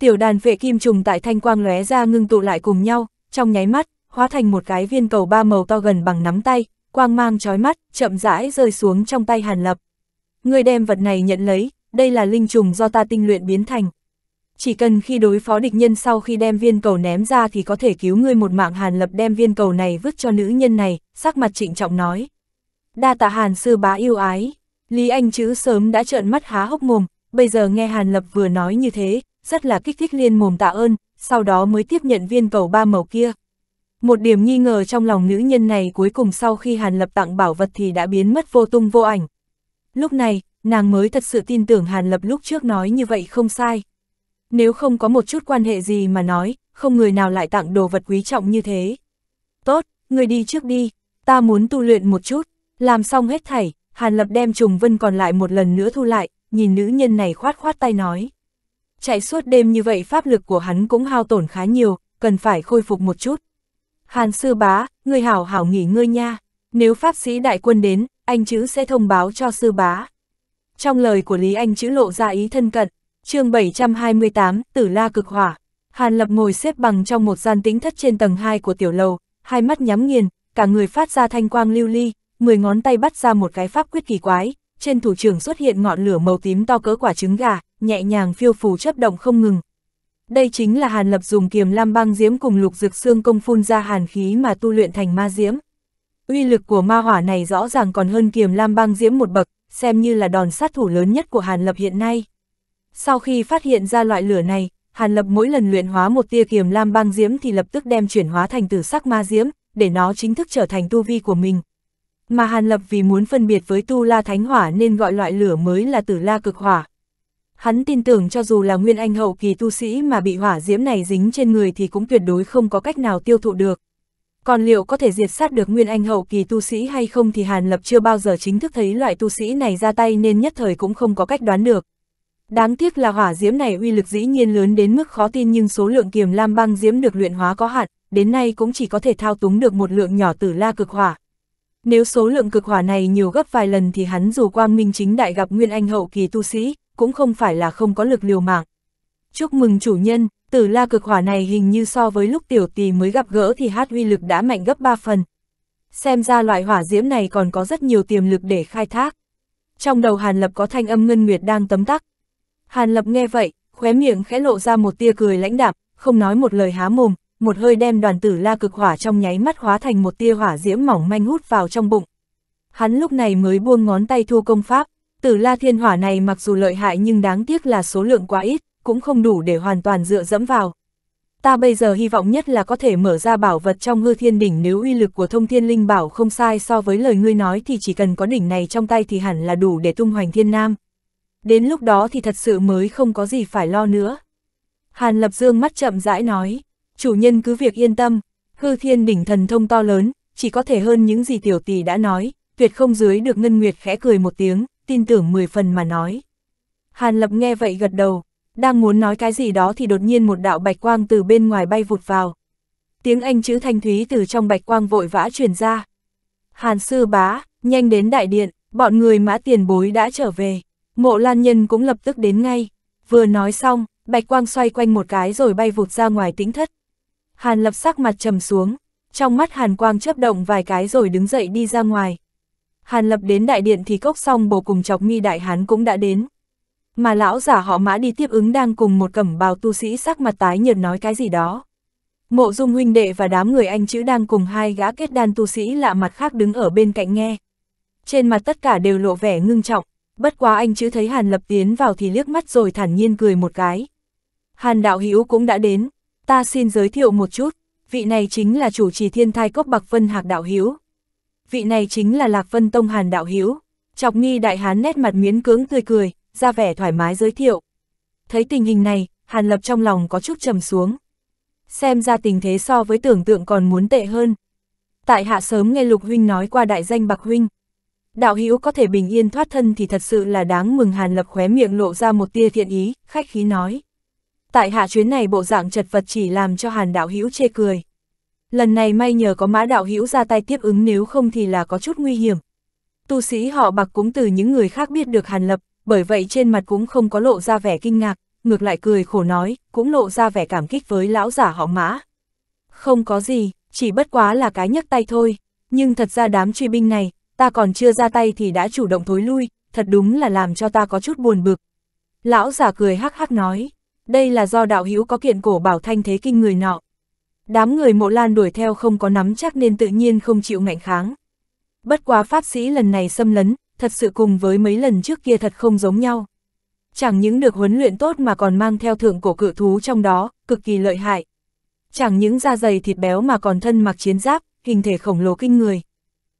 Tiểu đàn vệ kim trùng tại thanh quang lóe ra ngưng tụ lại cùng nhau, trong nháy mắt, hóa thành một cái viên cầu ba màu to gần bằng nắm tay, quang mang chói mắt, chậm rãi rơi xuống trong tay Hàn Lập. Người đem vật này nhận lấy, đây là linh trùng do ta tinh luyện biến thành. Chỉ cần khi đối phó địch nhân sau khi đem viên cầu ném ra thì có thể cứu ngươi một mạng Hàn Lập đem viên cầu này vứt cho nữ nhân này, sắc mặt trịnh trọng nói. Đa tạ Hàn sư bá yêu ái. Lý Anh Chữ sớm đã trợn mắt há hốc mồm, bây giờ nghe Hàn Lập vừa nói như thế, rất là kích thích liên mồm tạ ơn, sau đó mới tiếp nhận viên cầu ba màu kia. Một điểm nghi ngờ trong lòng nữ nhân này cuối cùng sau khi Hàn Lập tặng bảo vật thì đã biến mất vô tung vô ảnh. Lúc này, nàng mới thật sự tin tưởng Hàn Lập lúc trước nói như vậy không sai. Nếu không có một chút quan hệ gì mà nói, không người nào lại tặng đồ vật quý trọng như thế. Tốt, người đi trước đi, ta muốn tu luyện một chút, làm xong hết thảy, Hàn Lập đem trùng vân còn lại một lần nữa thu lại, nhìn nữ nhân này khoát khoát tay nói. Chạy suốt đêm như vậy pháp lực của hắn cũng hao tổn khá nhiều, cần phải khôi phục một chút. Hàn sư bá, ngươi hảo hảo nghỉ ngơi nha, nếu pháp sĩ đại quân đến, anh chữ sẽ thông báo cho sư bá. Trong lời của Lý Anh chữ lộ ra ý thân cận, chương 728, Tử La Cực Hỏa. Hàn Lập ngồi xếp bằng trong một gian tĩnh thất trên tầng 2 của tiểu lầu, hai mắt nhắm nghiền, cả người phát ra thanh quang lưu ly, Mười ngón tay bắt ra một cái pháp quyết kỳ quái, trên thủ trưởng xuất hiện ngọn lửa màu tím to cỡ quả trứng gà, nhẹ nhàng phiêu phù chấp động không ngừng. Đây chính là Hàn Lập dùng kiềm lam băng diễm cùng lục dược xương công phun ra hàn khí mà tu luyện thành ma diễm. Uy lực của ma hỏa này rõ ràng còn hơn kiềm lam băng diễm một bậc, xem như là đòn sát thủ lớn nhất của Hàn Lập hiện nay. Sau khi phát hiện ra loại lửa này, Hàn Lập mỗi lần luyện hóa một tia kiềm lam băng diễm thì lập tức đem chuyển hóa thành tử sắc ma diễm, để nó chính thức trở thành tu vi của mình, mà Hàn Lập vì muốn phân biệt với Tu La Thánh Hỏa nên gọi loại lửa mới là Tử La Cực Hỏa. Hắn tin tưởng cho dù là nguyên anh hậu kỳ tu sĩ mà bị hỏa diễm này dính trên người thì cũng tuyệt đối không có cách nào tiêu thụ được. Còn liệu có thể diệt sát được nguyên anh hậu kỳ tu sĩ hay không thì Hàn Lập chưa bao giờ chính thức thấy loại tu sĩ này ra tay nên nhất thời cũng không có cách đoán được. Đáng tiếc là hỏa diễm này uy lực dĩ nhiên lớn đến mức khó tin nhưng số lượng kiềm lam băng diễm được luyện hóa có hạn, đến nay cũng chỉ có thể thao túng được một lượng nhỏ tử la cực hỏa, nếu số lượng cực hỏa này nhiều gấp vài lần thì hắn dù quang minh chính đại gặp nguyên anh hậu kỳ tu sĩ, cũng không phải là không có lực liều mạng. Chúc mừng chủ nhân, tử la cực hỏa này hình như so với lúc tiểu tì mới gặp gỡ thì hát uy lực đã mạnh gấp 3 phần. Xem ra loại hỏa diễm này còn có rất nhiều tiềm lực để khai thác. Trong đầu Hàn Lập có thanh âm ngân nguyệt đang tấm tắc. Hàn Lập nghe vậy, khóe miệng khẽ lộ ra một tia cười lãnh đạm, không nói một lời há mồm, một hơi đem đoàn tử la cực hỏa trong nháy mắt hóa thành một tia hỏa diễm mỏng manh hút vào trong bụng. Hắn lúc này mới buông ngón tay thu công pháp, tử la thiên hỏa này mặc dù lợi hại nhưng đáng tiếc là số lượng quá ít, cũng không đủ để hoàn toàn dựa dẫm vào. Ta bây giờ hy vọng nhất là có thể mở ra bảo vật trong hư thiên đỉnh nếu uy lực của thông thiên linh bảo không sai so với lời ngươi nói thì chỉ cần có đỉnh này trong tay thì hẳn là đủ để tung hoành thiên nam. Đến lúc đó thì thật sự mới không có gì phải lo nữa. Hàn Lập Dương mắt chậm rãi nói, chủ nhân cứ việc yên tâm, hư thiên đỉnh thần thông to lớn, chỉ có thể hơn những gì tiểu tỷ đã nói, tuyệt không dưới được Ngân Nguyệt khẽ cười một tiếng, tin tưởng mười phần mà nói. Hàn Lập nghe vậy gật đầu, đang muốn nói cái gì đó thì đột nhiên một đạo bạch quang từ bên ngoài bay vụt vào. Tiếng Anh chữ thanh thúy từ trong bạch quang vội vã truyền ra. Hàn sư bá, nhanh đến đại điện, bọn người mã tiền bối đã trở về. Mộ lan nhân cũng lập tức đến ngay. Vừa nói xong, bạch quang xoay quanh một cái rồi bay vụt ra ngoài tĩnh thất, Hàn lập sắc mặt trầm xuống, trong mắt Hàn Quang chớp động vài cái rồi đứng dậy đi ra ngoài. Hàn lập đến đại điện thì cốc xong bổ cùng chọc mi đại hán cũng đã đến. Mà lão giả họ mã đi tiếp ứng đang cùng một cẩm bào tu sĩ sắc mặt tái nhợt nói cái gì đó. Mộ dung huynh đệ và đám người anh chữ đang cùng hai gã kết đan tu sĩ lạ mặt khác đứng ở bên cạnh nghe. Trên mặt tất cả đều lộ vẻ ngưng trọng, bất quá anh chữ thấy Hàn lập tiến vào thì liếc mắt rồi thản nhiên cười một cái. Hàn đạo hữu cũng đã đến, ta xin giới thiệu một chút, vị này chính là chủ trì thiên thai cốc Bạc Vân Hạc Đạo Hiếu. Vị này chính là Lạc Vân Tông Hàn Đạo Hiếu. Chọc nghi đại hán nét mặt miến cưỡng tươi cười, ra vẻ thoải mái giới thiệu. Thấy tình hình này, Hàn Lập trong lòng có chút trầm xuống. Xem ra tình thế so với tưởng tượng còn muốn tệ hơn. Tại hạ sớm nghe Lục Huynh nói qua đại danh Bạc Huynh. Đạo hiếu có thể bình yên thoát thân thì thật sự là đáng mừng Hàn Lập khóe miệng lộ ra một tia thiện ý, khách khí nói tại hạ chuyến này bộ dạng chật vật chỉ làm cho hàn đạo hữu chê cười. Lần này may nhờ có mã đạo hữu ra tay tiếp ứng nếu không thì là có chút nguy hiểm. Tu sĩ họ bạc cũng từ những người khác biết được hàn lập, bởi vậy trên mặt cũng không có lộ ra vẻ kinh ngạc, ngược lại cười khổ nói, cũng lộ ra vẻ cảm kích với lão giả họ mã. Không có gì, chỉ bất quá là cái nhấc tay thôi, nhưng thật ra đám truy binh này, ta còn chưa ra tay thì đã chủ động thối lui, thật đúng là làm cho ta có chút buồn bực. Lão giả cười hắc hắc nói đây là do đạo hữu có kiện cổ bảo thanh thế kinh người nọ. Đám người mộ lan đuổi theo không có nắm chắc nên tự nhiên không chịu ngạnh kháng. Bất quá pháp sĩ lần này xâm lấn, thật sự cùng với mấy lần trước kia thật không giống nhau. Chẳng những được huấn luyện tốt mà còn mang theo thượng cổ cự thú trong đó, cực kỳ lợi hại. Chẳng những da dày thịt béo mà còn thân mặc chiến giáp, hình thể khổng lồ kinh người.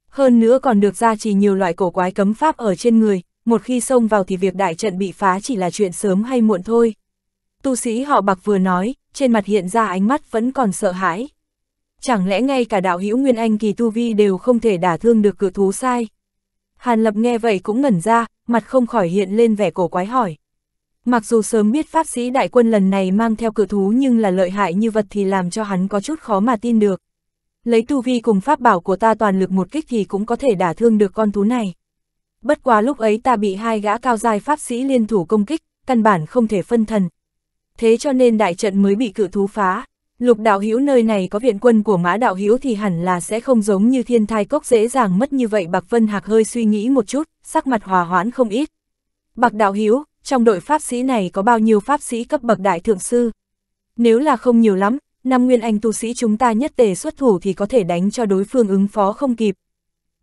Hơn nữa còn được gia trì nhiều loại cổ quái cấm pháp ở trên người, một khi xông vào thì việc đại trận bị phá chỉ là chuyện sớm hay muộn thôi. Tu sĩ họ bạc vừa nói, trên mặt hiện ra ánh mắt vẫn còn sợ hãi. Chẳng lẽ ngay cả đạo hữu Nguyên Anh kỳ tu vi đều không thể đả thương được cự thú sai? Hàn Lập nghe vậy cũng ngẩn ra, mặt không khỏi hiện lên vẻ cổ quái hỏi. Mặc dù sớm biết pháp sĩ đại quân lần này mang theo cự thú nhưng là lợi hại như vật thì làm cho hắn có chút khó mà tin được. Lấy tu vi cùng pháp bảo của ta toàn lực một kích thì cũng có thể đả thương được con thú này. Bất quá lúc ấy ta bị hai gã cao dài pháp sĩ liên thủ công kích, căn bản không thể phân thần, thế cho nên đại trận mới bị cử thú phá. Lục đạo hữu nơi này có viện quân của mã đạo hữu thì hẳn là sẽ không giống như thiên thai cốc dễ dàng mất như vậy Bạc Vân Hạc hơi suy nghĩ một chút, sắc mặt hòa hoãn không ít. Bạc đạo hữu trong đội pháp sĩ này có bao nhiêu pháp sĩ cấp bậc đại thượng sư? Nếu là không nhiều lắm, năm nguyên anh tu sĩ chúng ta nhất tề xuất thủ thì có thể đánh cho đối phương ứng phó không kịp.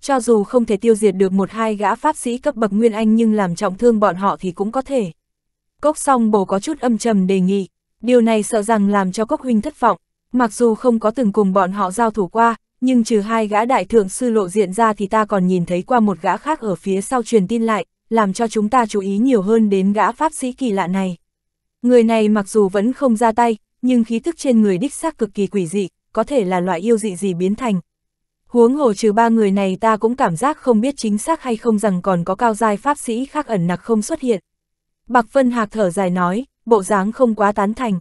Cho dù không thể tiêu diệt được một hai gã pháp sĩ cấp bậc nguyên anh nhưng làm trọng thương bọn họ thì cũng có thể. Cốc song bồ có chút âm trầm đề nghị, điều này sợ rằng làm cho Cốc huynh thất vọng, mặc dù không có từng cùng bọn họ giao thủ qua, nhưng trừ hai gã đại thượng sư lộ diện ra thì ta còn nhìn thấy qua một gã khác ở phía sau truyền tin lại, làm cho chúng ta chú ý nhiều hơn đến gã pháp sĩ kỳ lạ này. Người này mặc dù vẫn không ra tay, nhưng khí thức trên người đích xác cực kỳ quỷ dị, có thể là loại yêu dị gì biến thành. Huống hồ trừ ba người này ta cũng cảm giác không biết chính xác hay không rằng còn có cao giai pháp sĩ khác ẩn nặc không xuất hiện. Bạc Vân Hạc thở dài nói, bộ dáng không quá tán thành.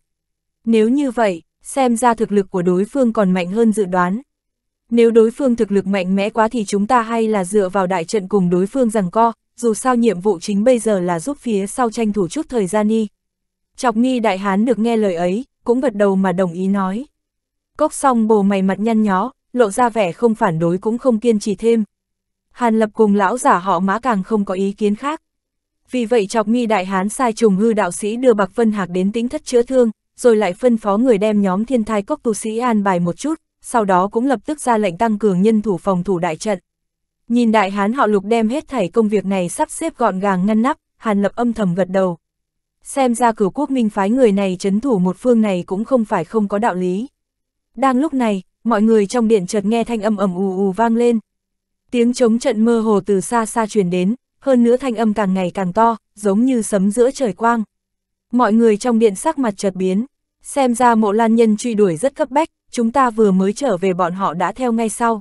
Nếu như vậy, xem ra thực lực của đối phương còn mạnh hơn dự đoán. Nếu đối phương thực lực mạnh mẽ quá thì chúng ta hay là dựa vào đại trận cùng đối phương rằng co, dù sao nhiệm vụ chính bây giờ là giúp phía sau tranh thủ chút thời gian đi. Chọc nghi đại hán được nghe lời ấy, cũng gật đầu mà đồng ý nói. Cốc Song bồ mày mặt nhăn nhó, lộ ra vẻ không phản đối cũng không kiên trì thêm. Hàn lập cùng lão giả họ mã càng không có ý kiến khác. Vì vậy chọc nghi đại hán sai trùng hư đạo sĩ đưa Bạc phân Hạc đến tính thất chữa thương, rồi lại phân phó người đem nhóm thiên thai cốc tu sĩ an bài một chút, sau đó cũng lập tức ra lệnh tăng cường nhân thủ phòng thủ đại trận. Nhìn đại hán họ lục đem hết thảy công việc này sắp xếp gọn gàng ngăn nắp, hàn lập âm thầm gật đầu. Xem ra cửu quốc minh phái người này chấn thủ một phương này cũng không phải không có đạo lý. Đang lúc này, mọi người trong điện chợt nghe thanh âm ầm ù ù vang lên. Tiếng chống trận mơ hồ từ xa xa truyền đến, hơn nữa thanh âm càng ngày càng to, giống như sấm giữa trời quang. Mọi người trong điện sắc mặt chợt biến, xem ra mộ lan nhân truy đuổi rất cấp bách, chúng ta vừa mới trở về bọn họ đã theo ngay sau.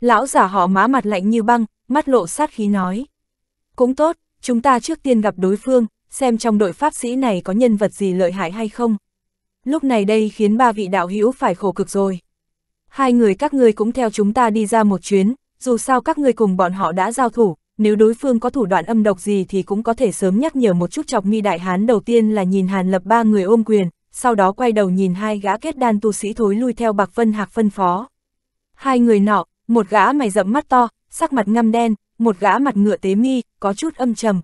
Lão giả họ má mặt lạnh như băng, mắt lộ sát khí nói. Cũng tốt, chúng ta trước tiên gặp đối phương, xem trong đội pháp sĩ này có nhân vật gì lợi hại hay không. Lúc này đây khiến ba vị đạo hữu phải khổ cực rồi. Hai người các ngươi cũng theo chúng ta đi ra một chuyến, dù sao các ngươi cùng bọn họ đã giao thủ, nếu đối phương có thủ đoạn âm độc gì thì cũng có thể sớm nhắc nhở một chút chọc mi đại hán đầu tiên là nhìn Hàn Lập ba người ôm quyền, sau đó quay đầu nhìn hai gã kết đan tu sĩ thối lui theo Bạc Vân Hạc phân phó. Hai người nọ, một gã mày rậm mắt to, sắc mặt ngăm đen, một gã mặt ngựa tế mi, có chút âm trầm.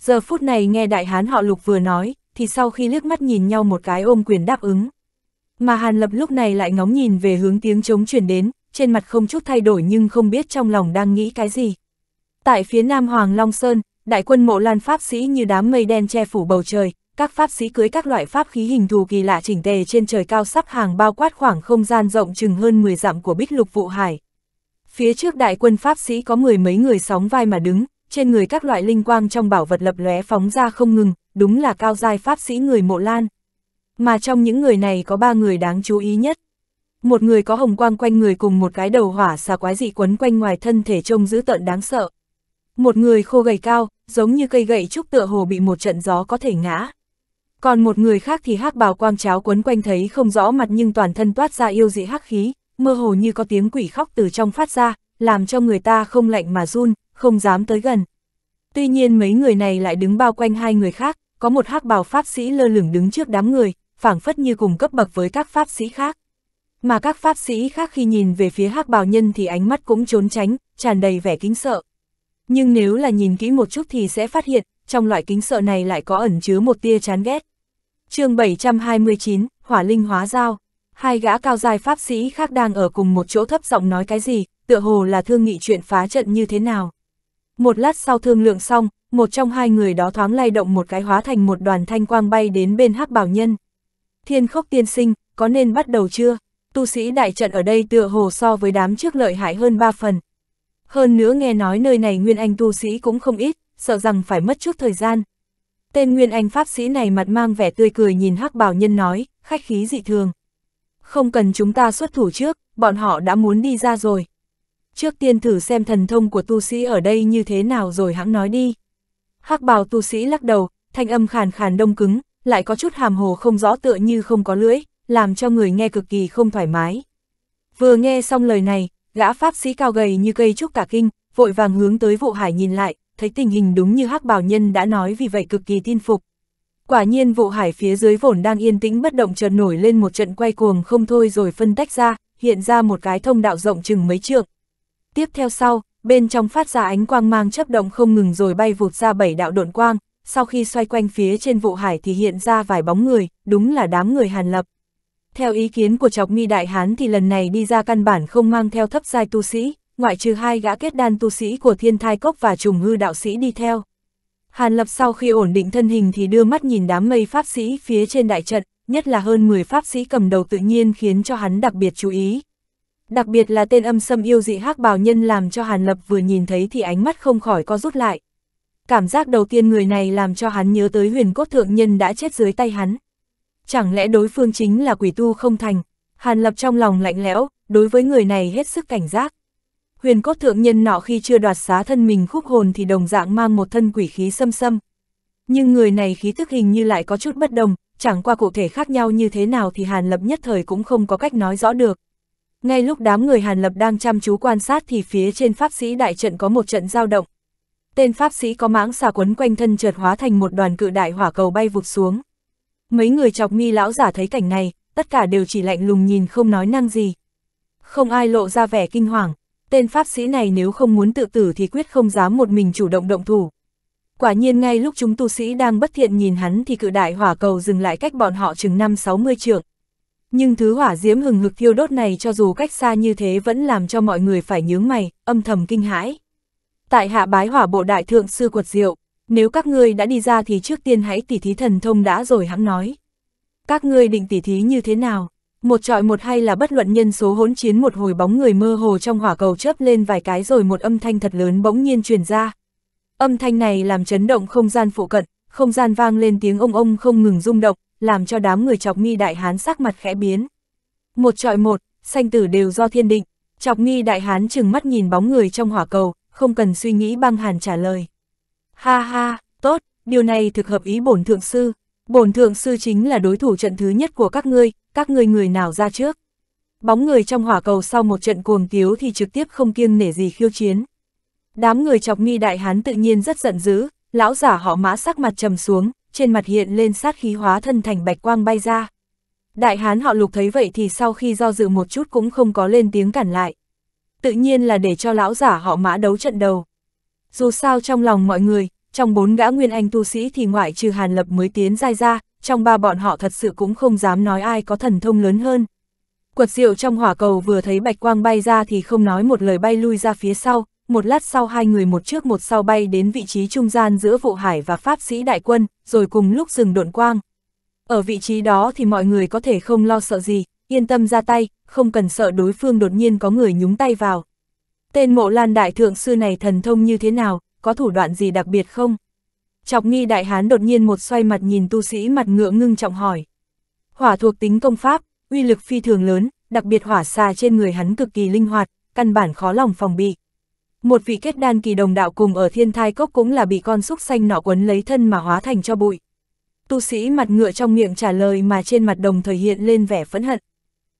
Giờ phút này nghe đại hán họ Lục vừa nói, thì sau khi liếc mắt nhìn nhau một cái ôm quyền đáp ứng. Mà Hàn Lập lúc này lại ngóng nhìn về hướng tiếng trống truyền đến, trên mặt không chút thay đổi nhưng không biết trong lòng đang nghĩ cái gì. Tại phía nam Hoàng Long Sơn, đại quân mộ lan pháp sĩ như đám mây đen che phủ bầu trời, các pháp sĩ cưới các loại pháp khí hình thù kỳ lạ chỉnh tề trên trời cao sắp hàng bao quát khoảng không gian rộng chừng hơn 10 dặm của bích lục vụ hải. Phía trước đại quân pháp sĩ có mười mấy người sóng vai mà đứng, trên người các loại linh quang trong bảo vật lập lóe phóng ra không ngừng, đúng là cao giai pháp sĩ người mộ lan. Mà trong những người này có ba người đáng chú ý nhất. Một người có hồng quang quanh người cùng một cái đầu hỏa xà quái dị quấn quanh ngoài thân thể trông dữ tợn đáng sợ, một người khô gầy cao, giống như cây gậy trúc tựa hồ bị một trận gió có thể ngã. Còn một người khác thì hắc bào quang cháo quấn quanh thấy không rõ mặt nhưng toàn thân toát ra yêu dị hắc khí, mơ hồ như có tiếng quỷ khóc từ trong phát ra, làm cho người ta không lạnh mà run, không dám tới gần. Tuy nhiên mấy người này lại đứng bao quanh hai người khác, có một hắc bào pháp sĩ lơ lửng đứng trước đám người, phảng phất như cùng cấp bậc với các pháp sĩ khác. Mà các pháp sĩ khác khi nhìn về phía hắc bào nhân thì ánh mắt cũng trốn tránh, tràn đầy vẻ kính sợ. Nhưng nếu là nhìn kỹ một chút thì sẽ phát hiện, trong loại kính sợ này lại có ẩn chứa một tia chán ghét. chương 729, Hỏa Linh Hóa Giao. Hai gã cao dài pháp sĩ khác đang ở cùng một chỗ thấp giọng nói cái gì, tựa hồ là thương nghị chuyện phá trận như thế nào. Một lát sau thương lượng xong, một trong hai người đó thoáng lay động một cái hóa thành một đoàn thanh quang bay đến bên hắc bảo nhân. Thiên khốc tiên sinh, có nên bắt đầu chưa? Tu sĩ đại trận ở đây tựa hồ so với đám trước lợi hại hơn ba phần, hơn nữa nghe nói nơi này Nguyên Anh tu sĩ cũng không ít, sợ rằng phải mất chút thời gian. Tên Nguyên Anh Pháp sĩ này mặt mang vẻ tươi cười nhìn hắc bảo nhân nói, khách khí dị thường. Không cần chúng ta xuất thủ trước, bọn họ đã muốn đi ra rồi. Trước tiên thử xem thần thông của tu sĩ ở đây như thế nào rồi hãng nói đi. hắc bào tu sĩ lắc đầu, thanh âm khàn khàn đông cứng, lại có chút hàm hồ không rõ tựa như không có lưỡi, làm cho người nghe cực kỳ không thoải mái. Vừa nghe xong lời này, Gã pháp sĩ cao gầy như cây trúc cả kinh, vội vàng hướng tới vụ hải nhìn lại, thấy tình hình đúng như hắc bảo nhân đã nói vì vậy cực kỳ tin phục. Quả nhiên vụ hải phía dưới vổn đang yên tĩnh bất động chợt nổi lên một trận quay cuồng không thôi rồi phân tách ra, hiện ra một cái thông đạo rộng chừng mấy trượng. Tiếp theo sau, bên trong phát ra ánh quang mang chấp động không ngừng rồi bay vụt ra bảy đạo độn quang, sau khi xoay quanh phía trên vụ hải thì hiện ra vài bóng người, đúng là đám người Hàn Lập. Theo ý kiến của Chọc Mi Đại Hán thì lần này đi ra căn bản không mang theo thấp giai tu sĩ, ngoại trừ hai gã kết đan tu sĩ của Thiên Thai Cốc và Trùng Ngư Đạo Sĩ đi theo. Hàn Lập sau khi ổn định thân hình thì đưa mắt nhìn đám mây pháp sĩ phía trên đại trận, nhất là hơn 10 pháp sĩ cầm đầu tự nhiên khiến cho hắn đặc biệt chú ý. Đặc biệt là tên âm sâm yêu dị hắc bào nhân làm cho Hàn Lập vừa nhìn thấy thì ánh mắt không khỏi có rút lại. Cảm giác đầu tiên người này làm cho hắn nhớ tới huyền cốt thượng nhân đã chết dưới tay hắn chẳng lẽ đối phương chính là quỷ tu không thành? Hàn Lập trong lòng lạnh lẽo, đối với người này hết sức cảnh giác. Huyền cốt thượng nhân nọ khi chưa đoạt xá thân mình khúc hồn thì đồng dạng mang một thân quỷ khí xâm xâm. Nhưng người này khí tức hình như lại có chút bất đồng, chẳng qua cụ thể khác nhau như thế nào thì Hàn Lập nhất thời cũng không có cách nói rõ được. Ngay lúc đám người Hàn Lập đang chăm chú quan sát thì phía trên pháp sĩ đại trận có một trận giao động. Tên pháp sĩ có mãng xà quấn quanh thân chợt hóa thành một đoàn cự đại hỏa cầu bay vụt xuống. Mấy người chọc mi lão giả thấy cảnh này, tất cả đều chỉ lạnh lùng nhìn không nói năng gì. Không ai lộ ra vẻ kinh hoàng, tên pháp sĩ này nếu không muốn tự tử thì quyết không dám một mình chủ động động thủ. Quả nhiên ngay lúc chúng tu sĩ đang bất thiện nhìn hắn thì cự đại hỏa cầu dừng lại cách bọn họ chừng 5-60 trượng. Nhưng thứ hỏa diễm hừng hực thiêu đốt này cho dù cách xa như thế vẫn làm cho mọi người phải nhướng mày, âm thầm kinh hãi. Tại hạ bái hỏa bộ đại thượng sư quật diệu, nếu các ngươi đã đi ra thì trước tiên hãy tỉ thí thần thông đã rồi hắn nói. Các ngươi định tỉ thí như thế nào? Một trọi một hay là bất luận nhân số hỗn chiến một hồi bóng người mơ hồ trong hỏa cầu chớp lên vài cái rồi một âm thanh thật lớn bỗng nhiên truyền ra. Âm thanh này làm chấn động không gian phụ cận, không gian vang lên tiếng ông ông không ngừng rung động, làm cho đám người chọc nghi đại hán sắc mặt khẽ biến. Một trọi một, sanh tử đều do thiên định, chọc nghi đại hán chừng mắt nhìn bóng người trong hỏa cầu, không cần suy nghĩ băng hàn trả lời. Ha ha, tốt, điều này thực hợp ý bổn thượng sư. Bổn thượng sư chính là đối thủ trận thứ nhất của các ngươi, các ngươi người nào ra trước. Bóng người trong hỏa cầu sau một trận cuồng tiếu thì trực tiếp không kiêng nể gì khiêu chiến. Đám người chọc mi đại hán tự nhiên rất giận dữ, lão giả họ mã sắc mặt trầm xuống, trên mặt hiện lên sát khí hóa thân thành bạch quang bay ra. Đại hán họ lục thấy vậy thì sau khi do dự một chút cũng không có lên tiếng cản lại. Tự nhiên là để cho lão giả họ mã đấu trận đầu dù sao trong lòng mọi người, trong bốn gã nguyên anh tu sĩ thì ngoại trừ hàn lập mới tiến dai ra, trong ba bọn họ thật sự cũng không dám nói ai có thần thông lớn hơn. Quật diệu trong hỏa cầu vừa thấy bạch quang bay ra thì không nói một lời bay lui ra phía sau, một lát sau hai người một trước một sau bay đến vị trí trung gian giữa vụ hải và pháp sĩ đại quân, rồi cùng lúc dừng độn quang. Ở vị trí đó thì mọi người có thể không lo sợ gì, yên tâm ra tay, không cần sợ đối phương đột nhiên có người nhúng tay vào. Tên mộ lan đại thượng sư này thần thông như thế nào, có thủ đoạn gì đặc biệt không? Chọc nghi đại hán đột nhiên một xoay mặt nhìn tu sĩ mặt ngựa ngưng trọng hỏi. Hỏa thuộc tính công pháp, uy lực phi thường lớn, đặc biệt hỏa xà trên người hắn cực kỳ linh hoạt, căn bản khó lòng phòng bị. Một vị kết đan kỳ đồng đạo cùng ở thiên thai cốc cũng là bị con xúc xanh nọ quấn lấy thân mà hóa thành cho bụi. Tu sĩ mặt ngựa trong miệng trả lời mà trên mặt đồng thời hiện lên vẻ phẫn hận.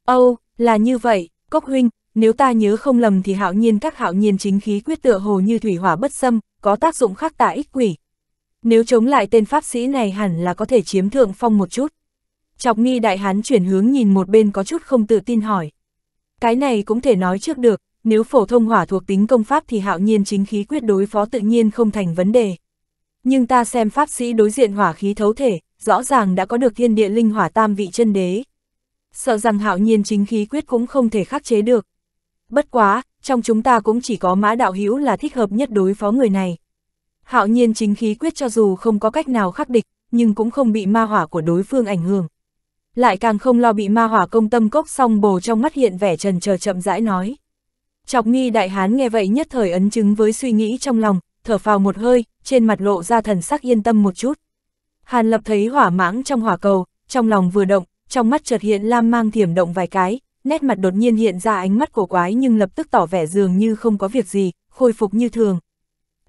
Âu, là như vậy, cốc huynh, nếu ta nhớ không lầm thì hạo nhiên các hạo nhiên chính khí quyết tựa hồ như thủy hỏa bất xâm, có tác dụng khắc tả ích quỷ. Nếu chống lại tên pháp sĩ này hẳn là có thể chiếm thượng phong một chút. Chọc nghi đại hán chuyển hướng nhìn một bên có chút không tự tin hỏi. Cái này cũng thể nói trước được, nếu phổ thông hỏa thuộc tính công pháp thì hạo nhiên chính khí quyết đối phó tự nhiên không thành vấn đề. Nhưng ta xem pháp sĩ đối diện hỏa khí thấu thể, rõ ràng đã có được thiên địa linh hỏa tam vị chân đế. Sợ rằng hạo nhiên chính khí quyết cũng không thể khắc chế được bất quá, trong chúng ta cũng chỉ có mã đạo hữu là thích hợp nhất đối phó người này. Hạo nhiên chính khí quyết cho dù không có cách nào khắc địch, nhưng cũng không bị ma hỏa của đối phương ảnh hưởng. Lại càng không lo bị ma hỏa công tâm cốc song bồ trong mắt hiện vẻ trần chờ chậm rãi nói. Chọc nghi đại hán nghe vậy nhất thời ấn chứng với suy nghĩ trong lòng, thở phào một hơi, trên mặt lộ ra thần sắc yên tâm một chút. Hàn lập thấy hỏa mãng trong hỏa cầu, trong lòng vừa động, trong mắt chợt hiện lam mang thiểm động vài cái, nét mặt đột nhiên hiện ra ánh mắt cổ quái nhưng lập tức tỏ vẻ dường như không có việc gì, khôi phục như thường.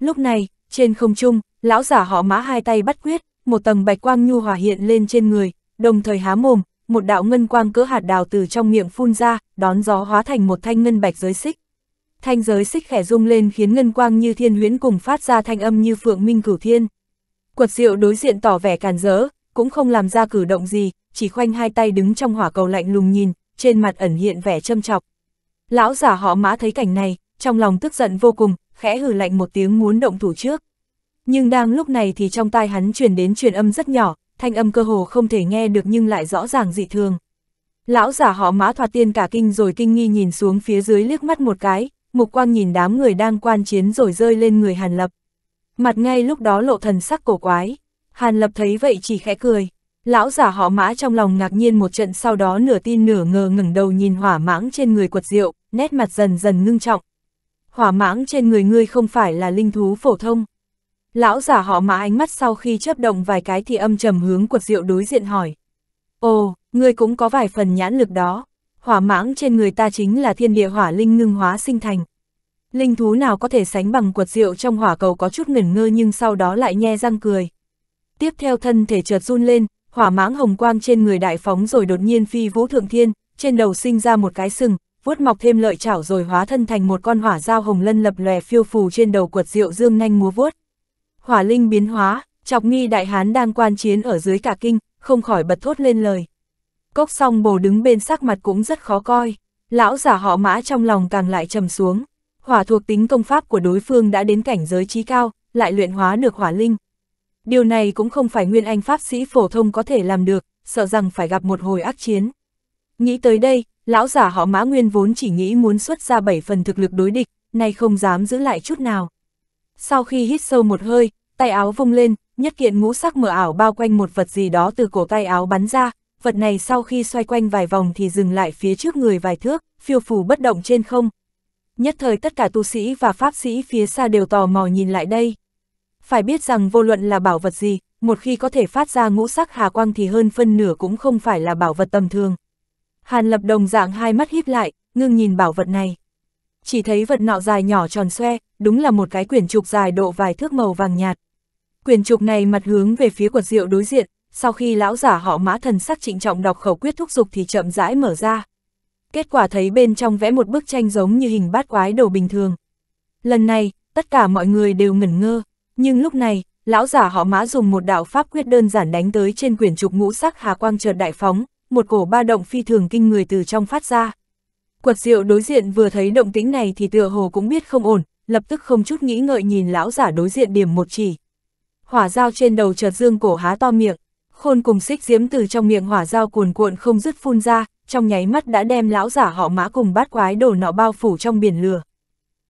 Lúc này, trên không trung, lão giả họ mã hai tay bắt quyết, một tầng bạch quang nhu hòa hiện lên trên người, đồng thời há mồm, một đạo ngân quang cỡ hạt đào từ trong miệng phun ra, đón gió hóa thành một thanh ngân bạch giới xích. Thanh giới xích khẽ rung lên khiến ngân quang như thiên huyễn cùng phát ra thanh âm như phượng minh cửu thiên. Quật diệu đối diện tỏ vẻ càn rỡ, cũng không làm ra cử động gì, chỉ khoanh hai tay đứng trong hỏa cầu lạnh lùng nhìn, trên mặt ẩn hiện vẻ châm chọc. Lão giả họ mã thấy cảnh này, trong lòng tức giận vô cùng, khẽ hừ lạnh một tiếng muốn động thủ trước. Nhưng đang lúc này thì trong tai hắn truyền đến truyền âm rất nhỏ, thanh âm cơ hồ không thể nghe được nhưng lại rõ ràng dị thường. Lão giả họ mã thoạt tiên cả kinh rồi kinh nghi nhìn xuống phía dưới liếc mắt một cái, mục quang nhìn đám người đang quan chiến rồi rơi lên người Hàn Lập. Mặt ngay lúc đó lộ thần sắc cổ quái, Hàn Lập thấy vậy chỉ khẽ cười. Lão giả họ mã trong lòng ngạc nhiên một trận sau đó nửa tin nửa ngờ ngẩng đầu nhìn hỏa mãng trên người quật rượu nét mặt dần dần ngưng trọng. Hỏa mãng trên người ngươi không phải là linh thú phổ thông. Lão giả họ mã ánh mắt sau khi chấp động vài cái thì âm trầm hướng quật rượu đối diện hỏi. Ồ, ngươi cũng có vài phần nhãn lực đó. Hỏa mãng trên người ta chính là thiên địa hỏa linh ngưng hóa sinh thành. Linh thú nào có thể sánh bằng quật rượu trong hỏa cầu có chút ngẩn ngơ nhưng sau đó lại nhe răng cười. Tiếp theo thân thể chợt run lên, hỏa mãng hồng quang trên người đại phóng rồi đột nhiên phi vũ thượng thiên, trên đầu sinh ra một cái sừng, vuốt mọc thêm lợi chảo rồi hóa thân thành một con hỏa dao hồng lân lập lòe phiêu phù trên đầu quật rượu dương nhanh múa vuốt. Hỏa linh biến hóa, chọc nghi đại hán đang quan chiến ở dưới cả kinh, không khỏi bật thốt lên lời. Cốc song bồ đứng bên sắc mặt cũng rất khó coi, lão giả họ mã trong lòng càng lại trầm xuống. Hỏa thuộc tính công pháp của đối phương đã đến cảnh giới trí cao, lại luyện hóa được hỏa linh. Điều này cũng không phải nguyên anh pháp sĩ phổ thông có thể làm được, sợ rằng phải gặp một hồi ác chiến. Nghĩ tới đây, lão giả họ mã nguyên vốn chỉ nghĩ muốn xuất ra bảy phần thực lực đối địch, nay không dám giữ lại chút nào. Sau khi hít sâu một hơi, tay áo vung lên, nhất kiện ngũ sắc mở ảo bao quanh một vật gì đó từ cổ tay áo bắn ra, vật này sau khi xoay quanh vài vòng thì dừng lại phía trước người vài thước, phiêu phù bất động trên không. Nhất thời tất cả tu sĩ và pháp sĩ phía xa đều tò mò nhìn lại đây. Phải biết rằng vô luận là bảo vật gì, một khi có thể phát ra ngũ sắc hà quang thì hơn phân nửa cũng không phải là bảo vật tầm thường. Hàn lập đồng dạng hai mắt híp lại, ngưng nhìn bảo vật này. Chỉ thấy vật nọ dài nhỏ tròn xoe, đúng là một cái quyển trục dài độ vài thước màu vàng nhạt. Quyển trục này mặt hướng về phía quật rượu đối diện, sau khi lão giả họ mã thần sắc trịnh trọng đọc khẩu quyết thúc dục thì chậm rãi mở ra. Kết quả thấy bên trong vẽ một bức tranh giống như hình bát quái đồ bình thường. Lần này, tất cả mọi người đều ngẩn ngơ, nhưng lúc này, lão giả họ mã dùng một đạo pháp quyết đơn giản đánh tới trên quyển trục ngũ sắc hà quang chợt đại phóng, một cổ ba động phi thường kinh người từ trong phát ra. Quật diệu đối diện vừa thấy động tĩnh này thì tựa hồ cũng biết không ổn, lập tức không chút nghĩ ngợi nhìn lão giả đối diện điểm một chỉ. Hỏa dao trên đầu chợt dương cổ há to miệng, khôn cùng xích diếm từ trong miệng hỏa dao cuồn cuộn không dứt phun ra, trong nháy mắt đã đem lão giả họ mã cùng bát quái đồ nọ bao phủ trong biển lửa.